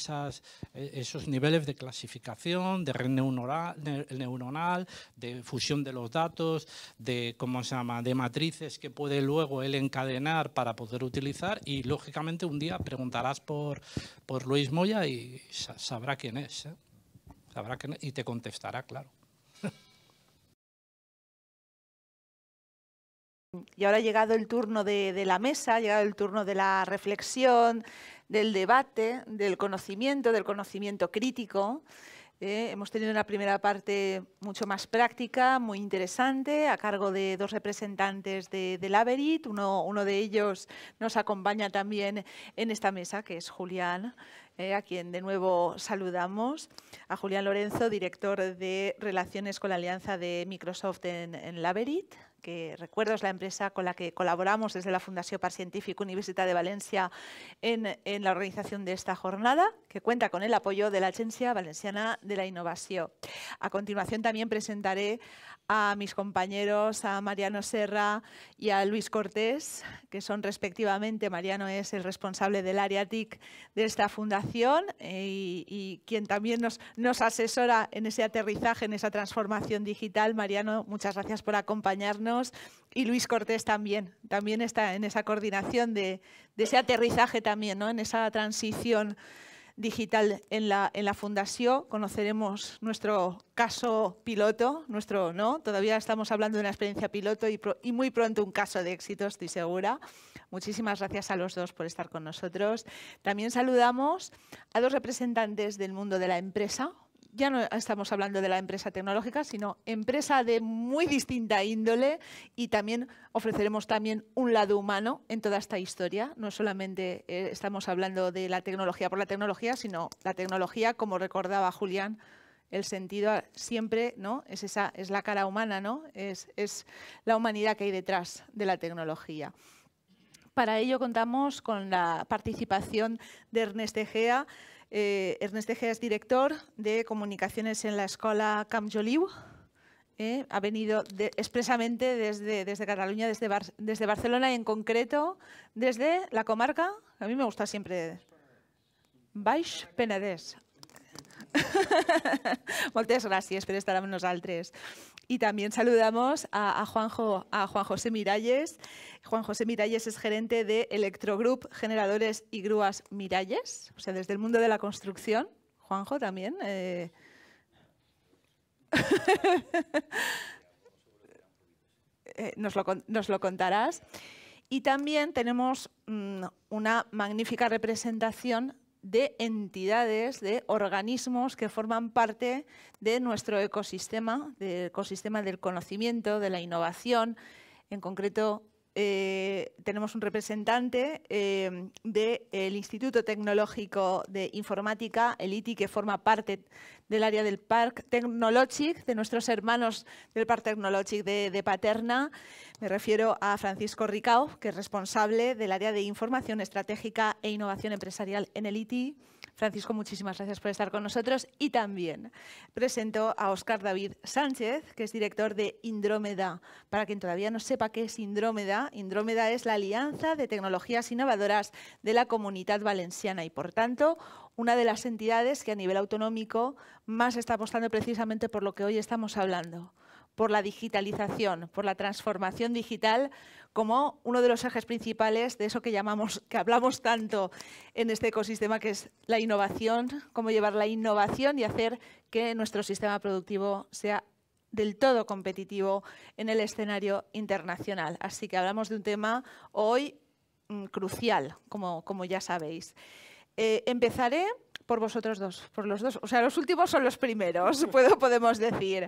esos niveles de clasificación, de red neuronal, de fusión de los datos, de, ¿cómo se llama?, de matrices que puede luego él encadenar para poder utilizar y, lógicamente, un día preguntarás por, por Luis Moya y sabrá quién es, ¿eh? sabrá quién es y te contestará, claro. Y ahora ha llegado el turno de, la mesa, ha llegado el turno de la reflexión, del debate, del conocimiento, del conocimiento crítico. Eh, hemos tenido una primera parte mucho más práctica, muy interesante, a cargo de dos representantes de, del Uno, de ellos nos acompaña también en esta mesa, que es Julián, eh, a quien de nuevo saludamos. A Julián Lorenzo, director de Relaciones con la Alianza de Microsoft en, en que recuerdo es la empresa con la que colaboramos desde la Fundación Par Científico Universitat de Valencia en, la organización de esta jornada, que cuenta con el apoyo de la Agencia Valenciana de la Innovación. A continuación también presentaré a mis compañeros, a Mariano Serra y a Luis Cortés, que son respectivamente, Mariano es el responsable del área TIC de esta fundación eh, y, y quien también nos, nos asesora en ese aterrizaje, en esa transformación digital. Mariano, muchas gracias por acompañarnos y Luis Cortés también, también está en esa coordinación de, ese aterrizaje también, en esa transición digital en la, fundación. Conoceremos nuestro caso piloto, nuestro no, todavía estamos hablando de una experiencia piloto y, y, muy pronto un caso de éxito, estoy segura. Muchísimas gracias a los dos por estar con nosotros. También saludamos a dos representantes del mundo de la empresa, ya no estamos hablando de la empresa tecnológica, sino empresa de muy distinta índole y también ofreceremos también un lado humano en toda esta historia. No solamente eh, estamos hablando de la tecnología por la tecnología, sino la tecnología, como recordaba Julián, el sentido siempre no es esa es la cara humana no es, es la humanidad que hay detrás de la tecnología para ello contamos con la participación de Ernest Egea eh, Ernest es director de comunicaciones en la Escuela Camp eh, ha venido expresamente desde, desde Cataluña, desde, desde Barcelona y en concreto desde la comarca. A mí me gusta siempre Baix Penedès. Moltes gràcies per estar al nosaltres. Y también saludamos a, Juanjo, a, Juan José Miralles. Juan José Miralles es gerente de Electrogroup Generadores y Grúas Miralles, o sea, desde el mundo de la construcción. Juanjo también. Eh. Eh, nos, lo, nos, lo, contarás. Y también tenemos mm, una magnífica representación de entidades, de organismos que forman parte de nuestro ecosistema, del ecosistema del conocimiento, de la innovación, en concreto eh, tenemos un representante eh, del Instituto Tecnológico de Informática, el ITI, que forma parte del área del Parc Technologic, de nuestros hermanos del Park Technologic de, Paterna. Me refiero a Francisco Ricao, que es responsable del área de Información Estratégica e Innovación Empresarial en el ITI. Francisco, muchísimas gracias por estar con nosotros y también presento a Oscar David Sánchez, que es director de Indrómeda. Para quien todavía no sepa qué es Indrómeda, Indrómeda es la alianza de tecnologías innovadoras de la comunidad valenciana y, por tanto, una de las entidades que a nivel autonómico más está apostando precisamente por lo que hoy estamos hablando por la digitalización, por la transformación digital como uno de los ejes principales de eso que llamamos, que hablamos tanto en este ecosistema, que es la innovación, cómo llevar la innovación y hacer que nuestro sistema productivo sea del todo competitivo en el escenario internacional. Así que hablamos de un tema hoy mm, crucial, como, ya sabéis. Eh, empezaré por vosotros dos, por los dos. O sea, los últimos son los primeros, puedo, podemos decir.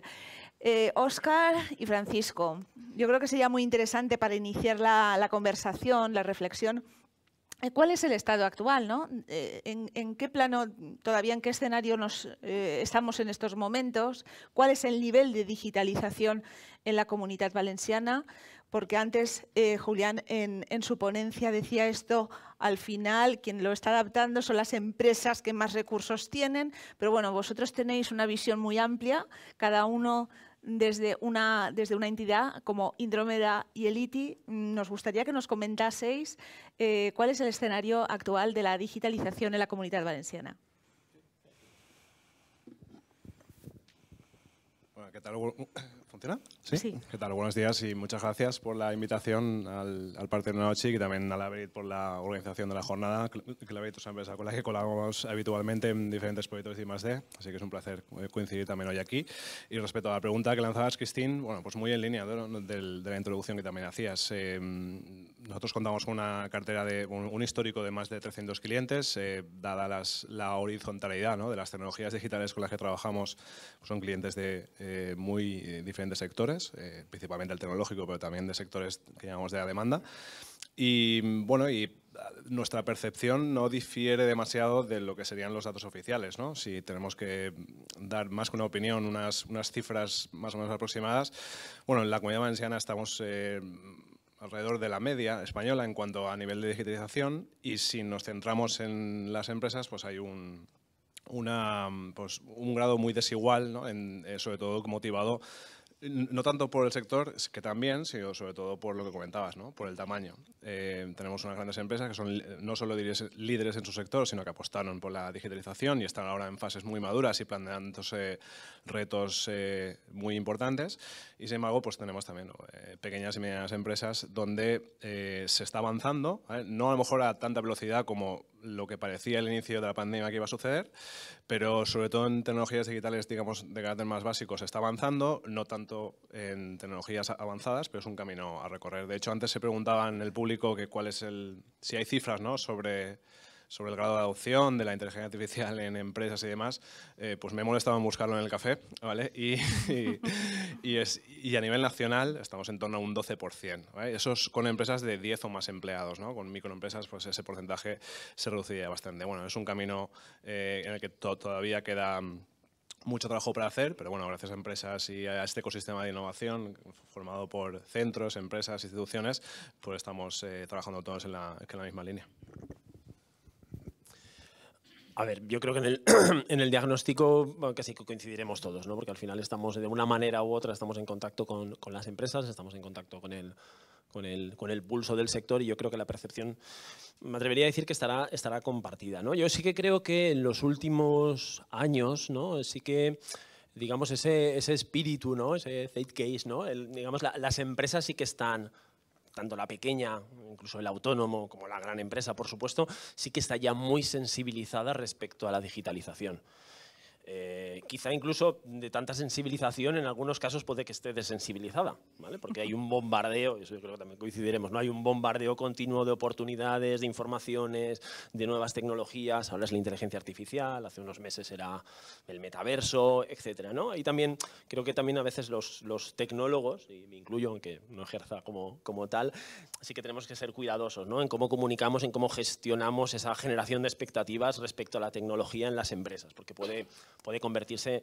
Oscar eh, y Francisco, yo creo que sería muy interesante para iniciar la, conversación, la reflexión. Eh, ¿Cuál es el estado actual? Eh, ¿En, qué plano, todavía en qué escenario nos, estamos en estos momentos? ¿Cuál es el nivel de digitalización en la comunidad valenciana? porque antes eh, Julián en, su ponencia decía esto, al final quien lo está adaptando son las empresas que más recursos tienen, pero bueno, vosotros tenéis una visión muy amplia, cada uno desde una, desde una entidad como Indromeda y Eliti. Nos gustaría que nos comentaseis eh, cuál es el escenario actual de la digitalización en la comunidad valenciana. Bueno, ¿qué tal? ¿Funciona? ¿Sí? ¿Qué tal? Buenos días y muchas gracias por la invitación al, al Partido de la Noche y también a la por la organización de la jornada. Claverit es una empresa con la que colaboramos habitualmente en diferentes proyectos de I+.D., así que es un placer eh, coincidir también hoy aquí. Y respecto a la pregunta que lanzabas, Cristín, bueno, pues muy en línea de, la introducción que también hacías. Em, nosotros contamos con una cartera, de un, histórico de más de 300 clientes, eh, dada la horizontalidad de las tecnologías digitales con las que trabajamos, pues son clientes de eh, muy diferentes de sectores, eh, principalmente el tecnológico, pero también de sectores que llamamos de la demanda. Y bueno, y ah, nuestra percepción no difiere demasiado de lo que serían los datos oficiales. ¿no? Si tenemos que dar más que una opinión, unas, unas cifras más o menos aproximadas, bueno, en la comunidad valenciana estamos... Eh, alrededor de la media española en cuanto a nivel de digitalización y si nos centramos en las empresas, pues hay un, una, pues, un grado muy desigual, ¿no? en, eh, sobre todo motivado no tanto por el sector, que también, sino sobre todo por lo que comentabas, ¿no? por el tamaño. Eh, tenemos unas grandes empresas que son eh, no solo líderes en su sector, sino que apostaron por la digitalización y están ahora en fases muy maduras y planteándose retos eh, muy importantes. Y sin embargo, pues tenemos también pequeñas y medianas empresas donde se está avanzando, no a lo mejor a tanta velocidad como lo que parecía el inicio de la pandemia que iba a suceder, pero sobre todo en tecnologías digitales, digamos, de carácter más básico, se está avanzando, no tanto en tecnologías avanzadas, pero es un camino a recorrer. De hecho, antes se preguntaba en el público que cuál es el, si hay cifras, ¿no? Sobre sobre el grado de adopción de la inteligencia artificial en empresas y demás, eh, pues me he molestado en buscarlo en el café, ¿vale? Y, es, a nivel nacional estamos en torno a un 12%, Eso es con empresas de 10 o más empleados, ¿no? Con microempresas, pues ese porcentaje se reduciría bastante. Bueno, es un camino eh, en el que todavía queda mm, mucho trabajo para hacer, pero bueno, gracias a empresas y a este ecosistema de innovación formado por centros, empresas, instituciones, pues estamos eh, trabajando todos en la misma línea. A ver, yo creo que en el, en el diagnóstico casi coincidiremos todos, ¿no? porque al final estamos de una manera u otra, estamos en contacto con, con las empresas, estamos en contacto con el, con el, con el pulso del sector y yo creo que la percepción, me atrevería a decir que estará, estará compartida. ¿no? Yo sí que creo que en los últimos años, ¿no? sí que digamos ese, ese espíritu, ¿no? ese zeitgeist, ¿no? digamos las empresas sí que están tanto la pequeña, incluso el autónomo, como la gran empresa, por supuesto, sí que está ya muy sensibilizada respecto a la digitalización. Eh, quizá incluso de tanta sensibilización, en algunos casos puede que esté desensibilizada, ¿vale? Porque hay un bombardeo, eso yo creo que también coincidiremos, ¿no? Hay un bombardeo continuo de oportunidades, de informaciones, de nuevas tecnologías, ahora es la inteligencia artificial, hace unos meses era el metaverso, etcétera, ¿no? también, creo que también a veces los, tecnólogos, y me incluyo, aunque no ejerza como, tal, sí que tenemos que ser cuidadosos, En cómo comunicamos, en cómo gestionamos esa generación de expectativas respecto a la tecnología en las empresas, porque puede puede convertirse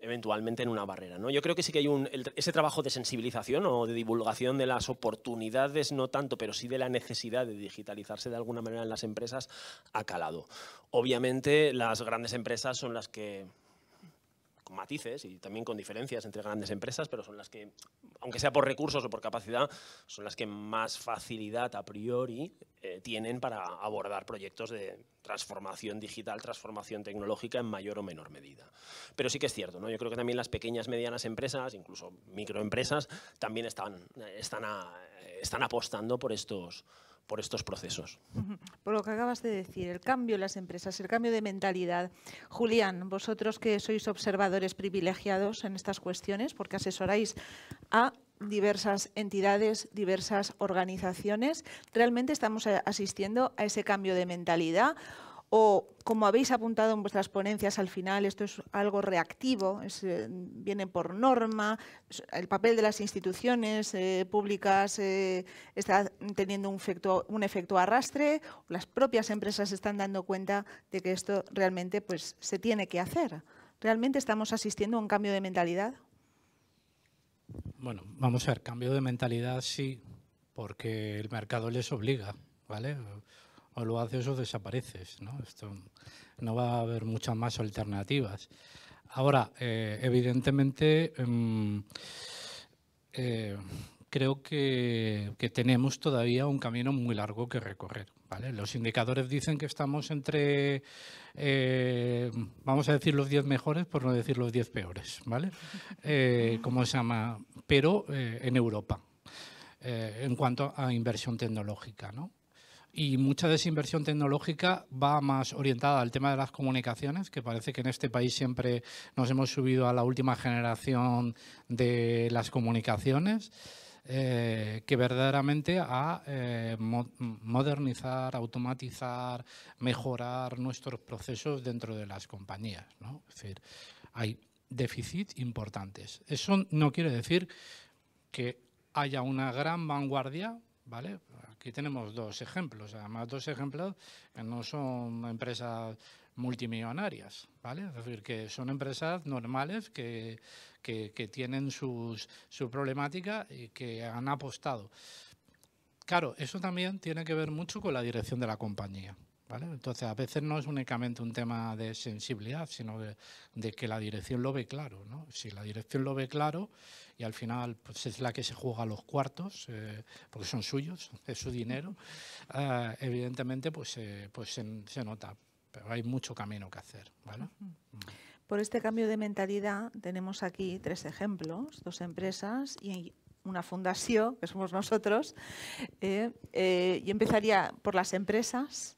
eventualmente en una barrera. ¿no? Yo creo que sí que hay un, ese trabajo de sensibilización o de divulgación de las oportunidades, no tanto, pero sí de la necesidad de digitalizarse de alguna manera en las empresas, ha calado. Obviamente las grandes empresas son las que matices y también con diferencias entre grandes empresas, pero son las que, aunque sea por recursos o por capacidad, son las que más facilidad a priori eh, tienen para abordar proyectos de transformación digital, transformación tecnológica en mayor o menor medida. Pero sí que es cierto, ¿no? yo creo que también las pequeñas, y medianas empresas, incluso microempresas, también están, eh, están, eh, están apostando por estos por estos procesos. Por lo que acabas de decir, el cambio en las empresas, el cambio de mentalidad. Julián, vosotros que sois observadores privilegiados en estas cuestiones, porque asesoráis a diversas entidades, diversas organizaciones, ¿realmente estamos asistiendo a ese cambio de mentalidad o como habéis apuntado en vuestras ponencias al final, esto es algo reactivo, eh, viene por norma, el papel de las instituciones eh, públicas eh, está teniendo un efecto, un efecto arrastre, las propias empresas están dando cuenta de que esto realmente pues, se tiene que hacer. ¿Realmente estamos asistiendo a un cambio de mentalidad? Bueno, vamos a ver, cambio de mentalidad sí, porque el mercado les obliga, ¿vale? o lo haces o desapareces. ¿no? Esto, no va a haber muchas más alternativas. Ahora, eh, evidentemente, em, eh, creo que, tenemos todavía un camino muy largo que recorrer. Los indicadores dicen que estamos entre, eh, vamos a decir, los 10 mejores, por no decir los 10 peores, ¿vale? ¿Cómo se llama? Pero en Europa. en cuanto a inversión tecnológica. ¿no? y mucha desinversión tecnológica va más orientada al tema de las comunicaciones, que parece que en este país siempre nos hemos subido a la última generación de las comunicaciones, eh, que verdaderamente a eh, modernizar, automatizar, mejorar nuestros procesos dentro de las compañías. Es decir, hay déficits importantes. Eso no quiere decir que haya una gran vanguardia Aquí tenemos dos ejemplos, además dos ejemplos que no son empresas multimillonarias, ¿vale? Es decir, que son empresas normales que, tienen sus, su problemática y que han apostado. Claro, eso también tiene que ver mucho con la dirección de la compañía. Entonces, a veces no es únicamente un tema de sensibilidad, sino de, que la dirección lo ve claro. ¿no? Si la dirección lo ve claro y al final pues, es la que se juega los cuartos, eh, porque son suyos, es su dinero, eh, evidentemente pues, eh, pues se, nota, pero hay mucho camino que hacer. Mm. Por este cambio de mentalidad tenemos aquí tres ejemplos, dos empresas y una fundación, que somos nosotros. Y empezaría por las empresas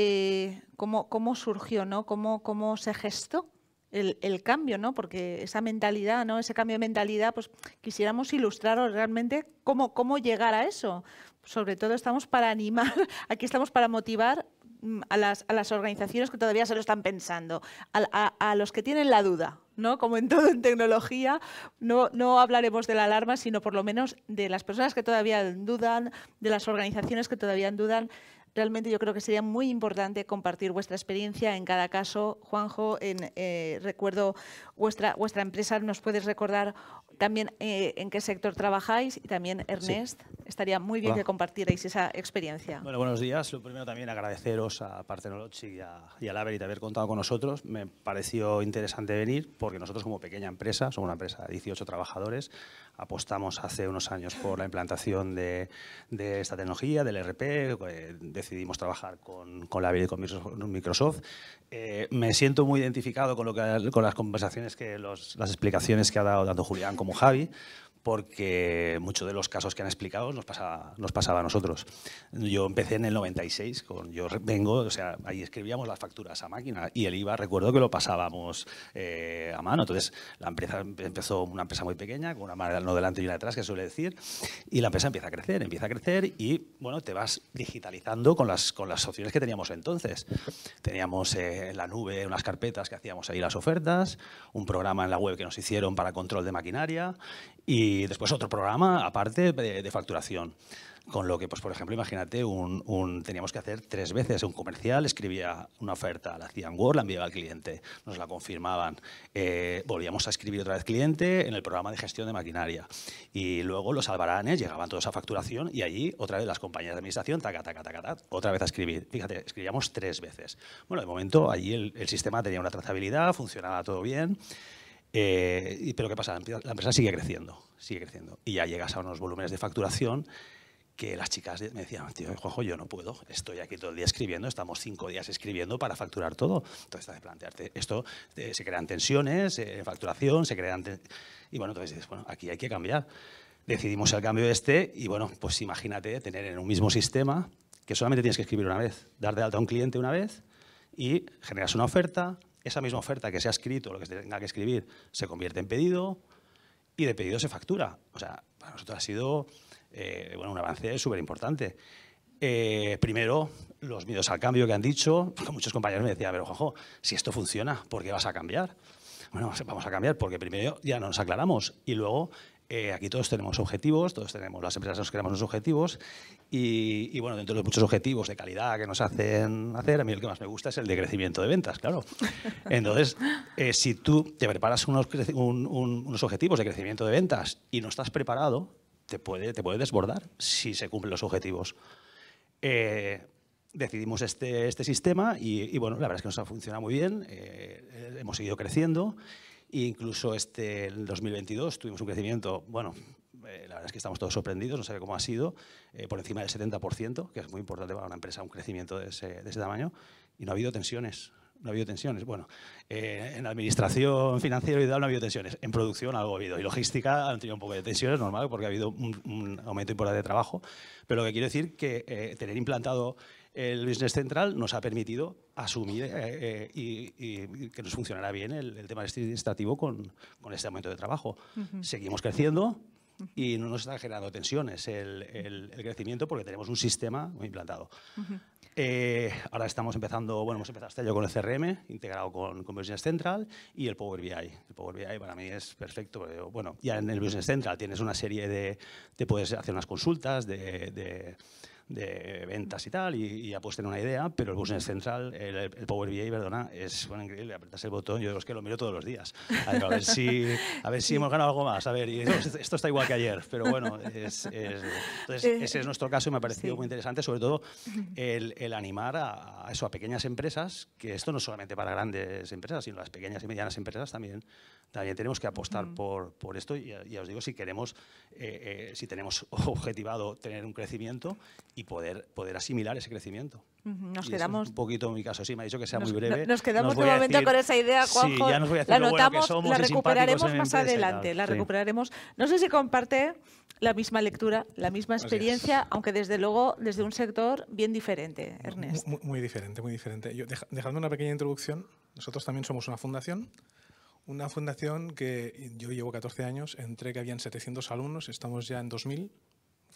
eh, cómo, cómo, surgió, ¿no? cómo, cómo se gestó el, el, cambio, ¿no? Porque esa mentalidad, ¿no? Ese cambio de mentalidad, pues quisiéramos ilustrar realmente cómo, cómo llegar a eso. Sobre todo estamos para animar, aquí estamos para motivar mm, a las, a las organizaciones que todavía se lo están pensando, a, a, los que tienen la duda, ¿no? Como en todo en tecnología, no, no hablaremos de la alarma, sino por lo menos de las personas que todavía dudan, de las organizaciones que todavía dudan realmente yo creo que sería muy importante compartir vuestra experiencia en cada caso. Juanjo, en, eh, recuerdo vuestra, vuestra empresa, ¿nos puedes recordar también eh, en qué sector trabajáis? Y también, Ernest, estaría muy bien que compartierais esa experiencia. Bueno, buenos días. Lo primero también agradeceros a Partenology y a, y de haber contado con nosotros. Me pareció interesante venir porque nosotros como pequeña empresa, somos una empresa de 18 trabajadores, apostamos hace unos años por la implantación de, esta tecnología, del e RP, eh, decidimos trabajar con, con la con Microsoft. Eh, me siento muy identificado con, lo que, con las conversaciones, que las explicaciones que ha dado tanto Julián como Javi, porque muchos de los casos que han explicado nos, nos pasaba a nosotros. Yo empecé en el 96, con, yo vengo, o sea, ahí escribíamos las facturas a máquina y el IVA recuerdo que lo pasábamos eh, a mano. Entonces, la empresa empezó una empresa muy pequeña, con una mano delante y una detrás, que suele decir, y la empresa empieza a crecer, empieza a crecer y, bueno, te vas digitalizando con las, con las opciones que teníamos entonces. Teníamos eh, en la nube unas carpetas que hacíamos ahí las ofertas, un programa en la web que nos hicieron para control de maquinaria y y después otro programa aparte de, facturación. Con lo que, pues, por ejemplo, imagínate, un, teníamos que hacer tres veces un comercial, escribía una oferta, la hacían Word, la enviaba al cliente, nos la confirmaban, eh, volvíamos a escribir otra vez cliente en el programa de gestión de maquinaria. Y luego los albaranes llegaban todos a facturación y allí otra vez las compañías de administración, taca, taca, taca, otra vez a escribir. Fíjate, escribíamos tres veces. Bueno, de momento allí el, el sistema tenía una trazabilidad, funcionaba todo bien. Eh, pero ¿qué pasa? La empresa sigue creciendo, sigue creciendo. Y ya llegas a unos volúmenes de facturación que las chicas me decían, tío, Juanjo, yo no puedo, estoy aquí todo el día escribiendo, estamos cinco días escribiendo para facturar todo. Entonces, te plantearte, esto eh, se crean tensiones eh, en facturación, se crean... Y bueno, entonces dices, bueno, aquí hay que cambiar. Decidimos el cambio este y bueno, pues imagínate tener en un mismo sistema que solamente tienes que escribir una vez, dar de alta a un cliente una vez y generas una oferta, esa misma oferta que se ha escrito, lo que se tenga que escribir, se convierte en pedido y de pedido se factura. O sea, para nosotros ha sido eh, bueno, un avance súper importante. Eh, primero, los miedos al cambio que han dicho, muchos compañeros me decían, pero ojo, si esto funciona, ¿por qué vas a cambiar? Bueno, vamos a cambiar porque primero ya nos aclaramos y luego eh, aquí todos tenemos objetivos, todos tenemos, las empresas nos creamos unos objetivos y, bueno, dentro de los muchos objetivos de calidad que nos hacen hacer, a mí el que más me gusta es el de crecimiento de ventas, claro. Entonces, eh, si tú te preparas unos, objetivos de crecimiento de ventas y no estás preparado, te puede, te puede desbordar si se cumplen los objetivos. Eh, decidimos este, este sistema y, y, bueno, la verdad es que nos ha funcionado muy bien, hemos seguido creciendo e incluso este, 2022 tuvimos un crecimiento, bueno, eh, la verdad es que estamos todos sorprendidos, no sé cómo ha sido, eh, por encima del 70%, que es muy importante para una empresa un crecimiento de ese, tamaño, y no ha habido tensiones. No ha habido tensiones. Bueno, eh, en administración financiera y no ha habido tensiones. En producción algo ha habido. Y logística han tenido un poco de tensiones, normal, porque ha habido un, aumento importante de trabajo. Pero lo que quiero decir que tener implantado el Business Central nos ha permitido asumir eh, eh, y, que nos funcionará bien el, tema administrativo con, este aumento de trabajo. Seguimos creciendo y no nos está generando tensiones el, crecimiento porque tenemos un sistema muy implantado. Eh, ahora estamos empezando, bueno, hemos empezado este con el CRM, integrado con, con, Business Central y el Power BI. El Power BI para mí es perfecto. Bueno, ya en el Business Central tienes una serie de, te puedes hacer unas consultas, de de ventas y tal, y, y apuesten una idea, pero el Business Central, el, Power BI, perdona, es increíble, apretas el botón, yo es que lo miro todos los días, a ver, si, a ver si hemos ganado algo más, a ver, esto está igual que ayer, pero bueno, entonces, eh, ese es nuestro caso y me ha parecido muy interesante, sobre todo el, animar a, eso, a pequeñas empresas, que esto no solamente para grandes empresas, sino las pequeñas y medianas empresas también también tenemos que apostar por, por, esto. Y ya os digo, si queremos, eh, eh, si tenemos objetivado tener un crecimiento y poder, poder asimilar ese crecimiento. Nos quedamos. un poquito en mi caso, sí, me ha dicho que sea muy breve. Nos quedamos de momento con esa idea, Juanjo. ya nos voy la notamos, la recuperaremos más adelante. La recuperaremos. No sé si comparte la misma lectura, la misma experiencia, aunque desde luego desde un sector bien diferente, Ernest. Muy, diferente, muy diferente. Yo, dejando una pequeña introducción, nosotros también somos una fundación una fundación que yo llevo 14 años, entré que habían 700 alumnos, estamos ya en 2000,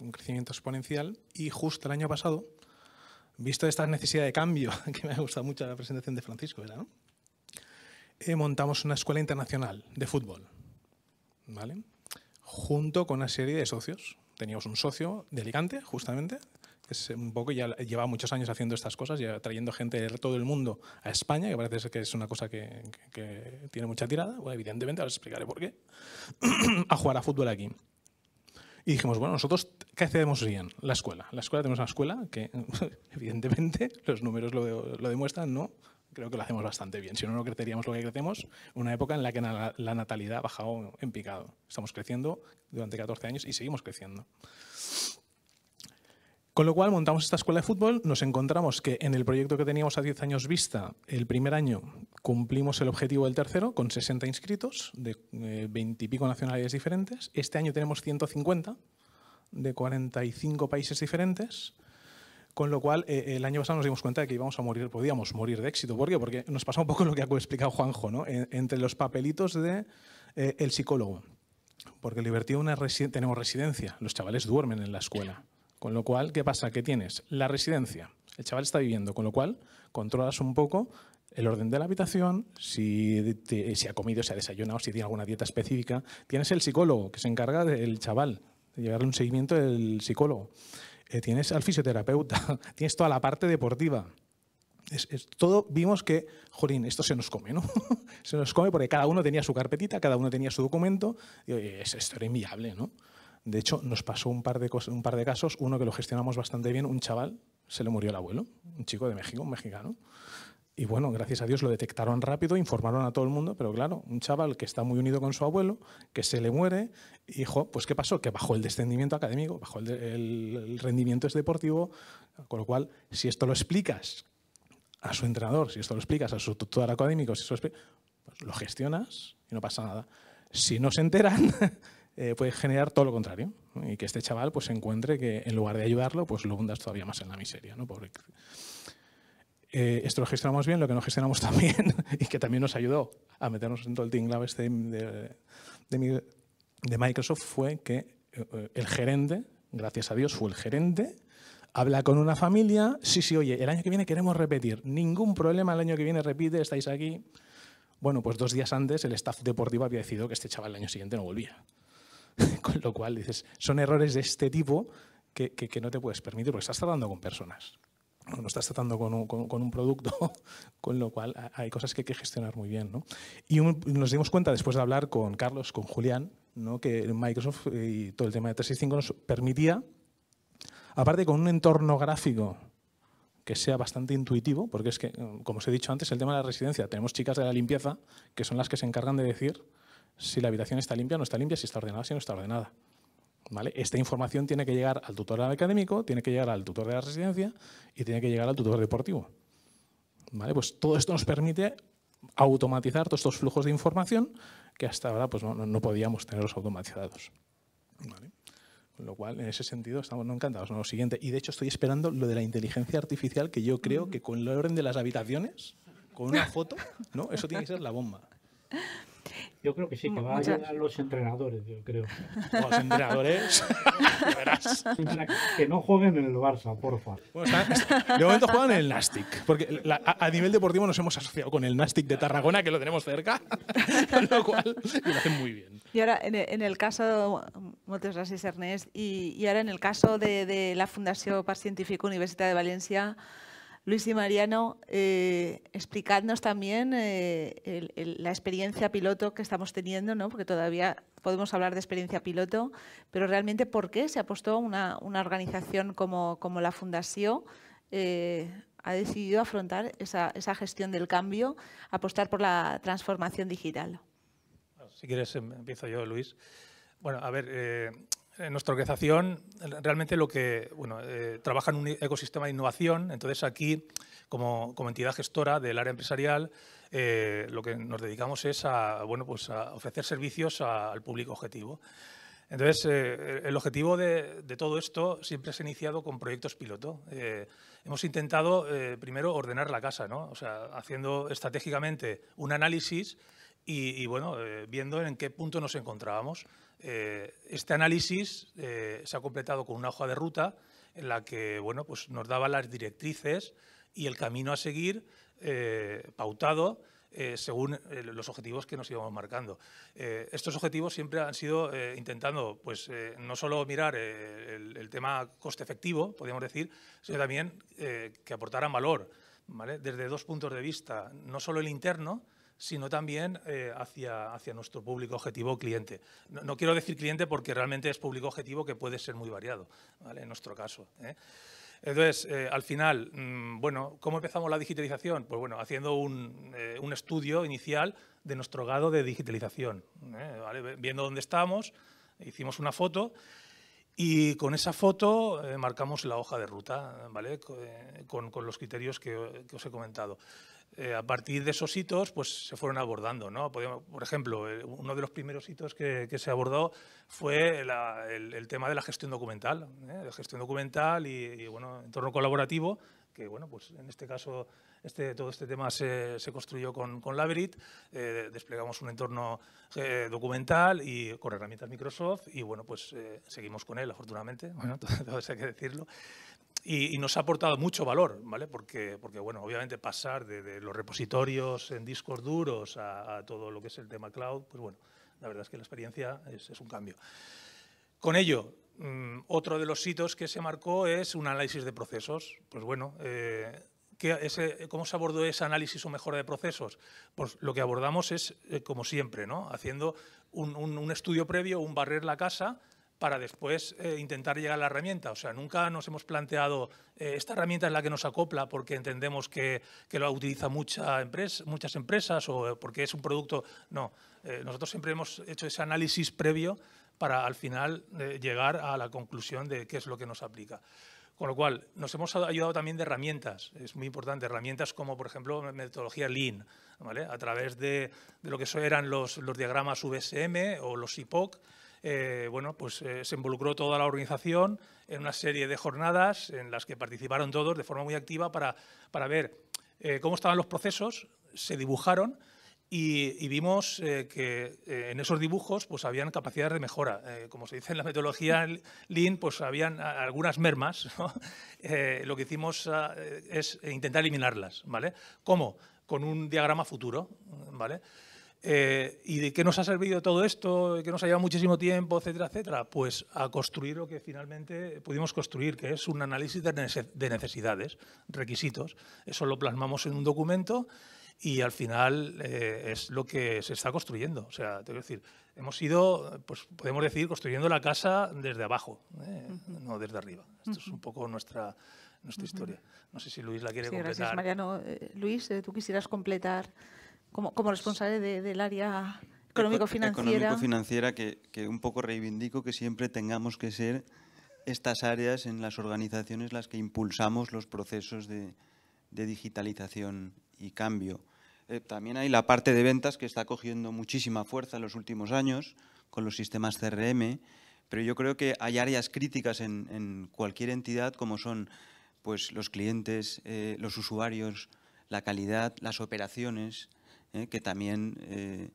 un crecimiento exponencial, y justo el año pasado, visto esta necesidad de cambio, que me ha gustado mucho la presentación de Francisco, eh, montamos una escuela internacional de fútbol, ¿vale? Junto con una serie de socios. Teníamos un socio de Alicante, justamente, un poco, ya lleva muchos años haciendo estas cosas, ya trayendo gente de todo el mundo a España, que parece que es una cosa que, tiene mucha tirada. Bueno, evidentemente, ahora os explicaré por qué. a jugar a fútbol aquí. Y dijimos, bueno, nosotros, ¿qué hacemos bien? La escuela. La escuela, tenemos una escuela que, evidentemente, los números lo, demuestran, ¿no? creo que lo hacemos bastante bien. Si no, no creceríamos lo que crecemos en una época en la que la natalidad ha bajado en picado. Estamos creciendo durante 14 años y seguimos creciendo. Con lo cual montamos esta escuela de fútbol, nos encontramos que en el proyecto que teníamos a 10 años vista, el primer año cumplimos el objetivo del tercero con 60 inscritos de eh, veintipico 20 y pico nacionalidades diferentes. Este año tenemos 150 de 45 países diferentes. Con lo cual, eh, el año pasado nos dimos cuenta de que íbamos a morir, podíamos morir de éxito. ¿Por qué? Porque nos pasa un poco lo que ha explicado Juanjo, ¿no? entre los papelitos de eh, el psicólogo. Porque divertido Libertad tenemos residencia, los chavales duermen en la escuela con lo cual, ¿qué pasa? Que tienes la residencia, el chaval está viviendo, con lo cual controlas un poco el orden de la habitación, si, ha comido, si ha desayunado, si tiene alguna dieta específica. Tienes el psicólogo que se encarga del chaval, de llevarle un seguimiento del psicólogo. Eh, tienes al fisioterapeuta, tienes toda la parte deportiva. Es, todo vimos que, jolín, esto se nos come, ¿no? se nos come porque cada uno tenía su carpetita, cada uno tenía su documento. Es esto era inviable, ¿no? De hecho, nos pasó un par, de un par de casos, uno que lo gestionamos bastante bien, un chaval, se le murió el abuelo, un chico de México, un mexicano. Y bueno, gracias a Dios lo detectaron rápido, informaron a todo el mundo, pero claro, un chaval que está muy unido con su abuelo, que se le muere, y dijo, pues ¿qué pasó? Que bajó el descendimiento académico, bajó el, rendimiento es deportivo, con lo cual, si esto lo explicas a su entrenador, si esto lo explicas a su tutor académico, si eso lo, pues lo gestionas y no pasa nada. Si no se enteran, Eh, puede generar todo lo contrario. Y que este chaval pues encuentre que en lugar de ayudarlo, pues lo hundas todavía más en la miseria, ¿no? Eh, esto lo gestionamos bien, lo que no gestionamos también, y que también nos ayudó a meternos en todo el tinglado este de, Microsoft, fue que eh, el gerente, gracias a Dios fue el gerente, habla con una familia, sí, sí, oye, el año que viene queremos repetir, ningún problema, el año que viene repite, estáis aquí. Bueno, pues dos días antes el staff deportivo había decidido que este chaval el año siguiente no volvía. Con lo cual, dices, son errores de este tipo que, que, no te puedes permitir porque estás tratando con personas. No estás tratando con un, con, un, producto, con lo cual hay cosas que hay que gestionar muy bien. ¿no? Y nos dimos cuenta después de hablar con Carlos, con Julián, ¿no? que Microsoft y todo el tema de 365 nos permitía, aparte con un entorno gráfico que sea bastante intuitivo, porque es que, como os he dicho antes, el tema de la residencia, tenemos chicas de la limpieza que son las que se encargan de decir si la habitación está limpia no está limpia, si está ordenada si no está ordenada. ¿Vale? Esta información tiene que llegar al tutor académico, tiene que llegar al tutor de la residencia y tiene que llegar al tutor deportivo. ¿Vale? Pues todo esto nos permite automatizar todos estos flujos de información que hasta ahora pues, no, podíamos tenerlos automatizados. Con lo cual, en ese sentido, estamos no encantados. lo siguiente, y de hecho estoy esperando lo de la inteligencia artificial, que yo creo que con el orden de las habitaciones, con una foto, ¿no? eso tiene que ser la bomba. Yo creo que sí, que va a ayudar los entrenadores, yo creo. Los entrenadores, que no jueguen en el Barça, porfa. favor de momento juegan en el Nastic, porque a, nivel deportivo nos hemos asociado con el Nastic de Tarragona, que lo tenemos cerca, con lo cual lo hacen muy bien. Y ahora, e, en, el caso, muchas gracias Ernest, y, y, ahora en el caso de, de la Fundación Paz Científico Universidad de Valencia, Luis y Mariano, eh, explicadnos también eh, la experiencia piloto que estamos teniendo, ¿no? porque todavía podemos hablar de experiencia piloto, pero realmente por qué se apostó una, una organización como, como la Fundación eh, ha decidido afrontar esa, esa, gestión del cambio, apostar por la transformación digital. Si quieres, em, empiezo yo, Luis. Bueno, a ver, nuestra organización realmente lo que, bueno, eh, trabaja en un ecosistema de innovación, entonces aquí, como, como entidad gestora del área empresarial, eh, lo que nos dedicamos es a, bueno, pues a ofrecer servicios al público objetivo. Entonces, eh, el objetivo de, de, todo esto siempre se ha iniciado con proyectos piloto. hemos intentado, primero, ordenar la casa, ¿no? O sea, haciendo estratégicamente un análisis y, y bueno, viendo en qué punto nos encontrábamos. Eh, este análisis eh, se ha completado con una hoja de ruta en la que pues nos daba las directrices y el camino a seguir eh, pautado según los objetivos que nos íbamos marcando. estos objetivos siempre han sido intentando pues, no solo mirar el, tema coste efectivo, podríamos decir, sino también que aportaran valor, desde dos puntos de vista, no solo el interno, sino también eh, hacia, hacia nuestro público objetivo cliente. No, no, quiero decir cliente porque realmente es público objetivo que puede ser muy variado, en nuestro caso. ¿eh? Entonces, eh, al final, mm, bueno, ¿cómo empezamos la digitalización? Pues bueno, haciendo un, un estudio inicial de nuestro grado de digitalización, viendo dónde estamos, hicimos una foto y con esa foto marcamos la hoja de ruta, ¿vale? Con, con los criterios que, os he comentado. Eh, a partir de esos hitos pues, se fueron abordando. ¿no? por ejemplo, eh, uno de los primeros hitos que, se abordó fue el, tema de la gestión documental, ¿eh? gestión documental y, bueno, entorno colaborativo, que bueno, pues en este caso este, todo este tema se, construyó con, con Labyrinth, desplegamos un entorno documental y con herramientas Microsoft y bueno, pues seguimos con él, afortunadamente, bueno, todo, todo eso hay que decirlo y, nos ha aportado mucho valor, ¿vale? Porque, bueno, obviamente pasar de, los repositorios en discos duros a, todo lo que es el tema cloud, pues bueno, la verdad es que la experiencia es, un cambio. Con ello, mm, otro de los hitos que se marcó es un análisis de procesos. Pues bueno, eh, ¿cómo se abordó ese análisis o mejora de procesos? Pues lo que abordamos es, eh, como siempre, ¿no? Haciendo un estudio previo, un barrer la casa, para después eh, intentar llegar a la herramienta. O sea, nunca nos hemos planteado, eh, esta herramienta es la que nos acopla porque entendemos que, que la utiliza mucha empresa, muchas empresas o eh, porque es un producto. No, nosotros siempre hemos hecho ese análisis previo para al final llegar a la conclusión de qué es lo que nos aplica. Con lo cual, nos hemos ayudado también de herramientas, es muy importante, herramientas como, por ejemplo, metodología Lean, ¿vale? a través de, lo que eran los, los diagramas VSM o los IPOC, eh, bueno, pues eh, se involucró toda la organización en una serie de jornadas en las que participaron todos de forma muy activa para, ver eh, cómo estaban los procesos, se dibujaron y, vimos que en esos dibujos pues habían capacidades de mejora. como se dice en la metodología Lean, pues habían algunas mermas. lo que hicimos ah, es intentar eliminarlas, ¿vale? ¿Cómo? Con un diagrama futuro, ¿vale? Eh, ¿Y de qué nos ha servido todo esto? ¿De qué nos ha llevado muchísimo tiempo, etcétera, etcétera? Pues a construir lo que finalmente pudimos construir, que es un análisis de necesidades, requisitos. Eso lo plasmamos en un documento y al final eh, es lo que se está construyendo. O sea, te decir, hemos ido, pues podemos decir, construyendo la casa desde abajo, eh, no desde arriba. Esto es un poco nuestra, nuestra historia. No sé si Luis la quiere sí, completar. Gracias, Mariano. Luis, tú quisieras completar como, como responsable del área económico-financiera. que, un poco reivindico que siempre tengamos que ser estas áreas en las organizaciones las que impulsamos los procesos de, digitalización y cambio. Eh, también hay la parte de ventas que está cogiendo muchísima fuerza en los últimos años con los sistemas CRM, pero yo creo que hay áreas críticas en, cualquier entidad como son pues, los clientes, eh, los usuarios, la calidad, las operaciones, ¿eh? que también, eh,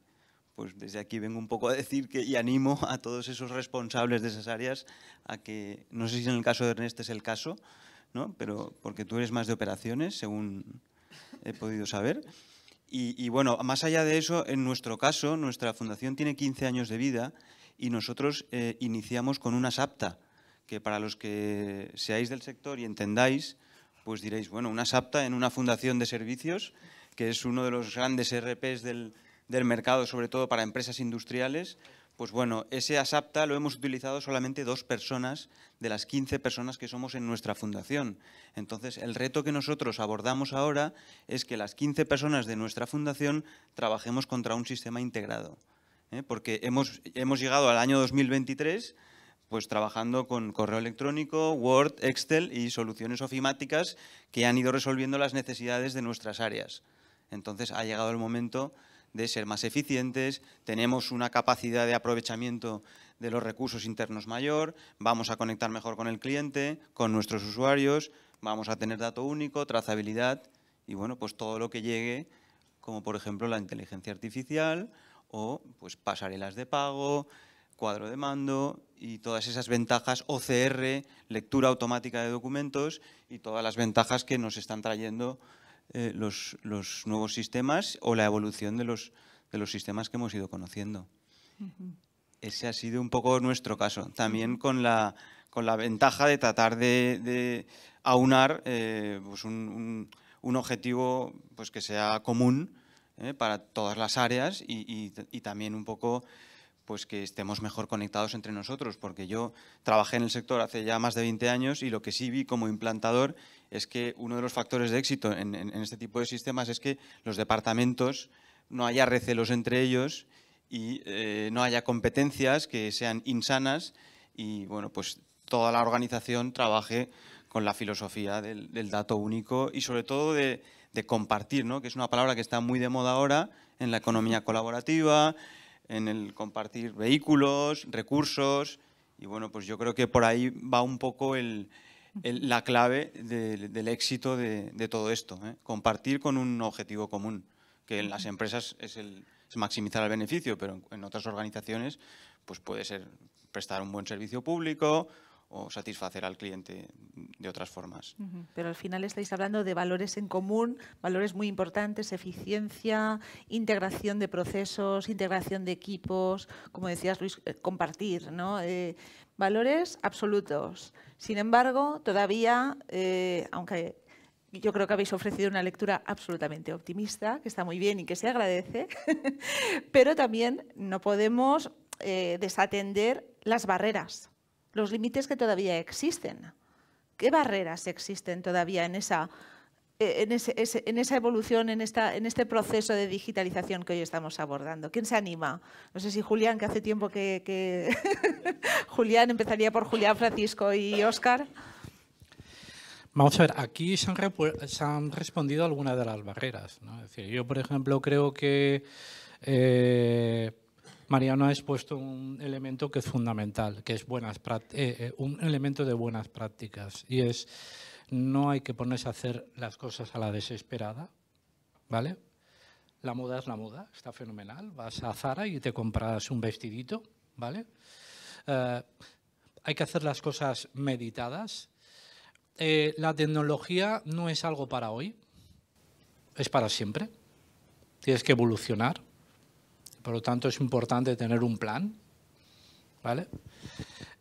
pues desde aquí vengo un poco a decir que y animo a todos esos responsables de esas áreas a que, no sé si en el caso de Ernest es el caso, ¿no? pero porque tú eres más de operaciones, según he podido saber. Y, bueno, más allá de eso, en nuestro caso, nuestra fundación tiene 15 años de vida y nosotros eh, iniciamos con una SAPTA, que para los que seáis del sector y entendáis, pues diréis, bueno, una SAPTA en una fundación de servicios, que es uno de los grandes e RPs del, mercado, sobre todo para empresas industriales, pues bueno, ese ASAPTA lo hemos utilizado solamente dos personas de las 15 personas que somos en nuestra fundación. Entonces, el reto que nosotros abordamos ahora es que las 15 personas de nuestra fundación trabajemos contra un sistema integrado. ¿eh? Porque hemos, hemos llegado al año 2023 pues trabajando con correo electrónico, Word, Excel y soluciones ofimáticas que han ido resolviendo las necesidades de nuestras áreas. Entonces ha llegado el momento de ser más eficientes, tenemos una capacidad de aprovechamiento de los recursos internos mayor, vamos a conectar mejor con el cliente, con nuestros usuarios, vamos a tener dato único, trazabilidad y bueno, pues todo lo que llegue, como por ejemplo la inteligencia artificial o pues pasarelas de pago, cuadro de mando y todas esas ventajas OCR, lectura automática de documentos y todas las ventajas que nos están trayendo eh, los, nuevos sistemas o la evolución de los, sistemas que hemos ido conociendo. Ese ha sido un poco nuestro caso. También con la, ventaja de tratar de, aunar eh, pues un, objetivo pues que sea común eh, para todas las áreas y, también un poco pues que estemos mejor conectados entre nosotros, porque yo trabajé en el sector hace ya más de 20 años y lo que sí vi como implantador es que uno de los factores de éxito en, este tipo de sistemas es que los departamentos no haya recelos entre ellos y eh, no haya competencias que sean insanas y bueno, pues toda la organización trabaje con la filosofía del, dato único y sobre todo de, de compartir, ¿no? que es una palabra que está muy de moda ahora en la economía colaborativa, en el compartir vehículos, recursos y bueno, pues yo creo que por ahí va un poco el, la clave del éxito de, todo esto. ¿eh? Compartir con un objetivo común, que en las empresas es, maximizar el beneficio, pero en, otras organizaciones pues puede ser prestar un buen servicio público o satisfacer al cliente de otras formas. Pero al final estáis hablando de valores en común, valores muy importantes, eficiencia, integración de procesos, integración de equipos, como decías Luis, eh, compartir, ¿no? Eh, valores absolutos. Sin embargo, todavía, eh, aunque yo creo que habéis ofrecido una lectura absolutamente optimista, que está muy bien y que se agradece, pero también no podemos eh, desatender las barreras, los límites que todavía existen. ¿Qué barreras existen todavía en esa eh, en, esa evolución, en, este proceso de digitalización que hoy estamos abordando? ¿Quién se anima? No sé si Julián, que hace tiempo que... Julián, empezaría por Julián, Francisco y Óscar. Vamos a ver, aquí se han, respondido algunas de las barreras. yo, por ejemplo, creo que eh, Mariano ha expuesto un elemento que es fundamental, que es buenas eh, un elemento de buenas prácticas, y es no hay que ponerse a hacer las cosas a la desesperada, ¿vale? La moda es la moda, está fenomenal. Vas a Zara y te compras un vestidito, ¿vale? Eh, hay que hacer las cosas meditadas. Eh, la tecnología no es algo para hoy, es para siempre. Tienes que evolucionar. Por lo tanto, es importante tener un plan. ¿Vale?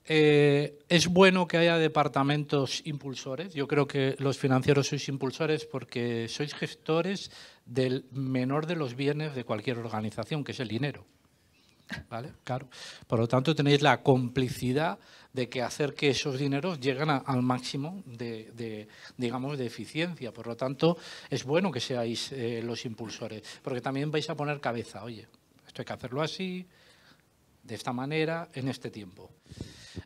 Eh, es bueno que haya departamentos impulsores. Yo creo que los financieros sois impulsores porque sois gestores del menor de los bienes de cualquier organización, que es el dinero. Claro. Por lo tanto, tenéis la complicidad de que hacer que esos dineros lleguen al máximo de, digamos, de eficiencia. Por lo tanto, es bueno que seáis eh, los impulsores, porque también vais a poner cabeza, oye, esto hay que hacerlo así, de esta manera, en este tiempo.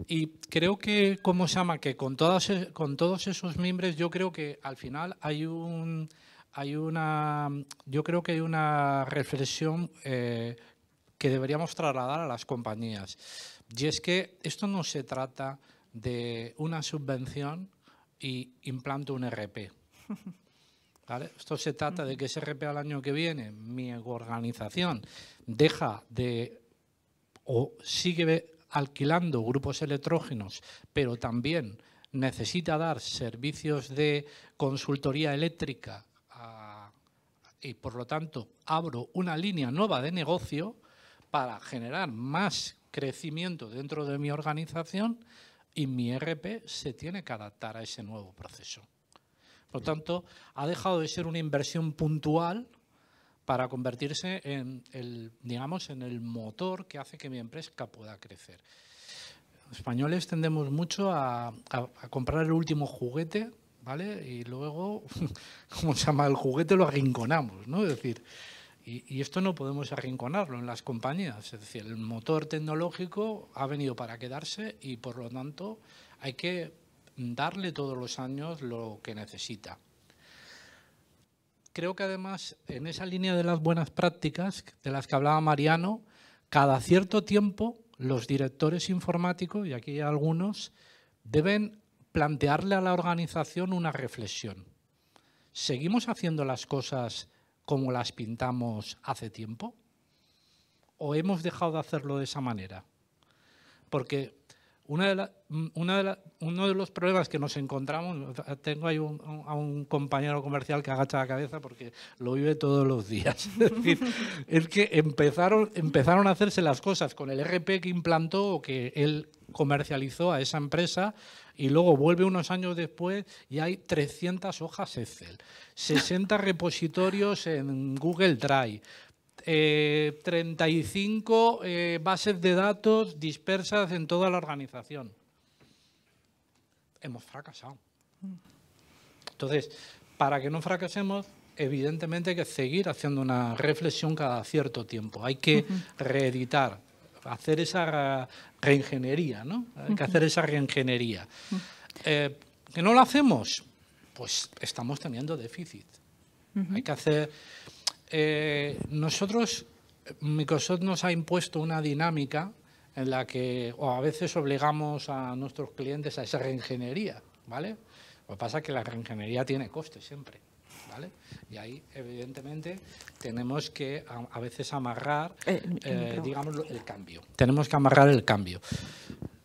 Y creo que, ¿cómo se llama? Que con, todas, e, con todos esos miembros, yo creo que al final hay un... Hay una, yo creo que hay una reflexión eh, que deberíamos trasladar a las compañías. Y es que esto no se trata de una subvención y implanto un e RP. Esto se trata de que ese e RP al año que viene, mi organización deja de o sigue alquilando grupos electrógenos, pero también necesita dar servicios de consultoría eléctrica ah, y por lo tanto abro una línea nueva de negocio para generar más crecimiento dentro de mi organización y mi e RP se tiene que adaptar a ese nuevo proceso. Por lo tanto, ha dejado de ser una inversión puntual para convertirse en el, digamos, en el motor que hace que mi empresa pueda crecer. Los españoles tendemos mucho a, comprar el último juguete, ¿vale? Y luego, como se llama, el juguete lo arrinconamos, ¿no? Es decir, y, y, esto no podemos arrinconarlo en las compañías. Es decir, el motor tecnológico ha venido para quedarse y por lo tanto hay que darle todos los años lo que necesita creo que además en esa línea de las buenas prácticas de las que hablaba Mariano, cada cierto tiempo los directores informáticos, y aquí hay algunos, deben plantearle a la organización una reflexión. ¿Seguimos haciendo las cosas como las pintamos hace tiempo? ¿O hemos dejado de hacerlo de esa manera? Porque de una de mm, uno de los problemas que nos encontramos, tengo ahí a un compañero comercial que agacha la cabeza porque lo vive todos los días. Es decir, es que empezaron, empezaron a hacerse las cosas con el RP que implantó o que él comercializó a esa empresa y luego vuelve unos años después y hay 300 hojas Excel, 60 repositorios en Google Drive, 35 eh, eh, bases de datos dispersas en toda la organización. Hemos fracasado. Entonces, para que no fracasemos, evidentemente hay que seguir haciendo una reflexión cada cierto tiempo. Hay que reeditar, hacer esa reingeniería, ¿no? Hay que hacer esa reingeniería. Eh, ¿Que no lo hacemos? Pues estamos teniendo déficit. Hay que hacer eh, nosotros, Microsoft nos ha impuesto una dinámica en la que a veces obligamos a nuestros clientes a esa reingeniería, ¿vale? Lo que pasa es que la reingeniería tiene coste siempre, ¿vale? Y ahí, evidentemente, tenemos que a, veces amarrar, eh, eh, el cambio. Tenemos que amarrar el cambio.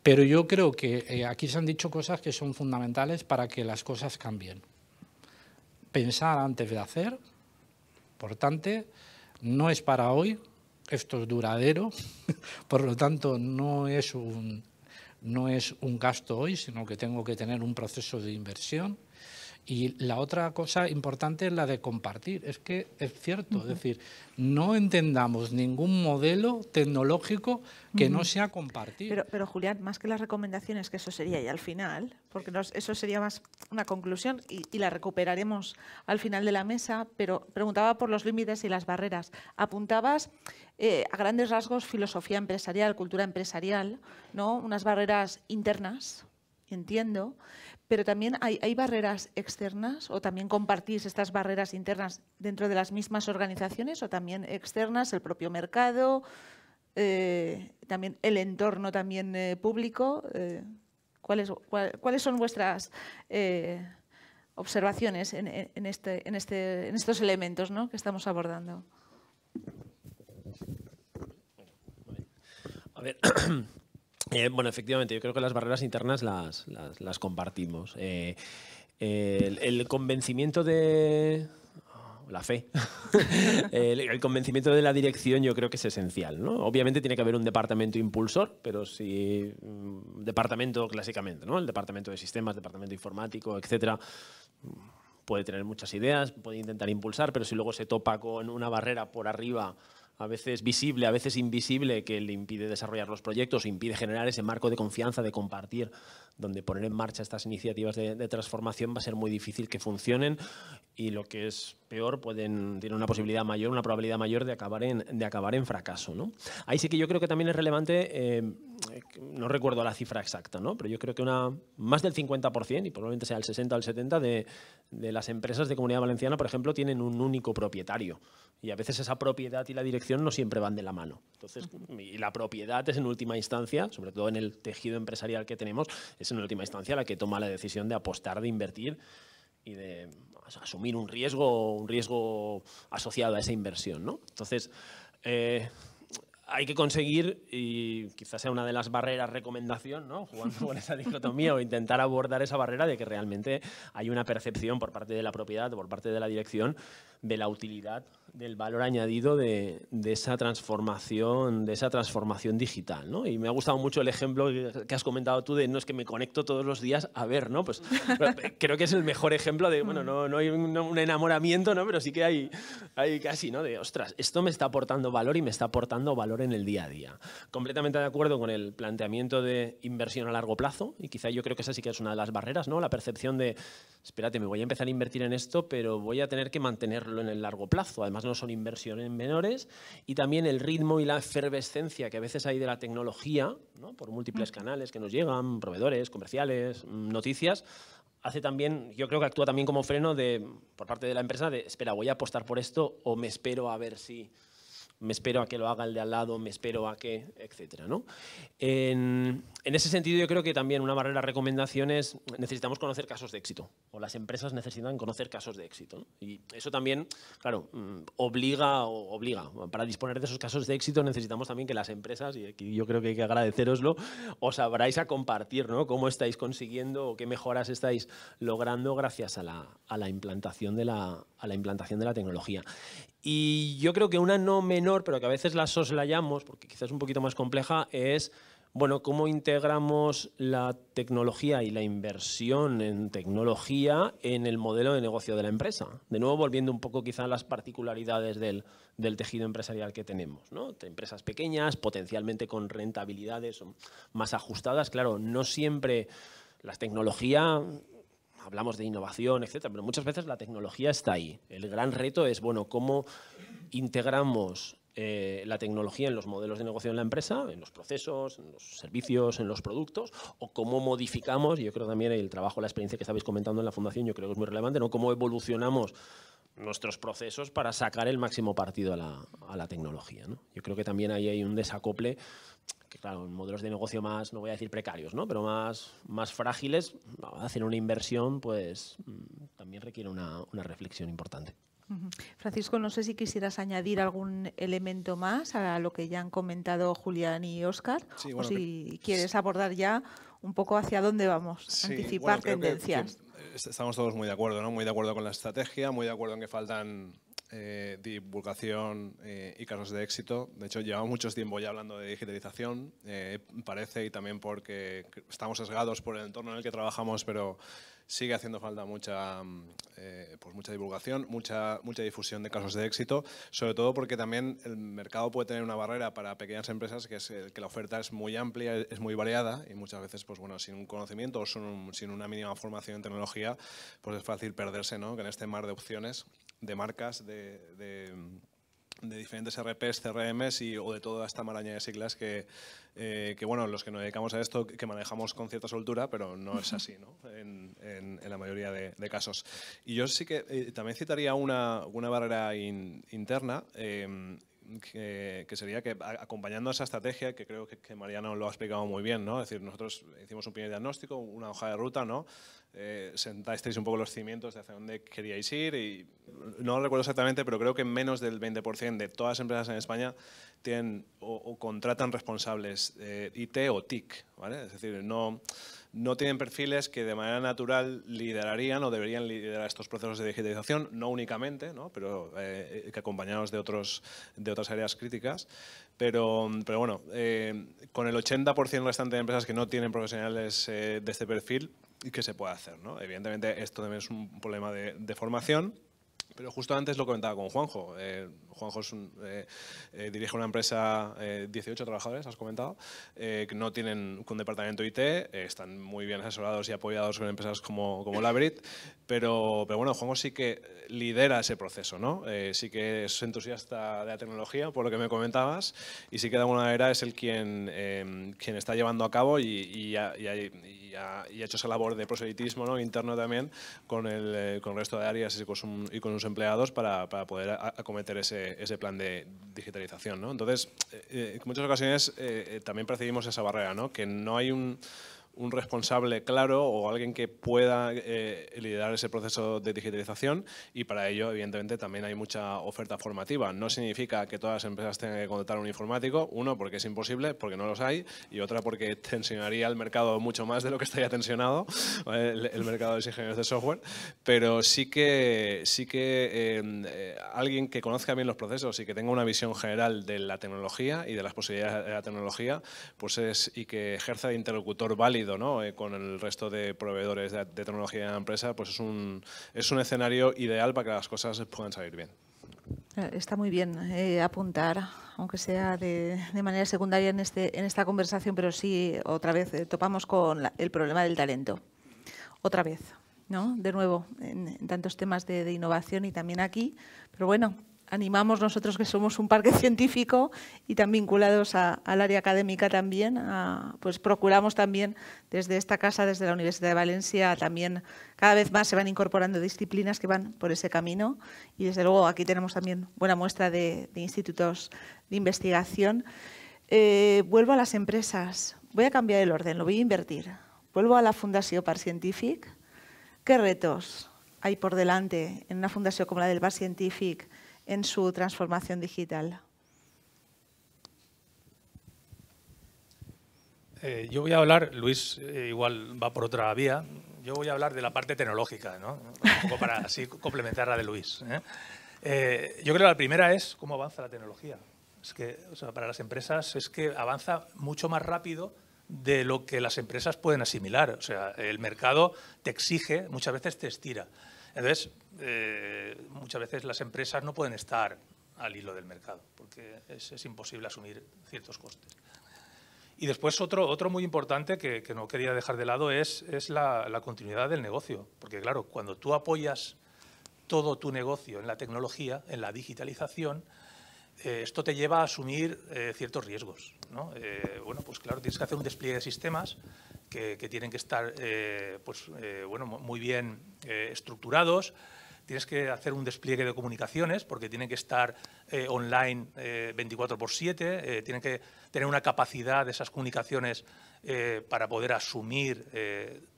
Pero yo creo que aquí se han dicho cosas que son fundamentales para que las cosas cambien. Pensar antes de hacer, importante, no es para hoy, esto es duradero, por lo tanto no es un, no es un gasto hoy, sino que tengo que tener un proceso de inversión y la otra cosa importante es la de compartir. Es que es cierto, es decir, no entendamos ningún modelo tecnológico que no sea compartir. Pero, Julián, más que las recomendaciones, que eso sería ya al final, porque eso sería más una conclusión y, la recuperaremos al final de la mesa, pero preguntaba por los límites y las barreras. Apuntabas eh, a grandes rasgos filosofía empresarial, cultura empresarial, ¿no? unas barreras internas, entiendo, pero también hay, barreras externas o también compartís estas barreras internas dentro de las mismas organizaciones o también externas, el propio mercado, eh, también el entorno también eh, público. Eh, ¿cuáles, ¿Cuáles son vuestras observaciones este, en, este, en, estos elementos que estamos abordando? A ver, Eh, bueno, efectivamente, yo creo que las barreras internas las, compartimos. Eh, el, convencimiento de, oh, la fe. el, convencimiento de la dirección yo creo que es esencial. Obviamente tiene que haber un departamento impulsor, pero si mm, departamento clásicamente, ¿no? el departamento de sistemas, departamento informático, etcétera, puede tener muchas ideas, puede intentar impulsar, pero si luego se topa con una barrera por arriba a veces visible, a veces invisible, que le impide desarrollar los proyectos, impide generar ese marco de confianza, de compartir donde poner en marcha estas iniciativas de, transformación va a ser muy difícil que funcionen y lo que es peor, pueden una posibilidad mayor, una probabilidad mayor de acabar en, de acabar en fracaso. ¿no? Ahí sí que yo creo que también es relevante, eh, no recuerdo la cifra exacta, ¿no? pero yo creo que una, más del 50% y probablemente sea el 60 o el 70% de, de las empresas de Comunidad Valenciana, por ejemplo, tienen un único propietario y a veces esa propiedad y la dirección no siempre van de la mano. Entonces, y la propiedad es en última instancia, sobre todo en el tejido empresarial que tenemos, es en última instancia la que toma la decisión de apostar, de invertir y de asumir un riesgo, un riesgo asociado a esa inversión. ¿no? Entonces, eh, hay que conseguir, y quizás sea una de las barreras recomendación, ¿no? jugando con esa dicotomía o intentar abordar esa barrera de que realmente hay una percepción por parte de la propiedad, o por parte de la dirección, de la utilidad del valor añadido de, esa transformación, de esa transformación digital, ¿no? Y me ha gustado mucho el ejemplo que has comentado tú de no es que me conecto todos los días a ver, ¿no? Pues eh, creo que es el mejor ejemplo de, bueno, no, mm. hay un, enamoramiento, ¿no? Pero sí que hay, hay casi, ¿no? De, ostras, esto me está aportando valor y me está aportando valor en el día a día. Completamente de acuerdo con el planteamiento de inversión a largo plazo y quizá yo creo que esa sí que es una de las barreras, ¿no? La percepción de, espérate, me voy a empezar a invertir en esto, pero voy a tener que mantenerlo en el largo plazo. Además, no son inversiones menores, y también el ritmo y la efervescencia que a veces hay de la tecnología, por múltiples mm. canales que nos llegan, proveedores, comerciales, mm, noticias, hace también, yo creo que actúa también como freno de, por parte de la empresa de, espera, voy a apostar por esto o me espero a ver si me espero a que lo haga el de al lado, me espero a que, etcétera, En, ese sentido, yo creo que también una barrera de recomendación es necesitamos conocer casos de éxito, o las empresas necesitan conocer casos de éxito. Y eso también, claro, mm, obliga, obliga. Para disponer de esos casos de éxito necesitamos también que las empresas, y aquí yo creo que hay que agradeceroslo, os abráis a compartir cómo estáis consiguiendo o qué mejoras estáis logrando gracias a la, implantación de a la implantación de la tecnología. Y yo creo que una no menor, pero que a veces la soslayamos, porque quizás es un poquito más compleja, es bueno, cómo integramos la tecnología y la inversión en tecnología en el modelo de negocio de la empresa. De nuevo, volviendo un poco quizás a las particularidades del, tejido empresarial que tenemos. ¿no? Empresas pequeñas, potencialmente con rentabilidades más ajustadas. Claro, no siempre las tecnologías hablamos de innovación, etcétera, pero muchas veces la tecnología está ahí. El gran reto es, bueno, cómo integramos eh, la tecnología en los modelos de negocio en la empresa, en los procesos, en los servicios, en los productos, o cómo modificamos, yo creo también el trabajo, la experiencia que estabais comentando en la fundación, yo creo que es muy relevante, ¿no? Cómo evolucionamos nuestros procesos para sacar el máximo partido a la, tecnología. Yo creo que también ahí hay un desacople claro, modelos de negocio más, no voy a decir precarios, ¿no? pero más, más frágiles, hacer una inversión pues mm, también requiere una, reflexión importante. Francisco, no sé si quisieras añadir algún elemento más a lo que ya han comentado Julián y Óscar, o si quieres abordar ya un poco hacia dónde vamos, anticipar tendencias. Eh, estamos todos muy de acuerdo, ¿no? Muy de acuerdo con la estrategia, muy de acuerdo en que faltan eh, divulgación eh, y casos de éxito. De hecho, llevamos mucho tiempo ya hablando de digitalización, eh, parece, y también porque estamos sesgados por el entorno en el que trabajamos, pero sigue haciendo falta mucha, pues mucha divulgación, mucha, mucha difusión de casos de éxito, sobre todo porque también el mercado puede tener una barrera para pequeñas empresas, que es que la oferta es muy amplia, es muy variada, y muchas veces, pues bueno, sin un conocimiento o sin, una mínima formación en tecnología, pues es fácil perderse, ¿no? en este mar de opciones de marcas de, de, mm, diferentes RPs, CRMs y, o de toda esta maraña de siglas que, eh, que, bueno, los que nos dedicamos a esto, que manejamos con cierta soltura, pero no es así, ¿no? En, en, la mayoría de, de, casos. Y yo sí que eh, también citaría una, una barrera interna. Em, que, sería que acompañando esa estrategia, que creo que, que Mariana lo ha explicado muy bien, ¿no? Es decir, nosotros hicimos un primer diagnóstico, una hoja de ruta, ¿no? Eh, sentáis un poco los cimientos de hacia dónde queríais ir y no recuerdo exactamente, pero creo que menos del 20% de todas las empresas en España tienen o, contratan responsables IT o TIC, ¿vale? Es decir, no no tienen perfiles que de manera natural liderarían o deberían liderar estos procesos de digitalización, no únicamente, ¿no? pero eh, que acompañados de, otros, de otras áreas críticas. Pero, pero bueno, eh, con el 80% restante de empresas que no tienen profesionales eh, de este perfil, ¿qué se puede hacer? ¿no? Evidentemente, esto también es un problema de formación pero justo antes lo comentaba con Juanjo. Eh, Juanjo eh, eh, dirige una empresa, 18 trabajadores, has comentado, que no tienen un departamento IT, están muy bien asesorados y apoyados con empresas como, como Labrit, pero, pero bueno, Juanjo sí que lidera ese proceso, ¿no? sí que es entusiasta de la tecnología, por lo que me comentabas, y sí que de alguna manera es el quien, em, quien está llevando a cabo y, y, ha, hecho esa labor de proselitismo ¿no? interno también con el, con resto de áreas y con, sus y empleados para, poder acometer ese, plan de digitalización. Entonces, eh, eh, en muchas ocasiones eh, también percibimos esa barrera, ¿no? que no hay un un responsable claro o alguien que pueda eh, liderar ese proceso de digitalización y para ello, evidentemente, también hay mucha oferta formativa. No significa que todas las empresas tengan que contratar un informático, uno, porque es imposible, porque no los hay, y otra, porque tensionaría el mercado mucho más de lo que ya tensionado, el, mercado de los ingenieros de software, pero sí que, sí que em, eh, alguien que conozca bien los procesos y que tenga una visión general de la tecnología y de las posibilidades de la tecnología pues es, y que ejerza de interlocutor válido eh, con el resto de proveedores de, tecnología de la empresa, pues es un, es un escenario ideal para que las cosas puedan salir bien. Eh, está muy bien eh, apuntar, aunque sea de, de, manera secundaria en, este, en esta conversación, pero sí, otra vez, topamos con el problema del talento. Otra vez, ¿no? De nuevo, en, tantos temas de, de innovación y también aquí. Pero bueno, animamos nosotros que somos un parque científico y tan vinculados al área académica también, pues procuramos también desde esta casa, desde la Universidad de Valencia, también cada vez más se van incorporando disciplinas que van por ese camino y desde luego aquí tenemos también buena muestra de, institutos de investigación. Eh, vuelvo a las empresas, voy a cambiar el orden, lo voy a invertir. Vuelvo a la Fundación Par Scientific. ¿Qué retos hay por delante en una fundación como la del par Scientific? en su transformación digital? Eh, yo voy a hablar, Luis eh, igual va por otra vía, yo voy a hablar de la parte tecnológica, ¿no? para así complementar la de Luis. ¿eh? yo creo que la primera es cómo avanza la tecnología. Es que para las empresas es que avanza mucho más rápido de lo que las empresas pueden asimilar. O sea, el mercado te exige, muchas veces te estira. Entonces, eh, muchas veces las empresas no pueden estar al hilo del mercado, porque es, imposible asumir ciertos costes. Y después otro, otro muy importante que, no quería dejar de lado es, la, continuidad del negocio, porque claro, cuando tú apoyas todo tu negocio en la tecnología, en la digitalización, eh, esto te lleva a asumir eh, ciertos riesgos. bueno, pues claro, tienes que hacer un despliegue de sistemas que, tienen que estar eh, pues, eh, bueno, muy bien eh, estructurados. Tienes que hacer un despliegue de comunicaciones porque tienen que estar online 24 por 7, tienen que tener una capacidad de esas comunicaciones para poder asumir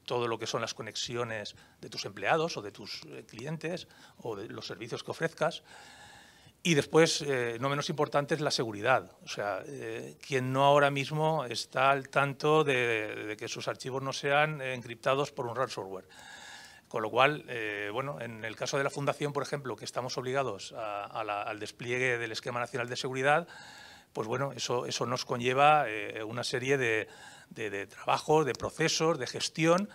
todo lo que son las conexiones de tus empleados o de tus clientes o de los servicios que ofrezcas. Y después, eh, no menos importante, es la seguridad. O sea, eh, quien no ahora mismo está al tanto de, que sus archivos no sean encriptados por un ransomware. Con lo cual, eh, bueno, en el caso de la Fundación, por ejemplo, que estamos obligados al despliegue del Esquema Nacional de Seguridad, pues bueno, eso, eso nos conlleva una serie de, de trabajos, de procesos, de gestión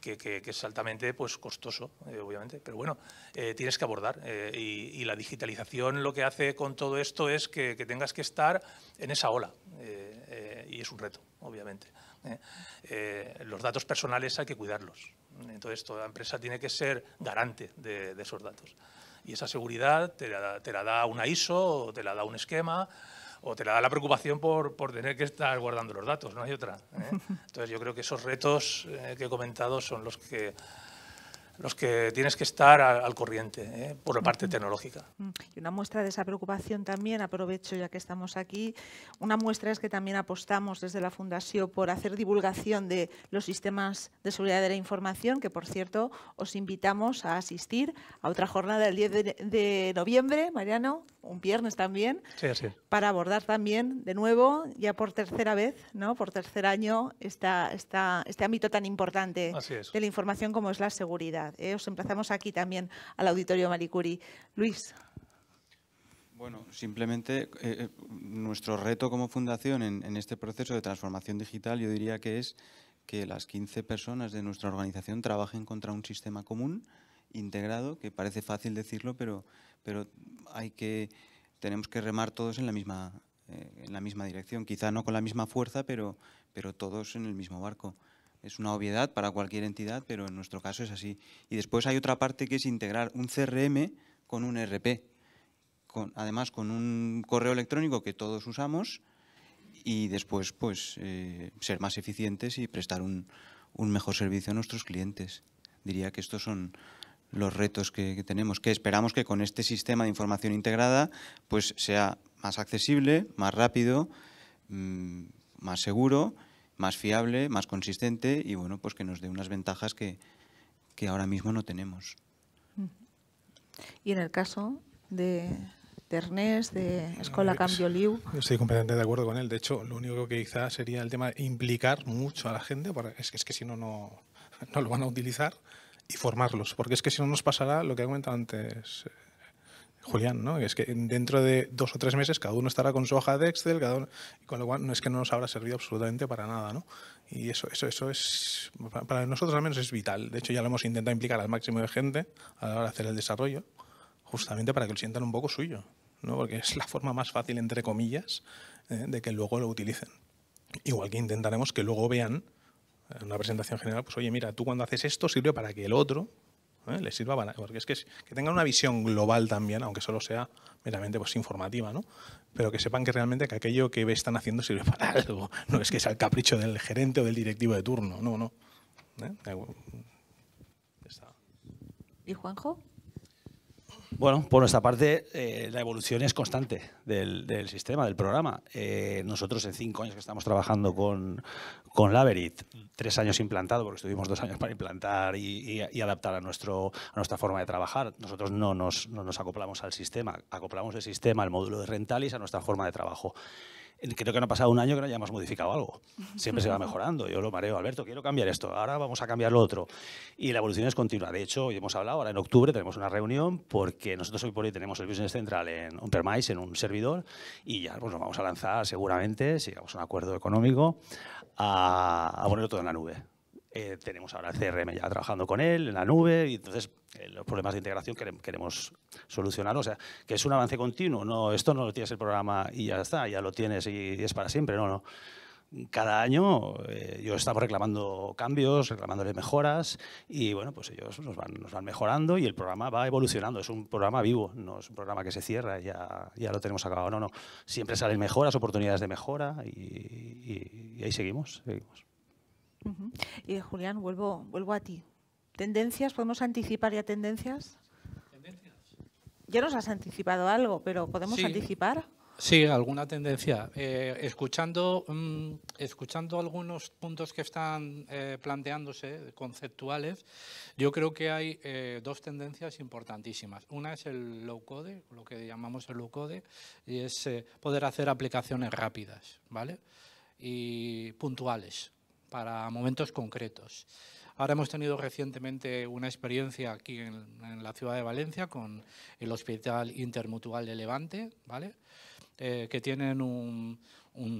que, es altamente pues, costoso, eh, obviamente, pero bueno, eh, tienes que abordar. Eh, y, la digitalización lo que hace con todo esto es que, tengas que estar en esa ola, y es un reto, obviamente. los datos personales hay que cuidarlos, entonces toda empresa tiene que ser garante de, esos datos. Y esa seguridad te la, te la da una ISO, o te la da un esquema, o te la da la preocupación por, tener que estar guardando los datos, no hay otra. ¿eh? Entonces yo creo que esos retos eh, que he comentado son los que los que tienes que estar al, corriente ¿eh? por la parte tecnológica. Mm. Y una muestra de esa preocupación también, aprovecho ya que estamos aquí, una muestra es que también apostamos desde la Fundación por hacer divulgación de los sistemas de seguridad de la información, que por cierto os invitamos a asistir a otra jornada el 10 de, noviembre, Mariano, un viernes también, para abordar también de nuevo, ya por tercera vez, ¿no? por tercer año, esta, este ámbito tan importante de la información como es la seguridad. Eh, os emplazamos aquí también al auditorio Maricuri. Luis. Bueno, simplemente eh, eh, nuestro reto como fundación en, este proceso de transformación digital yo diría que es que las 15 personas de nuestra organización trabajen contra un sistema común, integrado, que parece fácil decirlo, pero, pero hay que, tenemos que remar todos en la, misma, en la misma dirección. Quizá no con la misma fuerza, pero, pero todos en el mismo barco es una obviedad para cualquier entidad, pero en nuestro caso es así. Y después hay otra parte que es integrar un CRM con un RP, con, además con un correo electrónico que todos usamos y después pues eh, ser más eficientes y prestar un, mejor servicio a nuestros clientes. Diría que estos son los retos que, tenemos, que esperamos que con este sistema de información integrada pues sea más accesible, más rápido, mm, más seguro más fiable, más consistente y bueno, pues que nos dé unas ventajas que, que ahora mismo no tenemos. Y en el caso de, de de Escola pues Cambio Liu. Yo estoy completamente de acuerdo con él. De hecho, lo único que quizá sería el tema de implicar mucho a la gente, porque es que, es que si no, no, no lo van a utilizar, y formarlos, porque es que si no nos pasará lo que he comentado antes eh, Julián, ¿no? Es que dentro de dos o tres meses cada uno estará con su hoja de Excel, con lo cual no es que no nos habrá servido absolutamente para nada, ¿no? Y eso, eso, eso es, para nosotros al menos es vital. De hecho, ya lo hemos intentado implicar al máximo de gente a la hora de hacer el desarrollo, justamente para que lo sientan un poco suyo, ¿no? Porque es la forma más fácil, entre comillas, ¿eh? de que luego lo utilicen. Igual que intentaremos que luego vean en una presentación general, pues oye, mira, tú cuando haces esto sirve para que el otro ¿eh? les sirva Porque es que, que tengan una visión global también, aunque solo sea meramente pues, informativa, ¿no? pero que sepan que realmente que aquello que están haciendo sirve para algo, no es que sea el capricho del gerente o del directivo de turno, no, no. ¿Eh? ¿Y Juanjo? Bueno, por nuestra parte, eh, la evolución es constante del, sistema, del programa. Eh, nosotros en cinco años que estamos trabajando con, con tres años implantado, porque estuvimos dos años para implantar y, adaptar a, nuestro, a nuestra forma de trabajar. Nosotros no nos, no nos acoplamos al sistema, acoplamos el sistema, el módulo de Rentalis a nuestra forma de trabajo creo que no ha pasado un año que no hayamos modificado algo. Siempre se va mejorando. Yo lo mareo, Alberto, quiero cambiar esto, ahora vamos a cambiar lo otro. Y la evolución es continua. De hecho, hoy hemos hablado, ahora en octubre tenemos una reunión porque nosotros hoy por hoy tenemos el Business Central en un permise, en un servidor, y ya pues, nos vamos a lanzar seguramente, si llegamos a un acuerdo económico, a, a ponerlo todo en la nube. Eh, tenemos ahora el CRM ya trabajando con él en la nube y entonces eh, los problemas de integración queremos, queremos solucionar. O sea, que es un avance continuo. No, esto no lo tienes el programa y ya está, ya lo tienes y, es para siempre. No, no. Cada año eh, yo estamos reclamando cambios, reclamándole mejoras y bueno, pues ellos nos van, mejorando y el programa va evolucionando. Es un programa vivo, no es un programa que se cierra y ya, ya lo tenemos acabado. No, no. Siempre salen mejoras, oportunidades de mejora y, y ahí seguimos, seguimos. Y Julián, vuelvo, vuelvo a ti. ¿Tendencias? ¿Podemos anticipar ya tendencias? ¿Tendencias? Ya nos has anticipado algo, pero ¿podemos anticipar? Sí, alguna tendencia. Eh, escuchando, mm, escuchando algunos puntos que están eh, planteándose, conceptuales, yo creo que hay eh, dos tendencias importantísimas. Una es el low code, lo que llamamos el low code, y es poder hacer aplicaciones rápidas, ¿vale? Y puntuales para momentos concretos. Ahora hemos tenido recientemente una experiencia aquí en, la ciudad de Valencia con el Hospital Intermutual de Levante, ¿vale? Eh, que tienen un,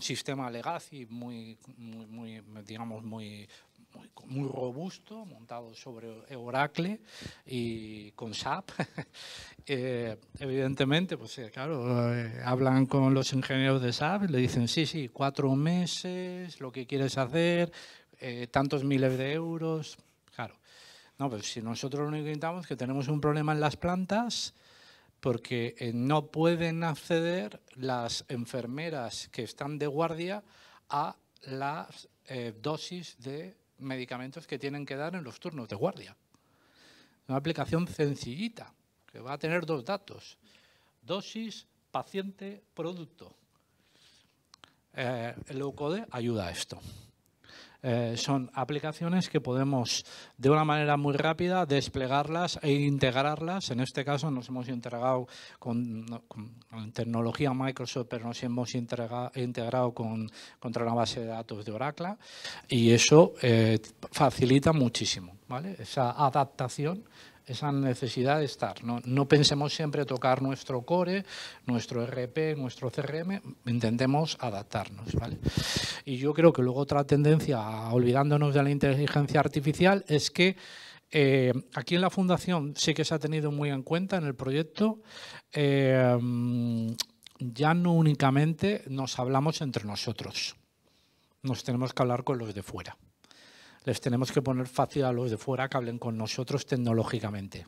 sistema Legacy y muy, muy, digamos, muy muy, robusto, montado sobre Oracle y con SAP. Eh, evidentemente, pues eh, claro, eh, hablan con los ingenieros de SAP le dicen, sí, sí, cuatro meses, lo que quieres hacer, tantos miles de euros. Claro, no, pero pues, si nosotros lo único que intentamos es que tenemos un problema en las plantas, porque no pueden acceder las enfermeras que están de guardia a las dosis de medicamentos que tienen que dar en los turnos de guardia. Una aplicación sencillita, que va a tener dos datos. Dosis, paciente, producto. Eh, el EUCODE ayuda a esto. Eh, son aplicaciones que podemos de una manera muy rápida desplegarlas e integrarlas. En este caso nos hemos integrado con, tecnología Microsoft, pero nos hemos integrado con, contra una base de datos de Oracle y eso eh, facilita muchísimo esa adaptación esa necesidad de estar. No, no pensemos siempre tocar nuestro core, nuestro RP, nuestro CRM, intentemos adaptarnos. ¿vale? Y yo creo que luego otra tendencia, olvidándonos de la inteligencia artificial, es que eh, aquí en la Fundación sí que se ha tenido muy en cuenta en el proyecto. Eh, ya no únicamente nos hablamos entre nosotros, nos tenemos que hablar con los de fuera les tenemos que poner fácil a los de fuera que hablen con nosotros tecnológicamente.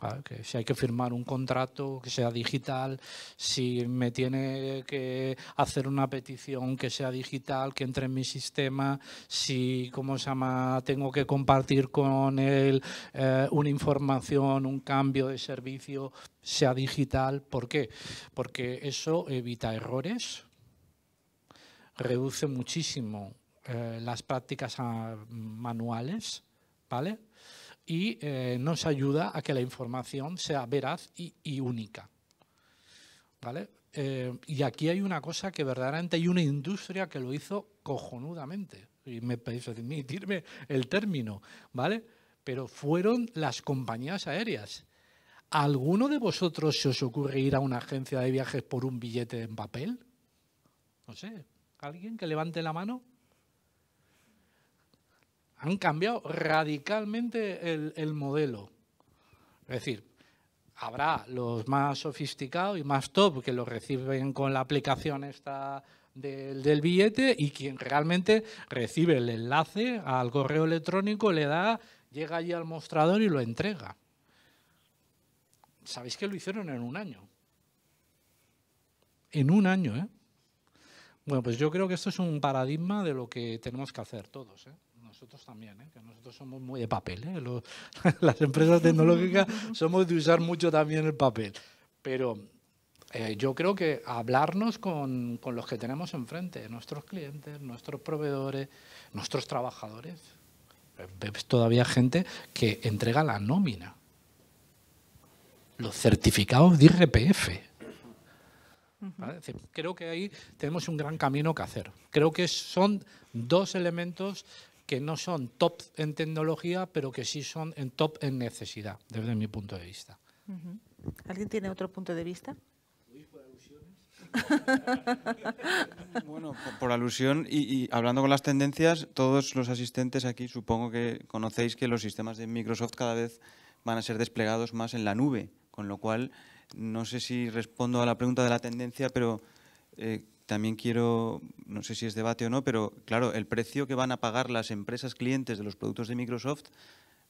Ah, que si hay que firmar un contrato que sea digital, si me tiene que hacer una petición que sea digital, que entre en mi sistema, si ¿cómo se llama? tengo que compartir con él eh, una información, un cambio de servicio, sea digital. ¿Por qué? Porque eso evita errores, reduce muchísimo eh, las prácticas ah, manuales, ¿vale? Y eh, nos ayuda a que la información sea veraz y, única, ¿vale? Eh, y aquí hay una cosa que verdaderamente hay una industria que lo hizo cojonudamente. Y me pedís admitirme el término, ¿vale? Pero fueron las compañías aéreas. ¿Alguno de vosotros se os ocurre ir a una agencia de viajes por un billete en papel? No sé. ¿Alguien que levante la mano? han cambiado radicalmente el, modelo. Es decir, habrá los más sofisticados y más top que lo reciben con la aplicación esta del, del, billete y quien realmente recibe el enlace al correo electrónico le da, llega allí al mostrador y lo entrega. Sabéis que lo hicieron en un año. En un año, ¿eh? Bueno, pues yo creo que esto es un paradigma de lo que tenemos que hacer todos, ¿eh? nosotros también, ¿eh? que nosotros somos muy de papel. ¿eh? las empresas tecnológicas somos de usar mucho también el papel. Pero eh, yo creo que hablarnos con, los que tenemos enfrente, nuestros clientes, nuestros proveedores, nuestros trabajadores. Todavía todavía gente que entrega la nómina, los certificados de IRPF, Creo que ahí tenemos un gran camino que hacer. Creo que son dos elementos que no son top en tecnología, pero que sí son en top en necesidad, desde mi punto de vista. ¿Alguien tiene otro punto de vista? bueno, por, alusión y, hablando con las tendencias, todos los asistentes aquí supongo que conocéis que los sistemas de Microsoft cada vez van a ser desplegados más en la nube, con lo cual no sé si respondo a la pregunta de la tendencia, pero eh, también quiero, no sé si es debate o no, pero claro, el precio que van a pagar las empresas clientes de los productos de Microsoft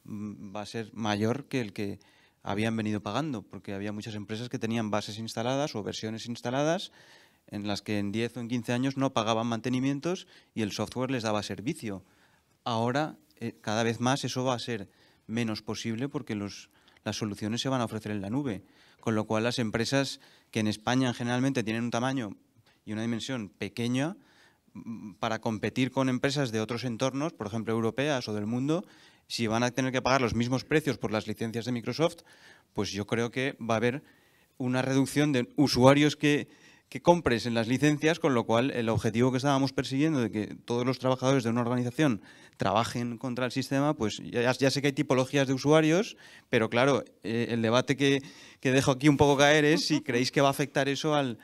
mm, va a ser mayor que el que habían venido pagando, porque había muchas empresas que tenían bases instaladas o versiones instaladas en las que en 10 o en 15 años no pagaban mantenimientos y el software les daba servicio. Ahora, eh, cada vez más, eso va a ser menos posible porque los, las soluciones se van a ofrecer en la nube. Con lo cual, las empresas que en España generalmente tienen un tamaño y una dimensión pequeña mm, para competir con empresas de otros entornos, por ejemplo europeas o del mundo, si van a tener que pagar los mismos precios por las licencias de Microsoft, pues yo creo que va a haber una reducción de usuarios que, compres en las licencias, con lo cual el objetivo que estábamos persiguiendo de que todos los trabajadores de una organización trabajen contra el sistema, pues ya, sé que hay tipologías de usuarios, pero claro, eh, el debate que, dejo aquí un poco caer es si creéis que va a afectar eso al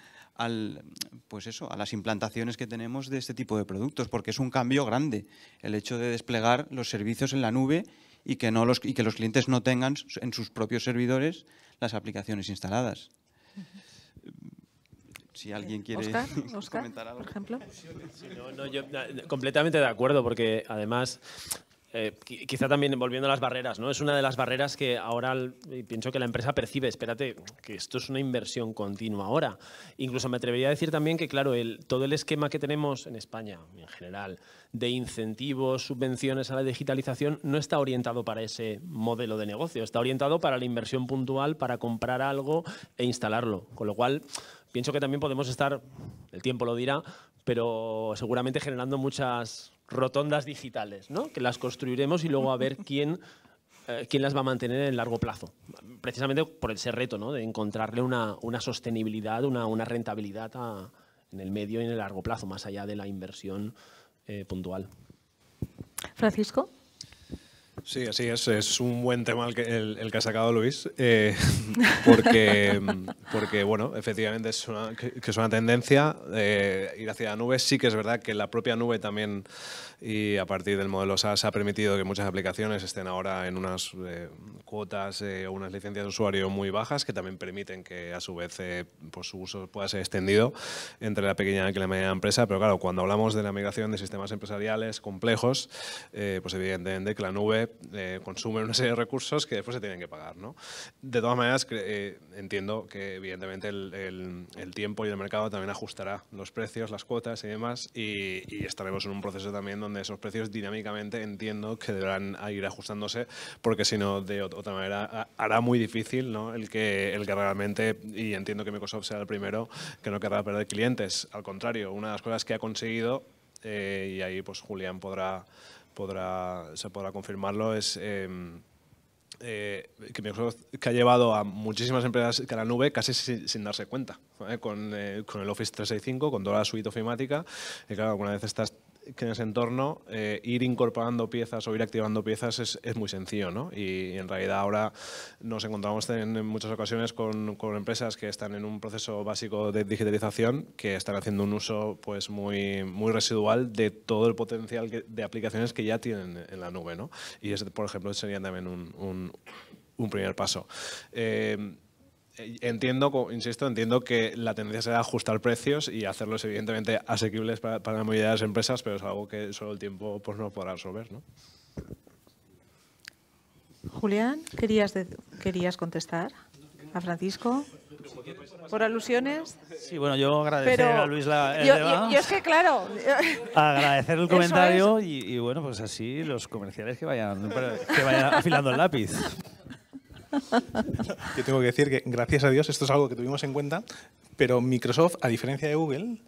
pues eso, a las implantaciones que tenemos de este tipo de productos, porque es un cambio grande el hecho de desplegar los servicios en la nube y que, no los, y que los clientes no tengan en sus propios servidores las aplicaciones instaladas. Eh, si alguien eh, quiere comentar algo. Por ejemplo. completamente de acuerdo, porque además eh, quizá también volviendo a las barreras, ¿no? Es una de las barreras que ahora pienso que la empresa percibe. Espérate, que esto es una inversión continua ahora. Incluso me atrevería a decir también que, claro, el, todo el esquema que tenemos en España, en general, de incentivos, subvenciones a la digitalización, no está orientado para ese modelo de negocio. Está orientado para la inversión puntual, para comprar algo e instalarlo. Con lo cual, pienso que también podemos estar, el tiempo lo dirá, pero seguramente generando muchas rotondas digitales, ¿no? que las construiremos y luego a ver quién, eh, quién las va a mantener en largo plazo. Precisamente por ese reto ¿no? de encontrarle una, una sostenibilidad, una, rentabilidad en el medio y en el largo plazo, más allá de la inversión eh, puntual. Francisco. Sí, así es. Es un buen tema el que, el, que ha sacado Luis, eh, porque, porque, bueno, efectivamente es una, tendencia eh, ir hacia la nube. Sí que es verdad que la propia nube también y a partir del modelo SaaS ha permitido que muchas aplicaciones estén ahora en unas eh, cuotas eh, o unas licencias de usuario muy bajas que también permiten que a su vez eh, por pues, su uso pueda ser extendido entre la pequeña y la media empresa. Pero claro, cuando hablamos de la migración de sistemas empresariales complejos, pues evidentemente que la nube consume una serie de recursos que después se tienen que pagar. ¿no? De todas maneras, entiendo que evidentemente el, tiempo y el mercado también ajustará los precios, las cuotas y demás y, y estaremos en un proceso también donde de esos precios dinámicamente entiendo que deberán ir ajustándose porque si no, de otra manera, hará muy difícil ¿no? el, que, el que realmente, y entiendo que Microsoft sea el primero, que no querrá perder clientes. Al contrario, una de las cosas que ha conseguido, eh, y ahí pues Julián podrá, podrá, se podrá confirmarlo, es... Em, eh, que, Microsoft, que ha llevado a muchísimas empresas que a la nube casi sin, darse cuenta, ¿eh? Con, con, el Office 365, con toda la suite ofimática, y claro, alguna vez estás que en ese entorno eh, ir incorporando piezas o ir activando piezas es, muy sencillo, Y, en realidad ahora nos encontramos en, muchas ocasiones con, empresas que están en un proceso básico de digitalización que están haciendo un uso pues muy, residual de todo el potencial de aplicaciones que ya tienen en la nube, Y ese, por ejemplo, sería también un, primer paso. Eh, eh, entiendo, insisto, entiendo que la tendencia será ajustar precios y hacerlos evidentemente asequibles para, la mayoría de las empresas, pero es algo que solo el tiempo pues, no podrá resolver. ¿no? Julián, ¿querías, ¿querías contestar a Francisco? ¿Por alusiones? Sí, bueno, yo agradecer a Luis la... yo, es que, claro... agradecer el comentario y, bueno, pues así los comerciales que vayan, que vayan afilando el lápiz. Yo tengo que decir que, gracias a Dios, esto es algo que tuvimos en cuenta, pero Microsoft, a diferencia de Google,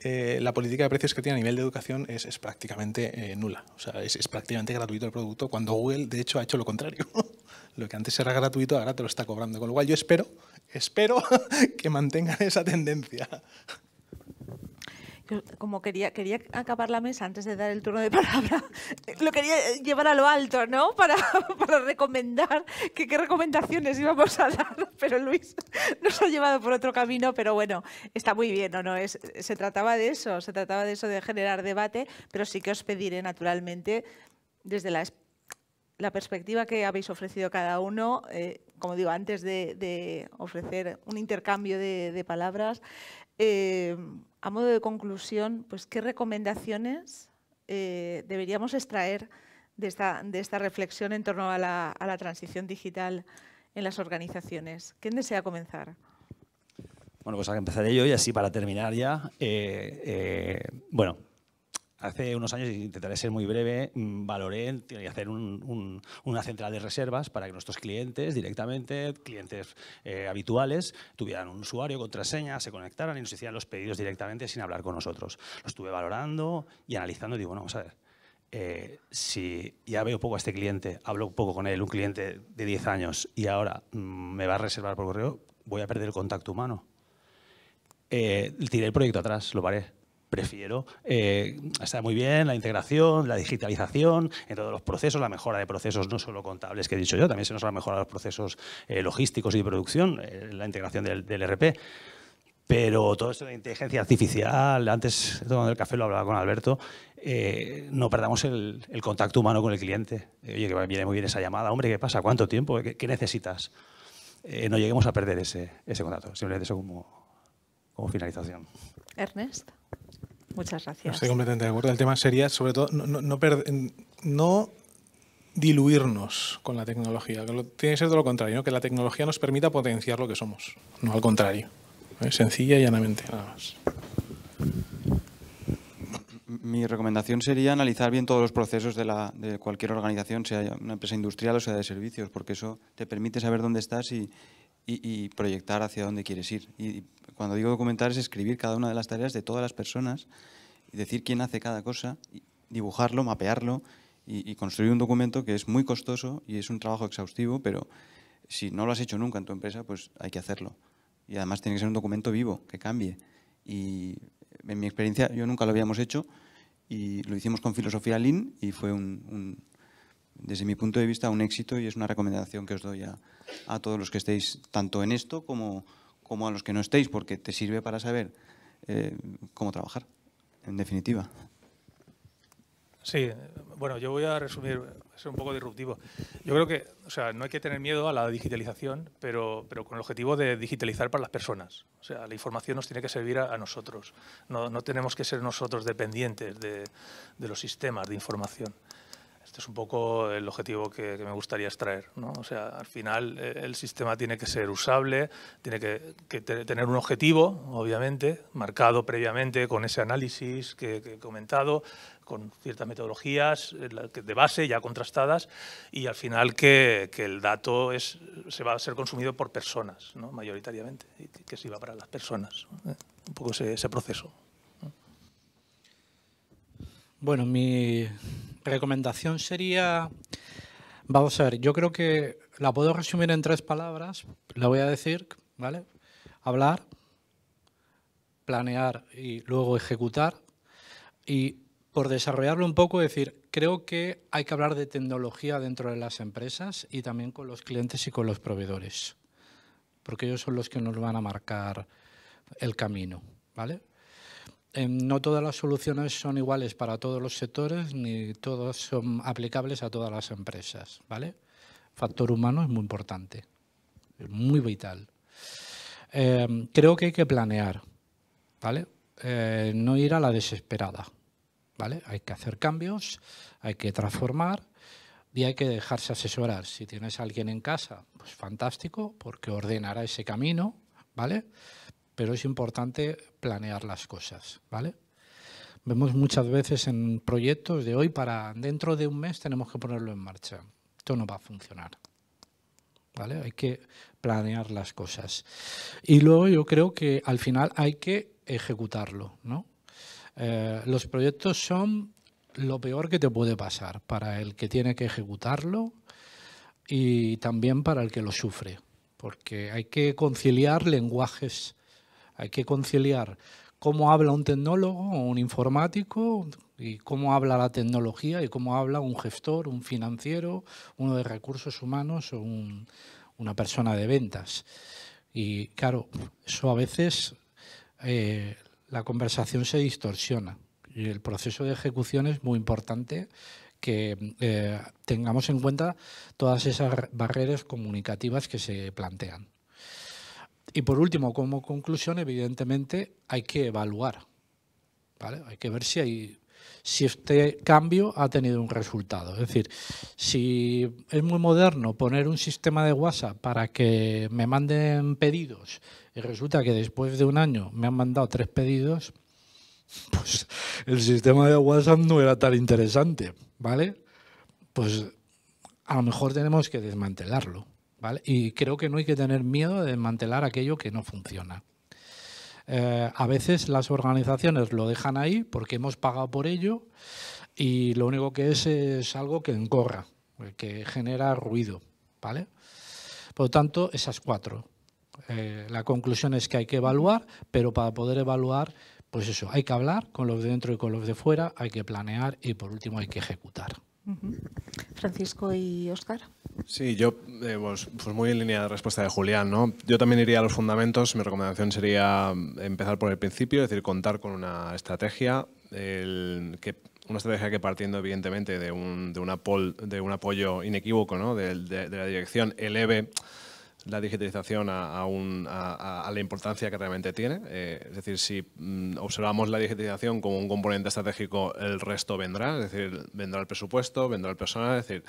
eh, la política de precios que tiene a nivel de educación es, es prácticamente eh, nula. O sea, es, es, prácticamente gratuito el producto, cuando Google, de hecho, ha hecho lo contrario. lo que antes era gratuito, ahora te lo está cobrando. Con lo cual, yo espero, espero que mantengan esa tendencia como quería, quería acabar la mesa antes de dar el turno de palabra, lo quería eh, llevar a lo alto, ¿no? Para, recomendar que, qué recomendaciones íbamos a dar, pero Luis nos ha llevado por otro camino, pero bueno, está muy bien, ¿o no? Es, se trataba de eso, se trataba de eso, de generar debate, pero sí que os pediré naturalmente desde la experiencia la perspectiva que habéis ofrecido cada uno, eh, como digo, antes de, ofrecer un intercambio de, palabras, eh, a modo de conclusión, pues qué recomendaciones eh, deberíamos extraer de esta, reflexión en torno a la, a la, transición digital en las organizaciones. ¿Quién desea comenzar? Bueno, pues empezaré yo y así para terminar ya. bueno, hace unos años, y intentaré ser muy breve, mm, valoré y hacer una central de reservas para que nuestros clientes directamente, clientes eh, habituales, tuvieran un usuario, contraseña, se conectaran y nos hicieran los pedidos directamente sin hablar con nosotros. Lo estuve valorando y analizando y digo, bueno, vamos a ver, eh, si ya veo poco a este cliente, hablo poco con él, un cliente de 10 años, y ahora mm, me va a reservar por correo, voy a perder el contacto humano. Eh, tiré el proyecto atrás, lo paré prefiero. Eh, está muy bien la integración, la digitalización en todos los procesos, la mejora de procesos no solo contables que he dicho yo, también se nos va a mejorar los procesos eh, logísticos y de producción, eh, la integración del, RP. Pero todo esto de inteligencia artificial, antes tomando el café lo hablaba con Alberto, no perdamos el, contacto humano con el cliente. Oye, que viene muy bien esa llamada. Hombre, ¿qué pasa? ¿Cuánto tiempo? ¿Qué, necesitas? no lleguemos a perder ese, contacto. Simplemente eso como, como finalización. Ernest. Muchas gracias. Estoy completamente de acuerdo. El tema sería, sobre todo, no, no, diluirnos con la tecnología. Tiene que ser todo lo contrario, que la tecnología nos permita potenciar lo que somos, no al contrario. Es ¿eh? Sencilla y llanamente, nada más. Mi recomendación sería analizar bien todos los procesos de, la, de cualquier organización, sea una empresa industrial o sea de servicios, porque eso te permite saber dónde estás y, proyectar hacia dónde quieres ir. Y cuando digo documentar es escribir cada una de las tareas de todas las personas y decir quién hace cada cosa, dibujarlo, mapearlo y, construir un documento que es muy costoso y es un trabajo exhaustivo, pero si no lo has hecho nunca en tu empresa, pues hay que hacerlo. Y además tiene que ser un documento vivo, que cambie. Y en mi experiencia yo nunca lo habíamos hecho y lo hicimos con filosofía Lean y fue un, desde mi punto de vista un éxito y es una recomendación que os doy a todos los que estéis tanto en esto como como a los que no estéis, porque te sirve para saber eh, cómo trabajar, en definitiva. Sí, bueno, yo voy a resumir, es un poco disruptivo. Yo creo que, o sea, no hay que tener miedo a la digitalización, pero, pero con el objetivo de digitalizar para las personas. O sea, la información nos tiene que servir a, a nosotros. No, no, tenemos que ser nosotros dependientes de, de los sistemas de información. Este es un poco el objetivo que, me gustaría extraer. ¿no? O sea, al final eh, el sistema tiene que ser usable, tiene que, tener un objetivo, obviamente, marcado previamente con ese análisis que, he comentado, con ciertas metodologías eh, de base ya contrastadas y al final que, el dato es, se va a ser consumido por personas, ¿no? mayoritariamente, y que, se sirva para las personas. Eh, un poco ese proceso. Bueno, mi recomendación sería, vamos a ver, yo creo que la puedo resumir en tres palabras, la voy a decir, ¿vale? Hablar, planear y luego ejecutar. Y por desarrollarlo un poco, decir, creo que hay que hablar de tecnología dentro de las empresas y también con los clientes y con los proveedores, porque ellos son los que nos van a marcar el camino, ¿vale? Em, no todas las soluciones son iguales para todos los sectores ni todas son aplicables a todas las empresas, ¿vale? Factor humano es muy importante, es muy vital. Em, creo que hay que planear, ¿vale? Eh, no ir a la desesperada, ¿vale? Hay que hacer cambios, hay que transformar y hay que dejarse asesorar. Si tienes a alguien en casa, pues fantástico, porque ordenará ese camino, ¿vale? pero es importante planear las cosas, ¿vale? Vemos muchas veces en proyectos de hoy para dentro de un mes tenemos que ponerlo en marcha. Esto no va a funcionar. ¿Vale? Hay que planear las cosas. Y luego yo creo que al final hay que ejecutarlo, eh, los proyectos son lo peor que te puede pasar para el que tiene que ejecutarlo y también para el que lo sufre, porque hay que conciliar lenguajes hay que conciliar cómo habla un tecnólogo o un informático y cómo habla la tecnología y cómo habla un gestor, un financiero, uno de recursos humanos o una persona de ventas. Y claro, eso a veces eh, la conversación se distorsiona y el proceso de ejecución es muy importante que eh, tengamos en cuenta todas esas barreras comunicativas que se plantean. Y por último, como conclusión, evidentemente hay que evaluar. ¿vale? Hay que ver si, hay, si este cambio ha tenido un resultado. Es decir, si es muy moderno poner un sistema de WhatsApp para que me manden pedidos y resulta que después de un año me han mandado tres pedidos, pues el sistema de WhatsApp no era tan interesante, ¿vale? Pues a lo mejor tenemos que desmantelarlo. Y creo que no hay que tener miedo de desmantelar aquello que no funciona. Eh, a veces las organizaciones lo dejan ahí porque hemos pagado por ello y lo único que es es algo que encorra, que genera ruido, ¿vale? Por lo tanto, esas cuatro. Eh, la conclusión es que hay que evaluar, pero para poder evaluar, pues eso, hay que hablar con los de dentro y con los de fuera, hay que planear y por último hay que ejecutar. Francisco y Oscar. Sí, yo, eh, pues, pues, muy en línea de respuesta de Julián, ¿no? Yo también iría a los fundamentos, mi recomendación sería eh, empezar por el principio, es decir, contar con una estrategia, que, una estrategia que partiendo evidentemente de un, de un apoyo inequívoco ¿no? de, de la dirección eleve la digitalización a, la importancia que realmente tiene. Eh, es decir, si mm, observamos la digitalización como un componente estratégico, el resto vendrá. Es decir, vendrá el presupuesto, vendrá el personal, es decir,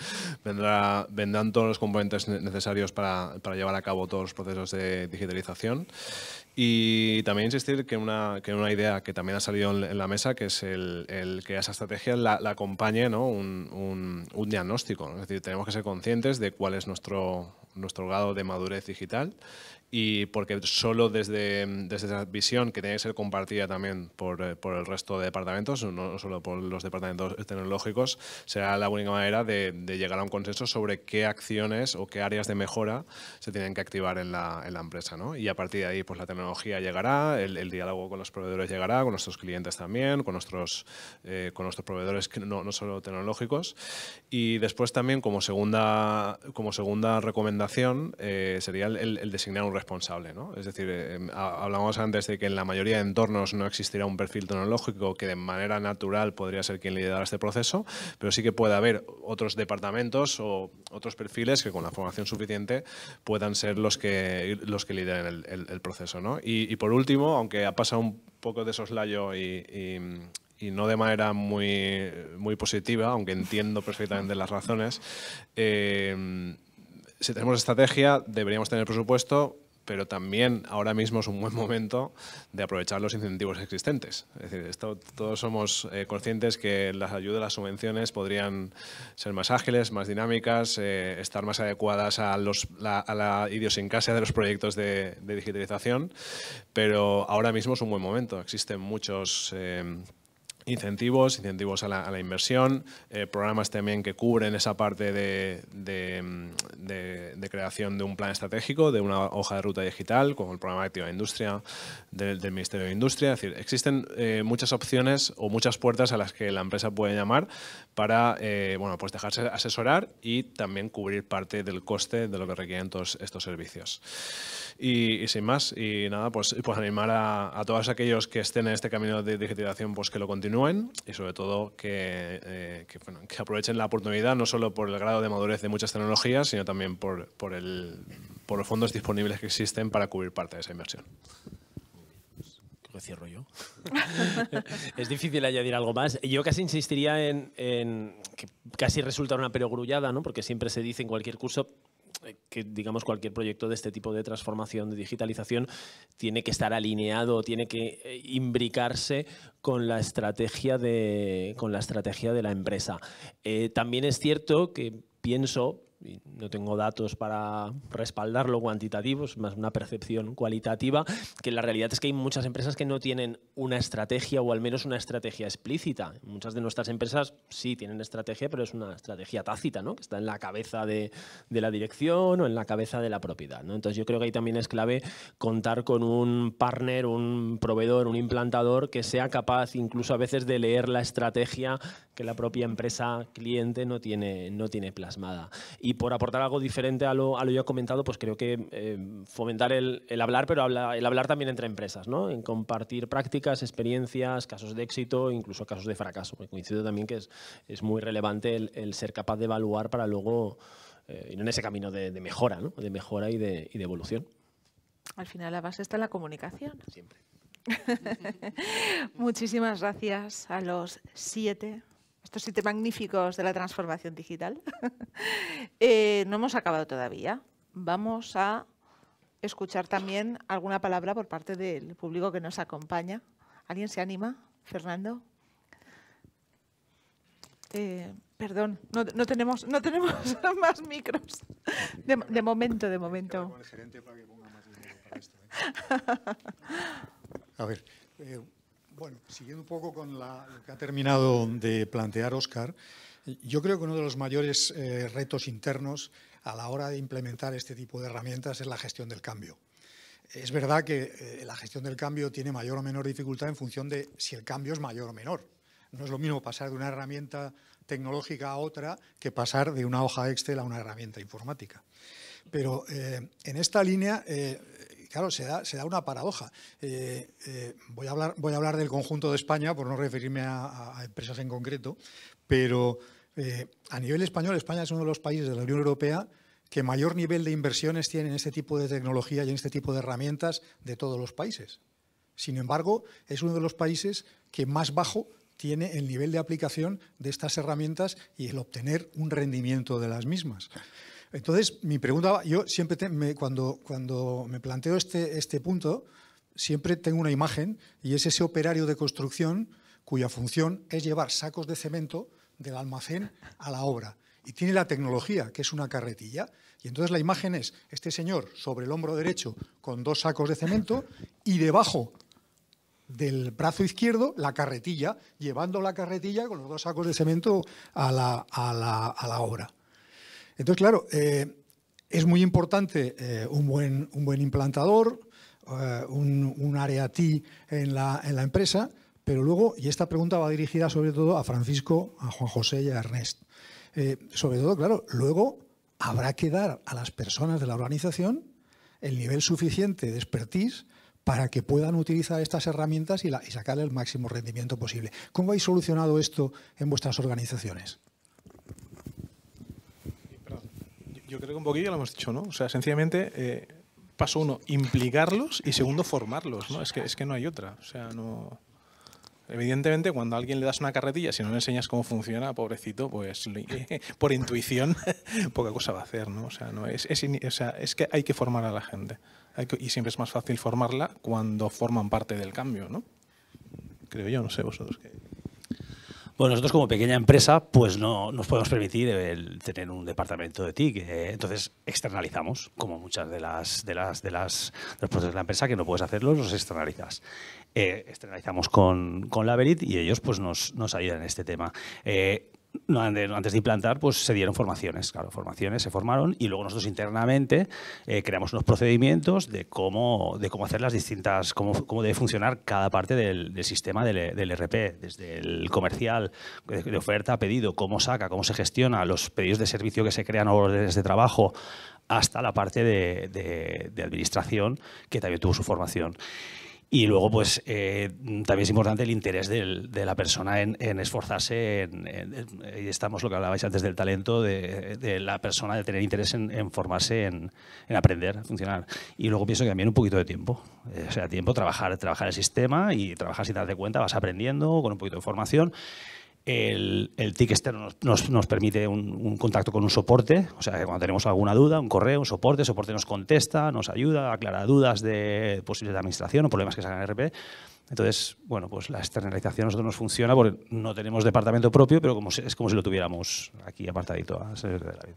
vendrá, vendrán todos los componentes necesarios para, llevar a cabo todos los procesos de digitalización. Y también insistir que una, una idea que también ha salido en la mesa, que es el, que esa estrategia la, acompañe un, diagnóstico. Es decir, tenemos que ser conscientes de cuál es nuestro nuestro grado de madurez digital y porque solo desde, desde esa visión que tiene que ser compartida también por, eh, por, el resto de departamentos, no solo por los departamentos tecnológicos, será la única manera de, llegar a un consenso sobre qué acciones o qué áreas de mejora se tienen que activar en la, en la empresa. ¿no? Y a partir de ahí, pues la tecnología llegará, el, diálogo con los proveedores llegará, con nuestros clientes también, con nuestros, eh, con nuestros proveedores que no, no solo tecnológicos. Y después también, como segunda, como segunda recomendación, eh, sería el, el, designar un responsable. Es decir, eh, em, hablábamos hablamos antes de que en la mayoría de entornos no existirá un perfil tecnológico que de manera natural podría ser quien liderara este proceso, pero sí que puede haber otros departamentos o otros perfiles que con la formación suficiente puedan ser los que, los que lideren el, proceso. Y, por último, aunque ha pasado un poco de soslayo y, no de manera muy, muy positiva, aunque entiendo perfectamente las razones. Eh, si tenemos estrategia, deberíamos tener presupuesto, pero también ahora mismo es un buen momento de aprovechar los incentivos existentes. Es decir, todos somos eh, conscientes que las ayudas, las subvenciones podrían ser más ágiles, más dinámicas, eh, estar más adecuadas a, los, la, a, idiosincrasia de los proyectos de, digitalización, pero ahora mismo es un buen momento. Existen muchos... Eh, incentivos, incentivos a la, inversión, eh, programas también que cubren esa parte mm, de, creación de un plan estratégico, de una hoja de ruta digital, como el programa Activa Industria del, Ministerio de Industria. Es decir, existen eh, muchas opciones o muchas puertas a las que la empresa puede llamar para eh, bueno, pues dejarse asesorar y también cubrir parte del coste de lo que requieren todos estos servicios. Y, sin más, y nada, pues, pues animar a, todos aquellos que estén en este camino de digitalización, pues que lo continúen y sobre todo que, eh, que, aprovechen la oportunidad, no solo por el grado de madurez de muchas tecnologías, sino también por, por, el, por los fondos disponibles que existen para cubrir parte de esa inversión que cierro yo. es difícil añadir algo más. Yo casi insistiría en, que casi resulta una perogrullada, ¿no? porque siempre se dice en cualquier curso eh, que digamos cualquier proyecto de este tipo de transformación, de digitalización, tiene que estar alineado, tiene que eh, imbricarse con la estrategia de, con la, estrategia de la empresa. Eh, también es cierto que pienso no tengo datos para respaldarlo cuantitativos, más una percepción cualitativa, que la realidad es que hay muchas empresas que no tienen una estrategia o al menos una estrategia explícita. Muchas de nuestras empresas sí tienen estrategia, pero es una estrategia tácita, ¿no? que está en la cabeza de, la dirección o en la cabeza de la propiedad. Entonces yo creo que ahí también es clave contar con un partner, un proveedor, un implantador que sea capaz incluso a veces de leer la estrategia que la propia empresa cliente no tiene, no tiene plasmada. Y y por aportar algo diferente a lo, a lo he comentado, pues creo que eh, fomentar el, el, hablar, pero habla, el hablar también entre empresas, ¿no? En compartir prácticas, experiencias, casos de éxito, incluso casos de fracaso. Me coincido también que es, es muy relevante el, ser capaz de evaluar para luego eh, ir en ese camino de, de, mejora, ¿no? De mejora y de, y de evolución. Al final la base está en la comunicación. Siempre. Muchísimas gracias a los siete estos siete magníficos de la transformación digital, eh, no hemos acabado todavía. Vamos a escuchar también alguna palabra por parte del público que nos acompaña. ¿Alguien se anima? Fernando. Eh, perdón, no, tenemos, no tenemos más micros. De, momento, de momento. ¿eh? A ver, bueno, siguiendo un poco con lo que ha terminado de plantear Oscar, yo creo que uno de los mayores eh, retos internos a la hora de implementar este tipo de herramientas es la gestión del cambio. Es verdad que eh, la gestión del cambio tiene mayor o menor dificultad en función de si el cambio es mayor o menor. No es lo mismo pasar de una herramienta tecnológica a otra que pasar de una hoja Excel a una herramienta informática. Pero eh, en esta línea, claro, se da, una paradoja. Eh, eh, voy, a hablar, del conjunto de España, por no referirme a, empresas en concreto, pero eh, a nivel español, España es uno de los países de la Unión Europea que mayor nivel de inversiones tiene en este tipo de tecnología y en este tipo de herramientas de todos los países. Sin embargo, es uno de los países que más bajo tiene el nivel de aplicación de estas herramientas y el obtener un rendimiento de las mismas. Entonces, mi pregunta, yo siempre, cuando, cuando me planteo este, este, punto, siempre tengo una imagen y es ese operario de construcción cuya función es llevar sacos de cemento del almacén a la obra. Y tiene la tecnología, que es una carretilla. Y entonces la imagen es este señor sobre el hombro derecho con dos sacos de cemento y debajo del brazo izquierdo la carretilla, llevando la carretilla con los dos sacos de cemento a la obra. Entonces, claro, eh, es muy importante eh, un, buen, implantador, eh, un, un, área TI en la, en la empresa, pero luego, y esta pregunta va dirigida sobre todo a Francisco, a Juan José y a Ernest. sobre todo, claro, luego habrá que dar a las personas de la organización el nivel suficiente de expertise para que puedan utilizar estas herramientas y, sacar y sacarle el máximo rendimiento posible. ¿Cómo habéis solucionado esto en vuestras organizaciones? Yo creo que un poquillo lo hemos dicho, ¿no? O sea, sencillamente, eh, paso uno, implicarlos y segundo, formarlos, ¿no? Es que, es que no hay otra. O sea, no... Evidentemente, cuando a alguien le das una carretilla, si no le enseñas cómo funciona, pobrecito, pues por intuición poca cosa va a hacer, ¿no? O sea, no es, es, es que hay que formar a la gente. y siempre es más fácil formarla cuando forman parte del cambio, ¿no? Creo yo, no sé vosotros qué. Bueno, nosotros como pequeña empresa, pues no nos podemos permitir tener un departamento de TIC. entonces externalizamos, como muchas de las de las de las de los procesos de la empresa que no puedes hacerlos, los externalizas. Eh, externalizamos con, con la y ellos pues nos, ayudan en este tema. Eh, antes de implantar, pues se dieron formaciones, claro, formaciones se formaron y luego nosotros internamente eh, creamos unos procedimientos de cómo, de cómo hacer las distintas, cómo, cómo debe funcionar cada parte del, sistema del, e RP, desde el comercial, eh, de oferta, pedido, cómo saca, cómo se gestiona, los pedidos de servicio que se crean o órdenes de trabajo, hasta la parte de administración que también tuvo su formación. Y luego, pues eh, también es importante el interés de la persona en, esforzarse. En, estamos lo que hablabais antes del talento, de, la persona de tener interés en, formarse, en, aprender, a funcionar. Y luego pienso que también un poquito de tiempo. Eh, o sea, tiempo, trabajar, trabajar el sistema y trabajar sin darte cuenta, vas aprendiendo con un poquito de formación. El, el TIC externo nos, nos, permite un, contacto con un soporte, o sea que cuando tenemos alguna duda, un correo, un soporte, el soporte nos contesta, nos ayuda, aclara dudas de posibles de administración o problemas que salgan en RP. Entonces, bueno, pues la externalización a nosotros nos funciona porque no tenemos departamento propio, pero como es como si lo tuviéramos aquí apartadito a ser de la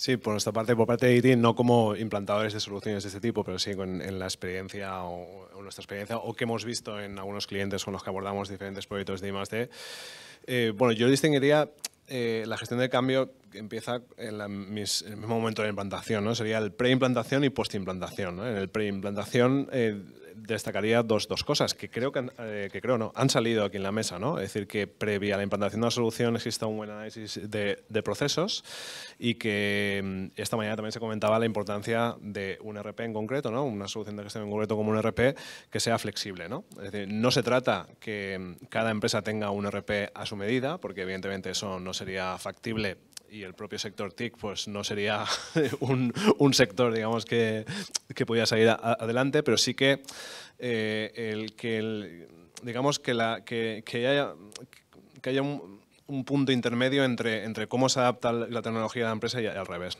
Sí, por nuestra parte, por parte de IT, e no como implantadores de soluciones de este tipo, pero sí en, la experiencia o, nuestra experiencia o que hemos visto en algunos clientes con los que abordamos diferentes proyectos de I+.D. Eh, bueno, yo distinguiría eh, la gestión de cambio que empieza en, el mismo momento de implantación, ¿no? Sería el preimplantación y post-implantación. En el preimplantación eh, destacaría dos, cosas que creo que, eh, que, creo no, han salido aquí en la mesa, ¿no? Es decir, que previa a la implantación de una solución exista un buen análisis de, de procesos y que mm, esta mañana también se comentaba la importancia de un RP en concreto, ¿no? Una solución de gestión en concreto como un RP que sea flexible, ¿no? Es decir, no se trata que mm, cada empresa tenga un RP a su medida, porque evidentemente eso no sería factible y el propio sector TIC pues no sería un, sector digamos que, que pudiera salir adelante, pero sí que eh, el que digamos que, que, haya, que haya un, punto intermedio entre, entre cómo se adapta la tecnología a la empresa y, al revés.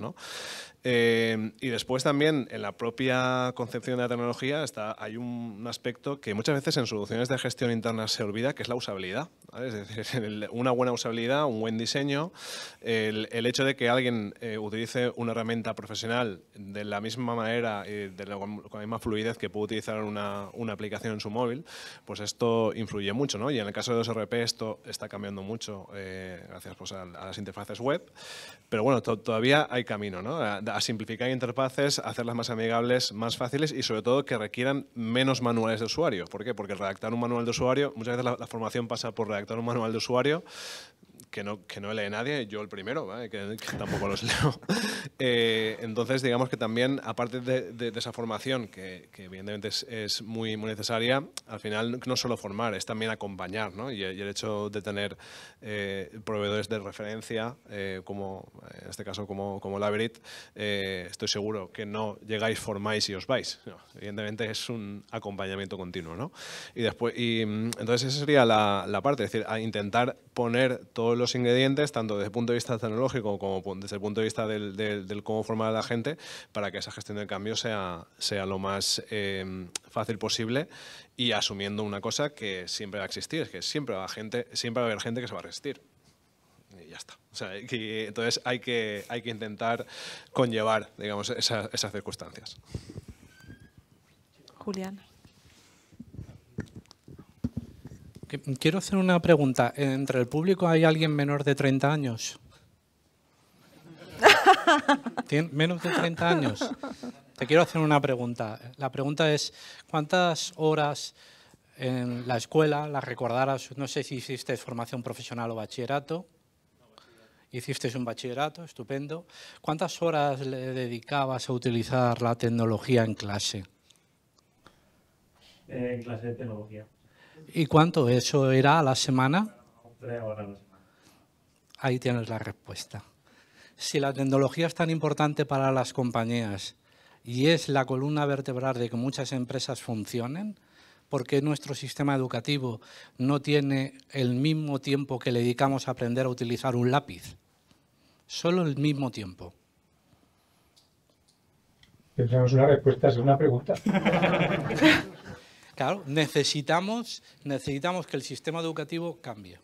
Eh, y después también en la propia concepción de la tecnología está, hay un aspecto que muchas veces en soluciones de gestión interna se olvida, que es la usabilidad. Es decir, una buena usabilidad, un buen diseño, el, hecho de que alguien eh, utilice una herramienta profesional de la misma manera y con la misma fluidez que puede utilizar una, aplicación en su móvil, pues esto influye mucho, ¿no? Y en el caso de los RP esto está cambiando mucho eh, gracias pues, a, las interfaces web, pero bueno, todavía hay camino, ¿no? A, simplificar interfaces, hacerlas más amigables, más fáciles y sobre todo que requieran menos manuales de usuario. ¿Por qué? Porque redactar un manual de usuario, muchas veces la, la formación pasa por redactar un manual de usuario que no, que no lee nadie, yo el primero, ¿vale? que, tampoco los leo. Eh, entonces, digamos que también, aparte de, de, esa formación, que, que evidentemente es, muy, muy necesaria, al final no solo formar, es también acompañar, ¿no? y, el hecho de tener eh, proveedores de referencia, eh, como en este caso como, como estoy seguro que no llegáis, formáis y os vais. evidentemente es un acompañamiento continuo. ¿no? Y, después, y mm, entonces esa sería la, la parte, es decir, intentar poner todo los ingredientes, tanto desde el punto de vista tecnológico como desde el punto de vista del, cómo formar a la gente, para que esa gestión del cambio sea, sea lo más eh, fácil posible y asumiendo una cosa que siempre va a existir, es que siempre va, a gente, siempre va a haber gente que se va a resistir y ya está. O entonces hay que, hay que intentar conllevar digamos, esas circunstancias. Julián. Quiero hacer una pregunta. ¿Entre el público hay alguien menor de 30 años? menos de 30 años? Te quiero hacer una pregunta. La pregunta es, ¿cuántas horas en la escuela las recordarás? No sé si hiciste formación profesional o bachillerato. Hiciste un bachillerato, estupendo. ¿Cuántas horas le dedicabas a utilizar la tecnología en clase? Eh, en clase de tecnología. ¿Y cuánto eso era a la semana? Ahí tienes la respuesta. Si la tecnología es tan importante para las compañías y es la columna vertebral de que muchas empresas funcionen, ¿por qué nuestro sistema educativo no tiene el mismo tiempo que le dedicamos a aprender a utilizar un lápiz? Solo el mismo tiempo. Pensamos una respuesta es una pregunta. Claro, necesitamos, que el sistema educativo cambie.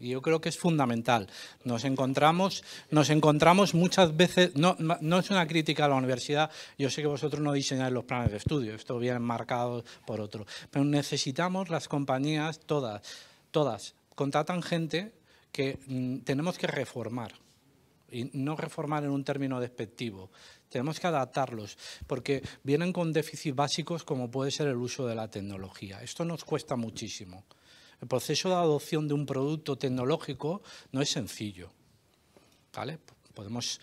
Y yo creo que es fundamental. Nos encontramos, nos encontramos muchas veces, no, es una crítica a la universidad, yo sé que vosotros no diseñáis los planes de estudio, esto viene marcado por otro, pero necesitamos las compañías, todas, todas, contratan gente que mm, tenemos que reformar. Y no reformar en un término despectivo, tenemos que adaptarlos, porque vienen con déficits básicos como puede ser el uso de la tecnología. Esto nos cuesta muchísimo. El proceso de adopción de un producto tecnológico no es sencillo. ¿vale? Podemos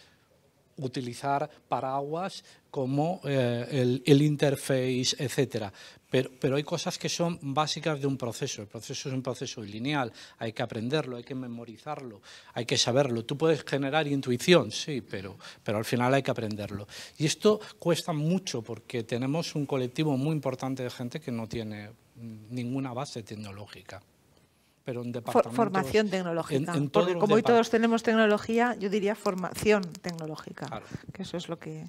utilizar paraguas como eh, el, el, interface, etcétera. Pero, pero, hay cosas que son básicas de un proceso. El proceso es un proceso lineal, hay que aprenderlo, hay que memorizarlo, hay que saberlo. Tú puedes generar intuición, sí, pero, pero al final hay que aprenderlo. Y esto cuesta mucho porque tenemos un colectivo muy importante de gente que no tiene ninguna base tecnológica. Formación tecnológica, como hoy todos tenemos tecnología, yo diría formación tecnológica, que eso es lo que...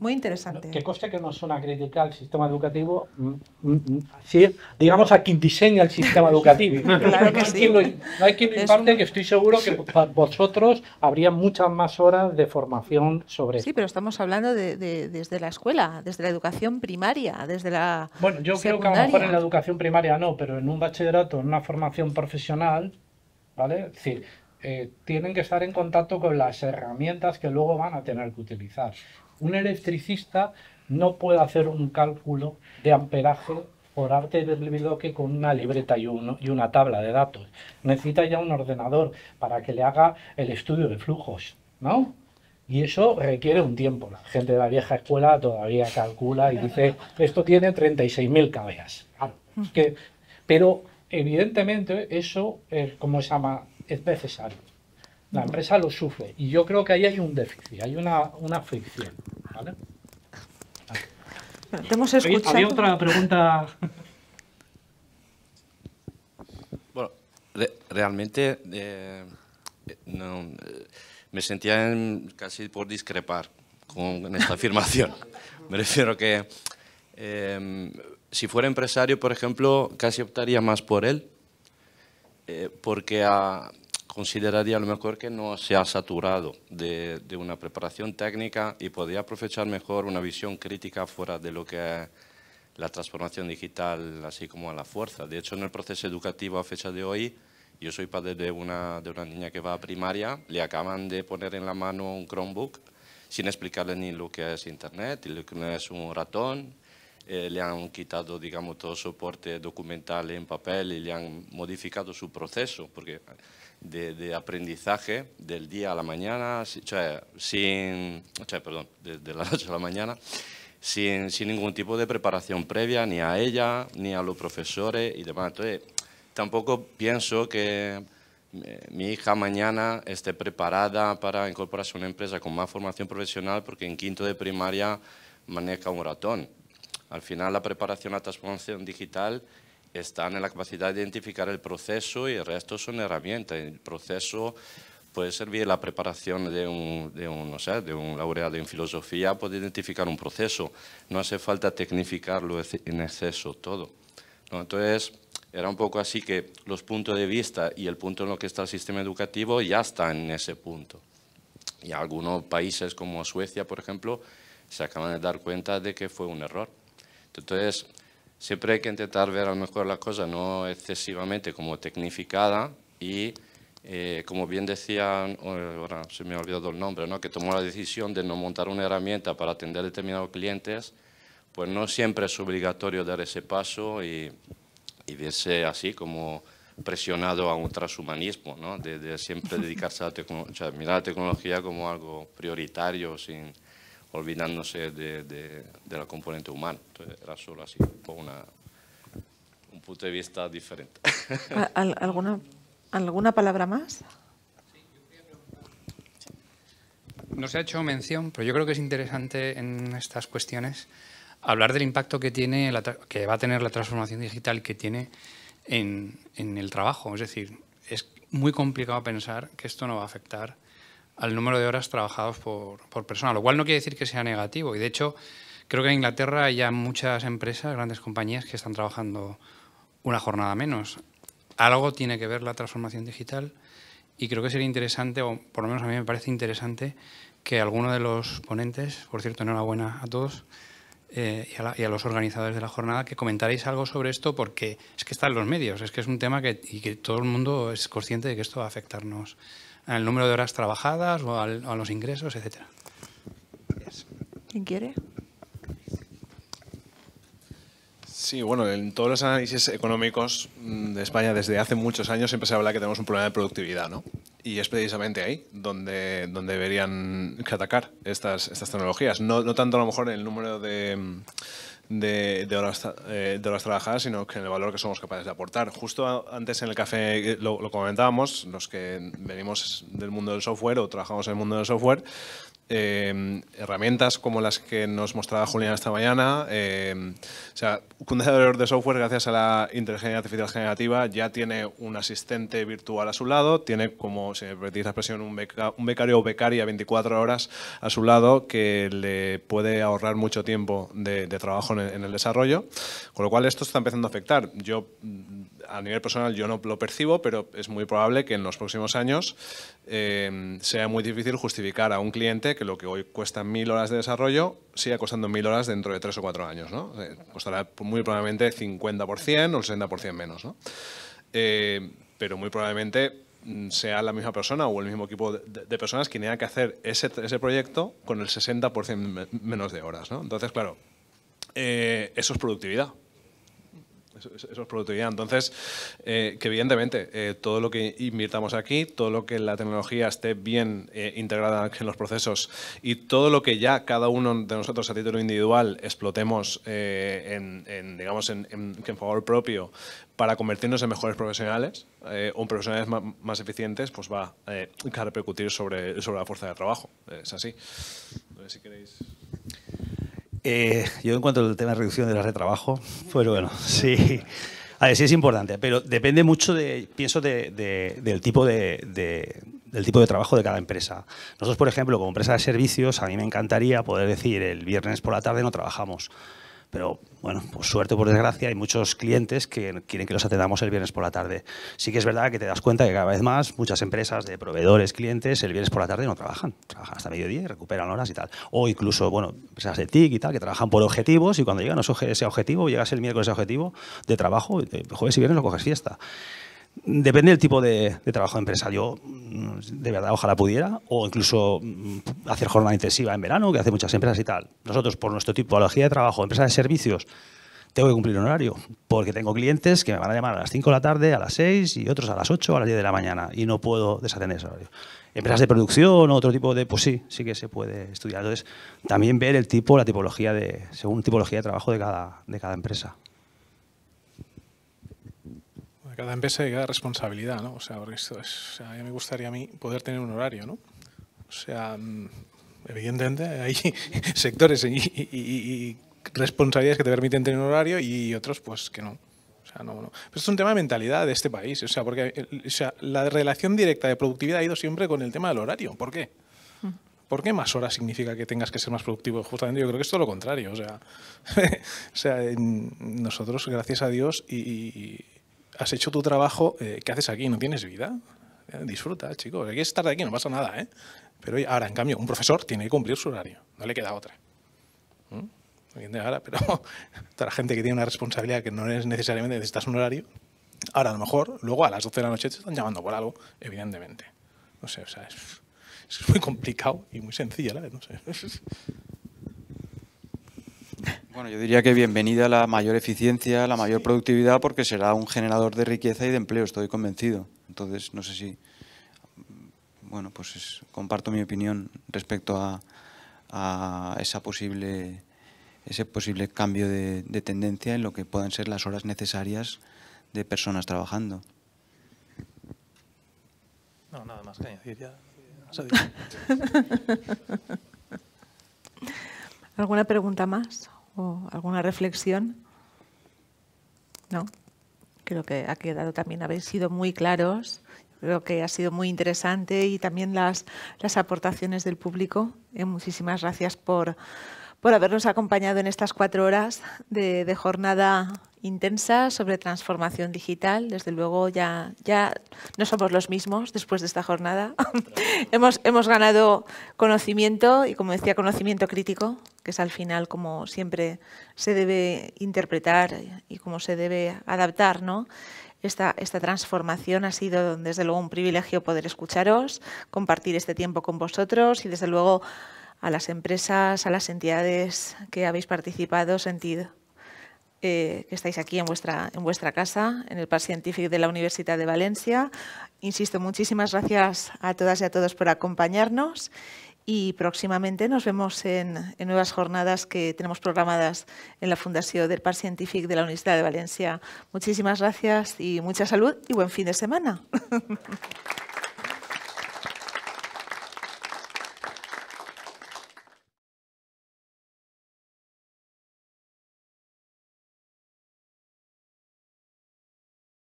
Muy interesante. Que coste que no suena crítica al sistema educativo, mm, mm, mm, sí, digamos a quien diseña el sistema educativo. claro que sí. No hay quien, imparte, que estoy seguro que vosotros habría muchas más horas de formación sobre Sí, pero estamos hablando de, desde la escuela, desde la educación primaria, desde la Bueno, yo creo que a lo mejor en la educación primaria no, pero en un bachillerato, en una formación profesional ¿vale? Es decir, eh, tienen que estar en contacto con las herramientas que luego van a tener que utilizar. Un electricista no puede hacer un cálculo de amperaje por arte del bloque con una libreta y, y una tabla de datos. Necesita ya un ordenador para que le haga el estudio de flujos, ¿no? Y eso requiere un tiempo. La gente de la vieja escuela todavía calcula y dice, esto tiene 36.000 cabezas. Claro, que, pero evidentemente eso, es, como se llama, es necesario. La empresa lo sufre y yo creo que ahí hay un déficit, hay una, una fricción. ¿vale? Tenemos otra pregunta. Bueno, realmente eh, eh, no, eh, me sentía casi por discrepar con esta afirmación. me refiero que si fuera empresario, por ejemplo, casi optaría más por él, eh, porque ah, consideraría a lo mejor que no se ha saturado de, una preparación técnica y podría aprovechar mejor una visión crítica fuera de lo que es la transformación digital, así como a la fuerza. De hecho, en el proceso educativo a fecha de hoy, yo soy padre de una, de una niña que va a primaria, le acaban de poner en la mano un Chromebook sin explicarle ni lo que es Internet, ni lo que es un ratón, eh, le han quitado, digamos, todo soporte documental en papel y le han modificado su proceso, porque de, aprendizaje del día a la mañana, sin, perdón, la noche a la mañana, sin, sin, ningún tipo de preparación previa, ni a ella, ni a los profesores y demás. tampoco pienso que eh, mi hija mañana esté preparada para incorporarse a una empresa con más formación profesional porque en quinto de primaria maneja un ratón. Al final, la preparación a la transformación digital está en la capacidad de identificar el proceso y el resto son herramientas. El proceso puede servir la preparación de un, de un, laureado en filosofía, puede identificar un proceso. No hace falta tecnificarlo en exceso todo. Entonces, era un poco así que los puntos de vista y el punto en el que está el sistema educativo ya están en ese punto. Y algunos países como Suecia, por ejemplo, se acaban de dar cuenta de que fue un error. Entonces, siempre hay que intentar ver a lo mejor la cosa no excesivamente como tecnificada y, eh, como bien decía, ahora se me ha olvidado el nombre, ¿no? que tomó la decisión de no montar una herramienta para atender determinados clientes, pues no siempre es obligatorio dar ese paso y, y verse así como presionado a un transhumanismo, ¿no? de, siempre dedicarse a mirar la tecnología como algo prioritario, sin, olvidándose de, de, la componente humana. era solo así, un punto de vista diferente. alguna, ¿Alguna palabra más? No se ha hecho mención, pero yo creo que es interesante en estas cuestiones hablar del impacto que, tiene que va a tener la transformación digital que tiene en, en el trabajo. Es decir, es muy complicado pensar que esto no va a afectar al número de horas trabajadas por, persona, lo cual no quiere decir que sea negativo. Y de hecho, creo que en Inglaterra hay ya muchas empresas, grandes compañías, que están trabajando una jornada menos. Algo tiene que ver la transformación digital y creo que sería interesante, o por lo menos a mí me parece interesante, que alguno de los ponentes, por cierto, enhorabuena a todos, eh, y, a los organizadores de la jornada que comentaréis algo sobre esto porque es que está en los medios, es que es un tema que, y que todo el mundo es consciente de que esto va a afectarnos al número de horas trabajadas o a los ingresos, etcétera. ¿Quién quiere? Sí, bueno, en todos los análisis económicos mm, de España desde hace muchos años siempre se habla que tenemos un problema de productividad, ¿no? Y es precisamente ahí donde, donde deberían atacar estas, estas tecnologías. No, no tanto a lo mejor en el número de de, de, horas, eh, de, horas, trabajadas, sino que en el valor que somos capaces de aportar. Justo antes en el café eh, lo, comentábamos, los que venimos del mundo del software o trabajamos en el mundo del software, Em, herramientas como las que nos mostraba Julián esta mañana. Em, o sea, un desarrollador de software, gracias a la inteligencia artificial generativa, ya tiene un asistente virtual a su lado, tiene, como se me la expresión, un, un becario o becaria 24 horas a su lado que le puede ahorrar mucho tiempo de, trabajo en el, en el desarrollo. Con lo cual, esto está empezando a afectar. Yo a nivel personal yo no lo percibo, pero es muy probable que en los próximos años eh, sea muy difícil justificar a un cliente que lo que hoy cuesta mil horas de desarrollo siga costando mil horas dentro de tres o cuatro años. ¿no? Eh, costará muy probablemente 50% o 60% menos. ¿no? Eh, pero muy probablemente mm, sea la misma persona o el mismo equipo de, personas quien tenga que hacer ese, proyecto con el 60% menos de horas. Entonces, claro, eso es productividad eso es productividad. Entonces, eh, que evidentemente eh, todo lo que invirtamos aquí, todo lo que la tecnología esté bien eh, integrada en los procesos y todo lo que ya cada uno de nosotros a título individual explotemos en, digamos, en, favor propio para convertirnos en mejores profesionales o profesionales más, eficientes, pues va a repercutir sobre, sobre la fuerza de trabajo. Es así. si queréis... Eh, yo en cuanto al tema de reducción de las de trabajo, pues bueno, sí. es importante, pero depende mucho, pienso, del, tipo de, del tipo de trabajo de cada empresa. Nosotros, por ejemplo, como empresa de servicios, a mí me encantaría poder decir el viernes por la tarde no trabajamos. Pero bueno, por suerte o por desgracia, hay muchos clientes que quieren que los atendamos el viernes por la tarde. Sí que es verdad que te das cuenta que cada vez más muchas empresas de proveedores, clientes, el viernes por la tarde no trabajan. Trabajan hasta mediodía y recuperan horas y tal. O incluso, bueno, empresas de TIC y tal, que trabajan por objetivos y cuando llegan ese objetivo, llegas el miércoles ese objetivo de trabajo, jueves y viernes lo coges fiesta. Depende del tipo de, trabajo de empresa. Yo, mm, de verdad, ojalá pudiera, o incluso mm, hacer jornada intensiva en verano, que hace muchas empresas y tal. Nosotros, por nuestro tipología de trabajo, empresas de servicios, tengo que cumplir un horario, porque tengo clientes que me van a llamar a las 5 de la tarde, a las 6 y otros a las 8, a las 10 de la mañana, y no puedo desatender ese horario. Empresas de producción o otro tipo de, pues sí, sí que se puede estudiar. Entonces, también ver el tipo, la tipología de, según tipología de trabajo de cada, de cada empresa cada empresa y cada responsabilidad, ¿no? O sea, esto es, a mí me gustaría a mí poder tener un horario, ¿no? O sea, mm, evidentemente hay sectores y, responsabilidades que te permiten tener un horario y otros pues que no. O sea, no, no. Pero es un tema de mentalidad de este país, o sea, porque eh, o sea, la relación directa de productividad ha ido siempre con el tema del horario. ¿Por qué? Mm. ¿Por qué más horas significa que tengas que ser más productivo? Justamente yo creo que es todo lo contrario. O sea, o sea nosotros, gracias a Dios, y, has hecho tu trabajo, eh, ¿qué haces aquí? ¿No tienes vida? Eh, disfruta, chicos. Aquí estar de aquí, no pasa nada, ¿eh? Pero ahora, en cambio, un profesor tiene que cumplir su horario. No le queda otra. ¿Mm? pero toda la gente que tiene una responsabilidad que no es necesariamente necesitas un horario, ahora a lo mejor luego a las 12 de la noche te están llamando por algo, evidentemente. No sé, o sea, es, es muy complicado y muy sencillo la no sé. Bueno, yo diría que bienvenida la mayor eficiencia, la mayor productividad, porque será un generador de riqueza y de empleo, estoy convencido. Entonces, no sé si... Bueno, pues comparto mi opinión respecto a, esa posible, ese posible cambio de, tendencia en lo que puedan ser las horas necesarias de personas trabajando. No, nada más que añadir ¿Alguna pregunta más? o alguna reflexión? No. Creo que ha quedado también, habéis sido muy claros. Creo que ha sido muy interesante y también las, las aportaciones del público. Eh, muchísimas gracias por, por habernos acompañado en estas cuatro horas de, jornada intensa sobre transformación digital. Desde luego ya, ya no somos los mismos después de esta jornada. hemos, ganado conocimiento y, como decía, conocimiento crítico, que es al final como siempre se debe interpretar y como se debe adaptar, ¿no? Esta, esta, transformación ha sido desde luego un privilegio poder escucharos, compartir este tiempo con vosotros y desde luego a las empresas, a las entidades que habéis participado, sentido eh, que estáis aquí en vuestra, en vuestra casa, en el Parc Scientific de la Universidad de Valencia. Insisto, muchísimas gracias a todas y a todos por acompañarnos y próximamente nos vemos en, nuevas jornadas que tenemos programadas en la Fundación del Parc Scientific de la Universidad de Valencia. Muchísimas gracias y mucha salud y buen fin de semana.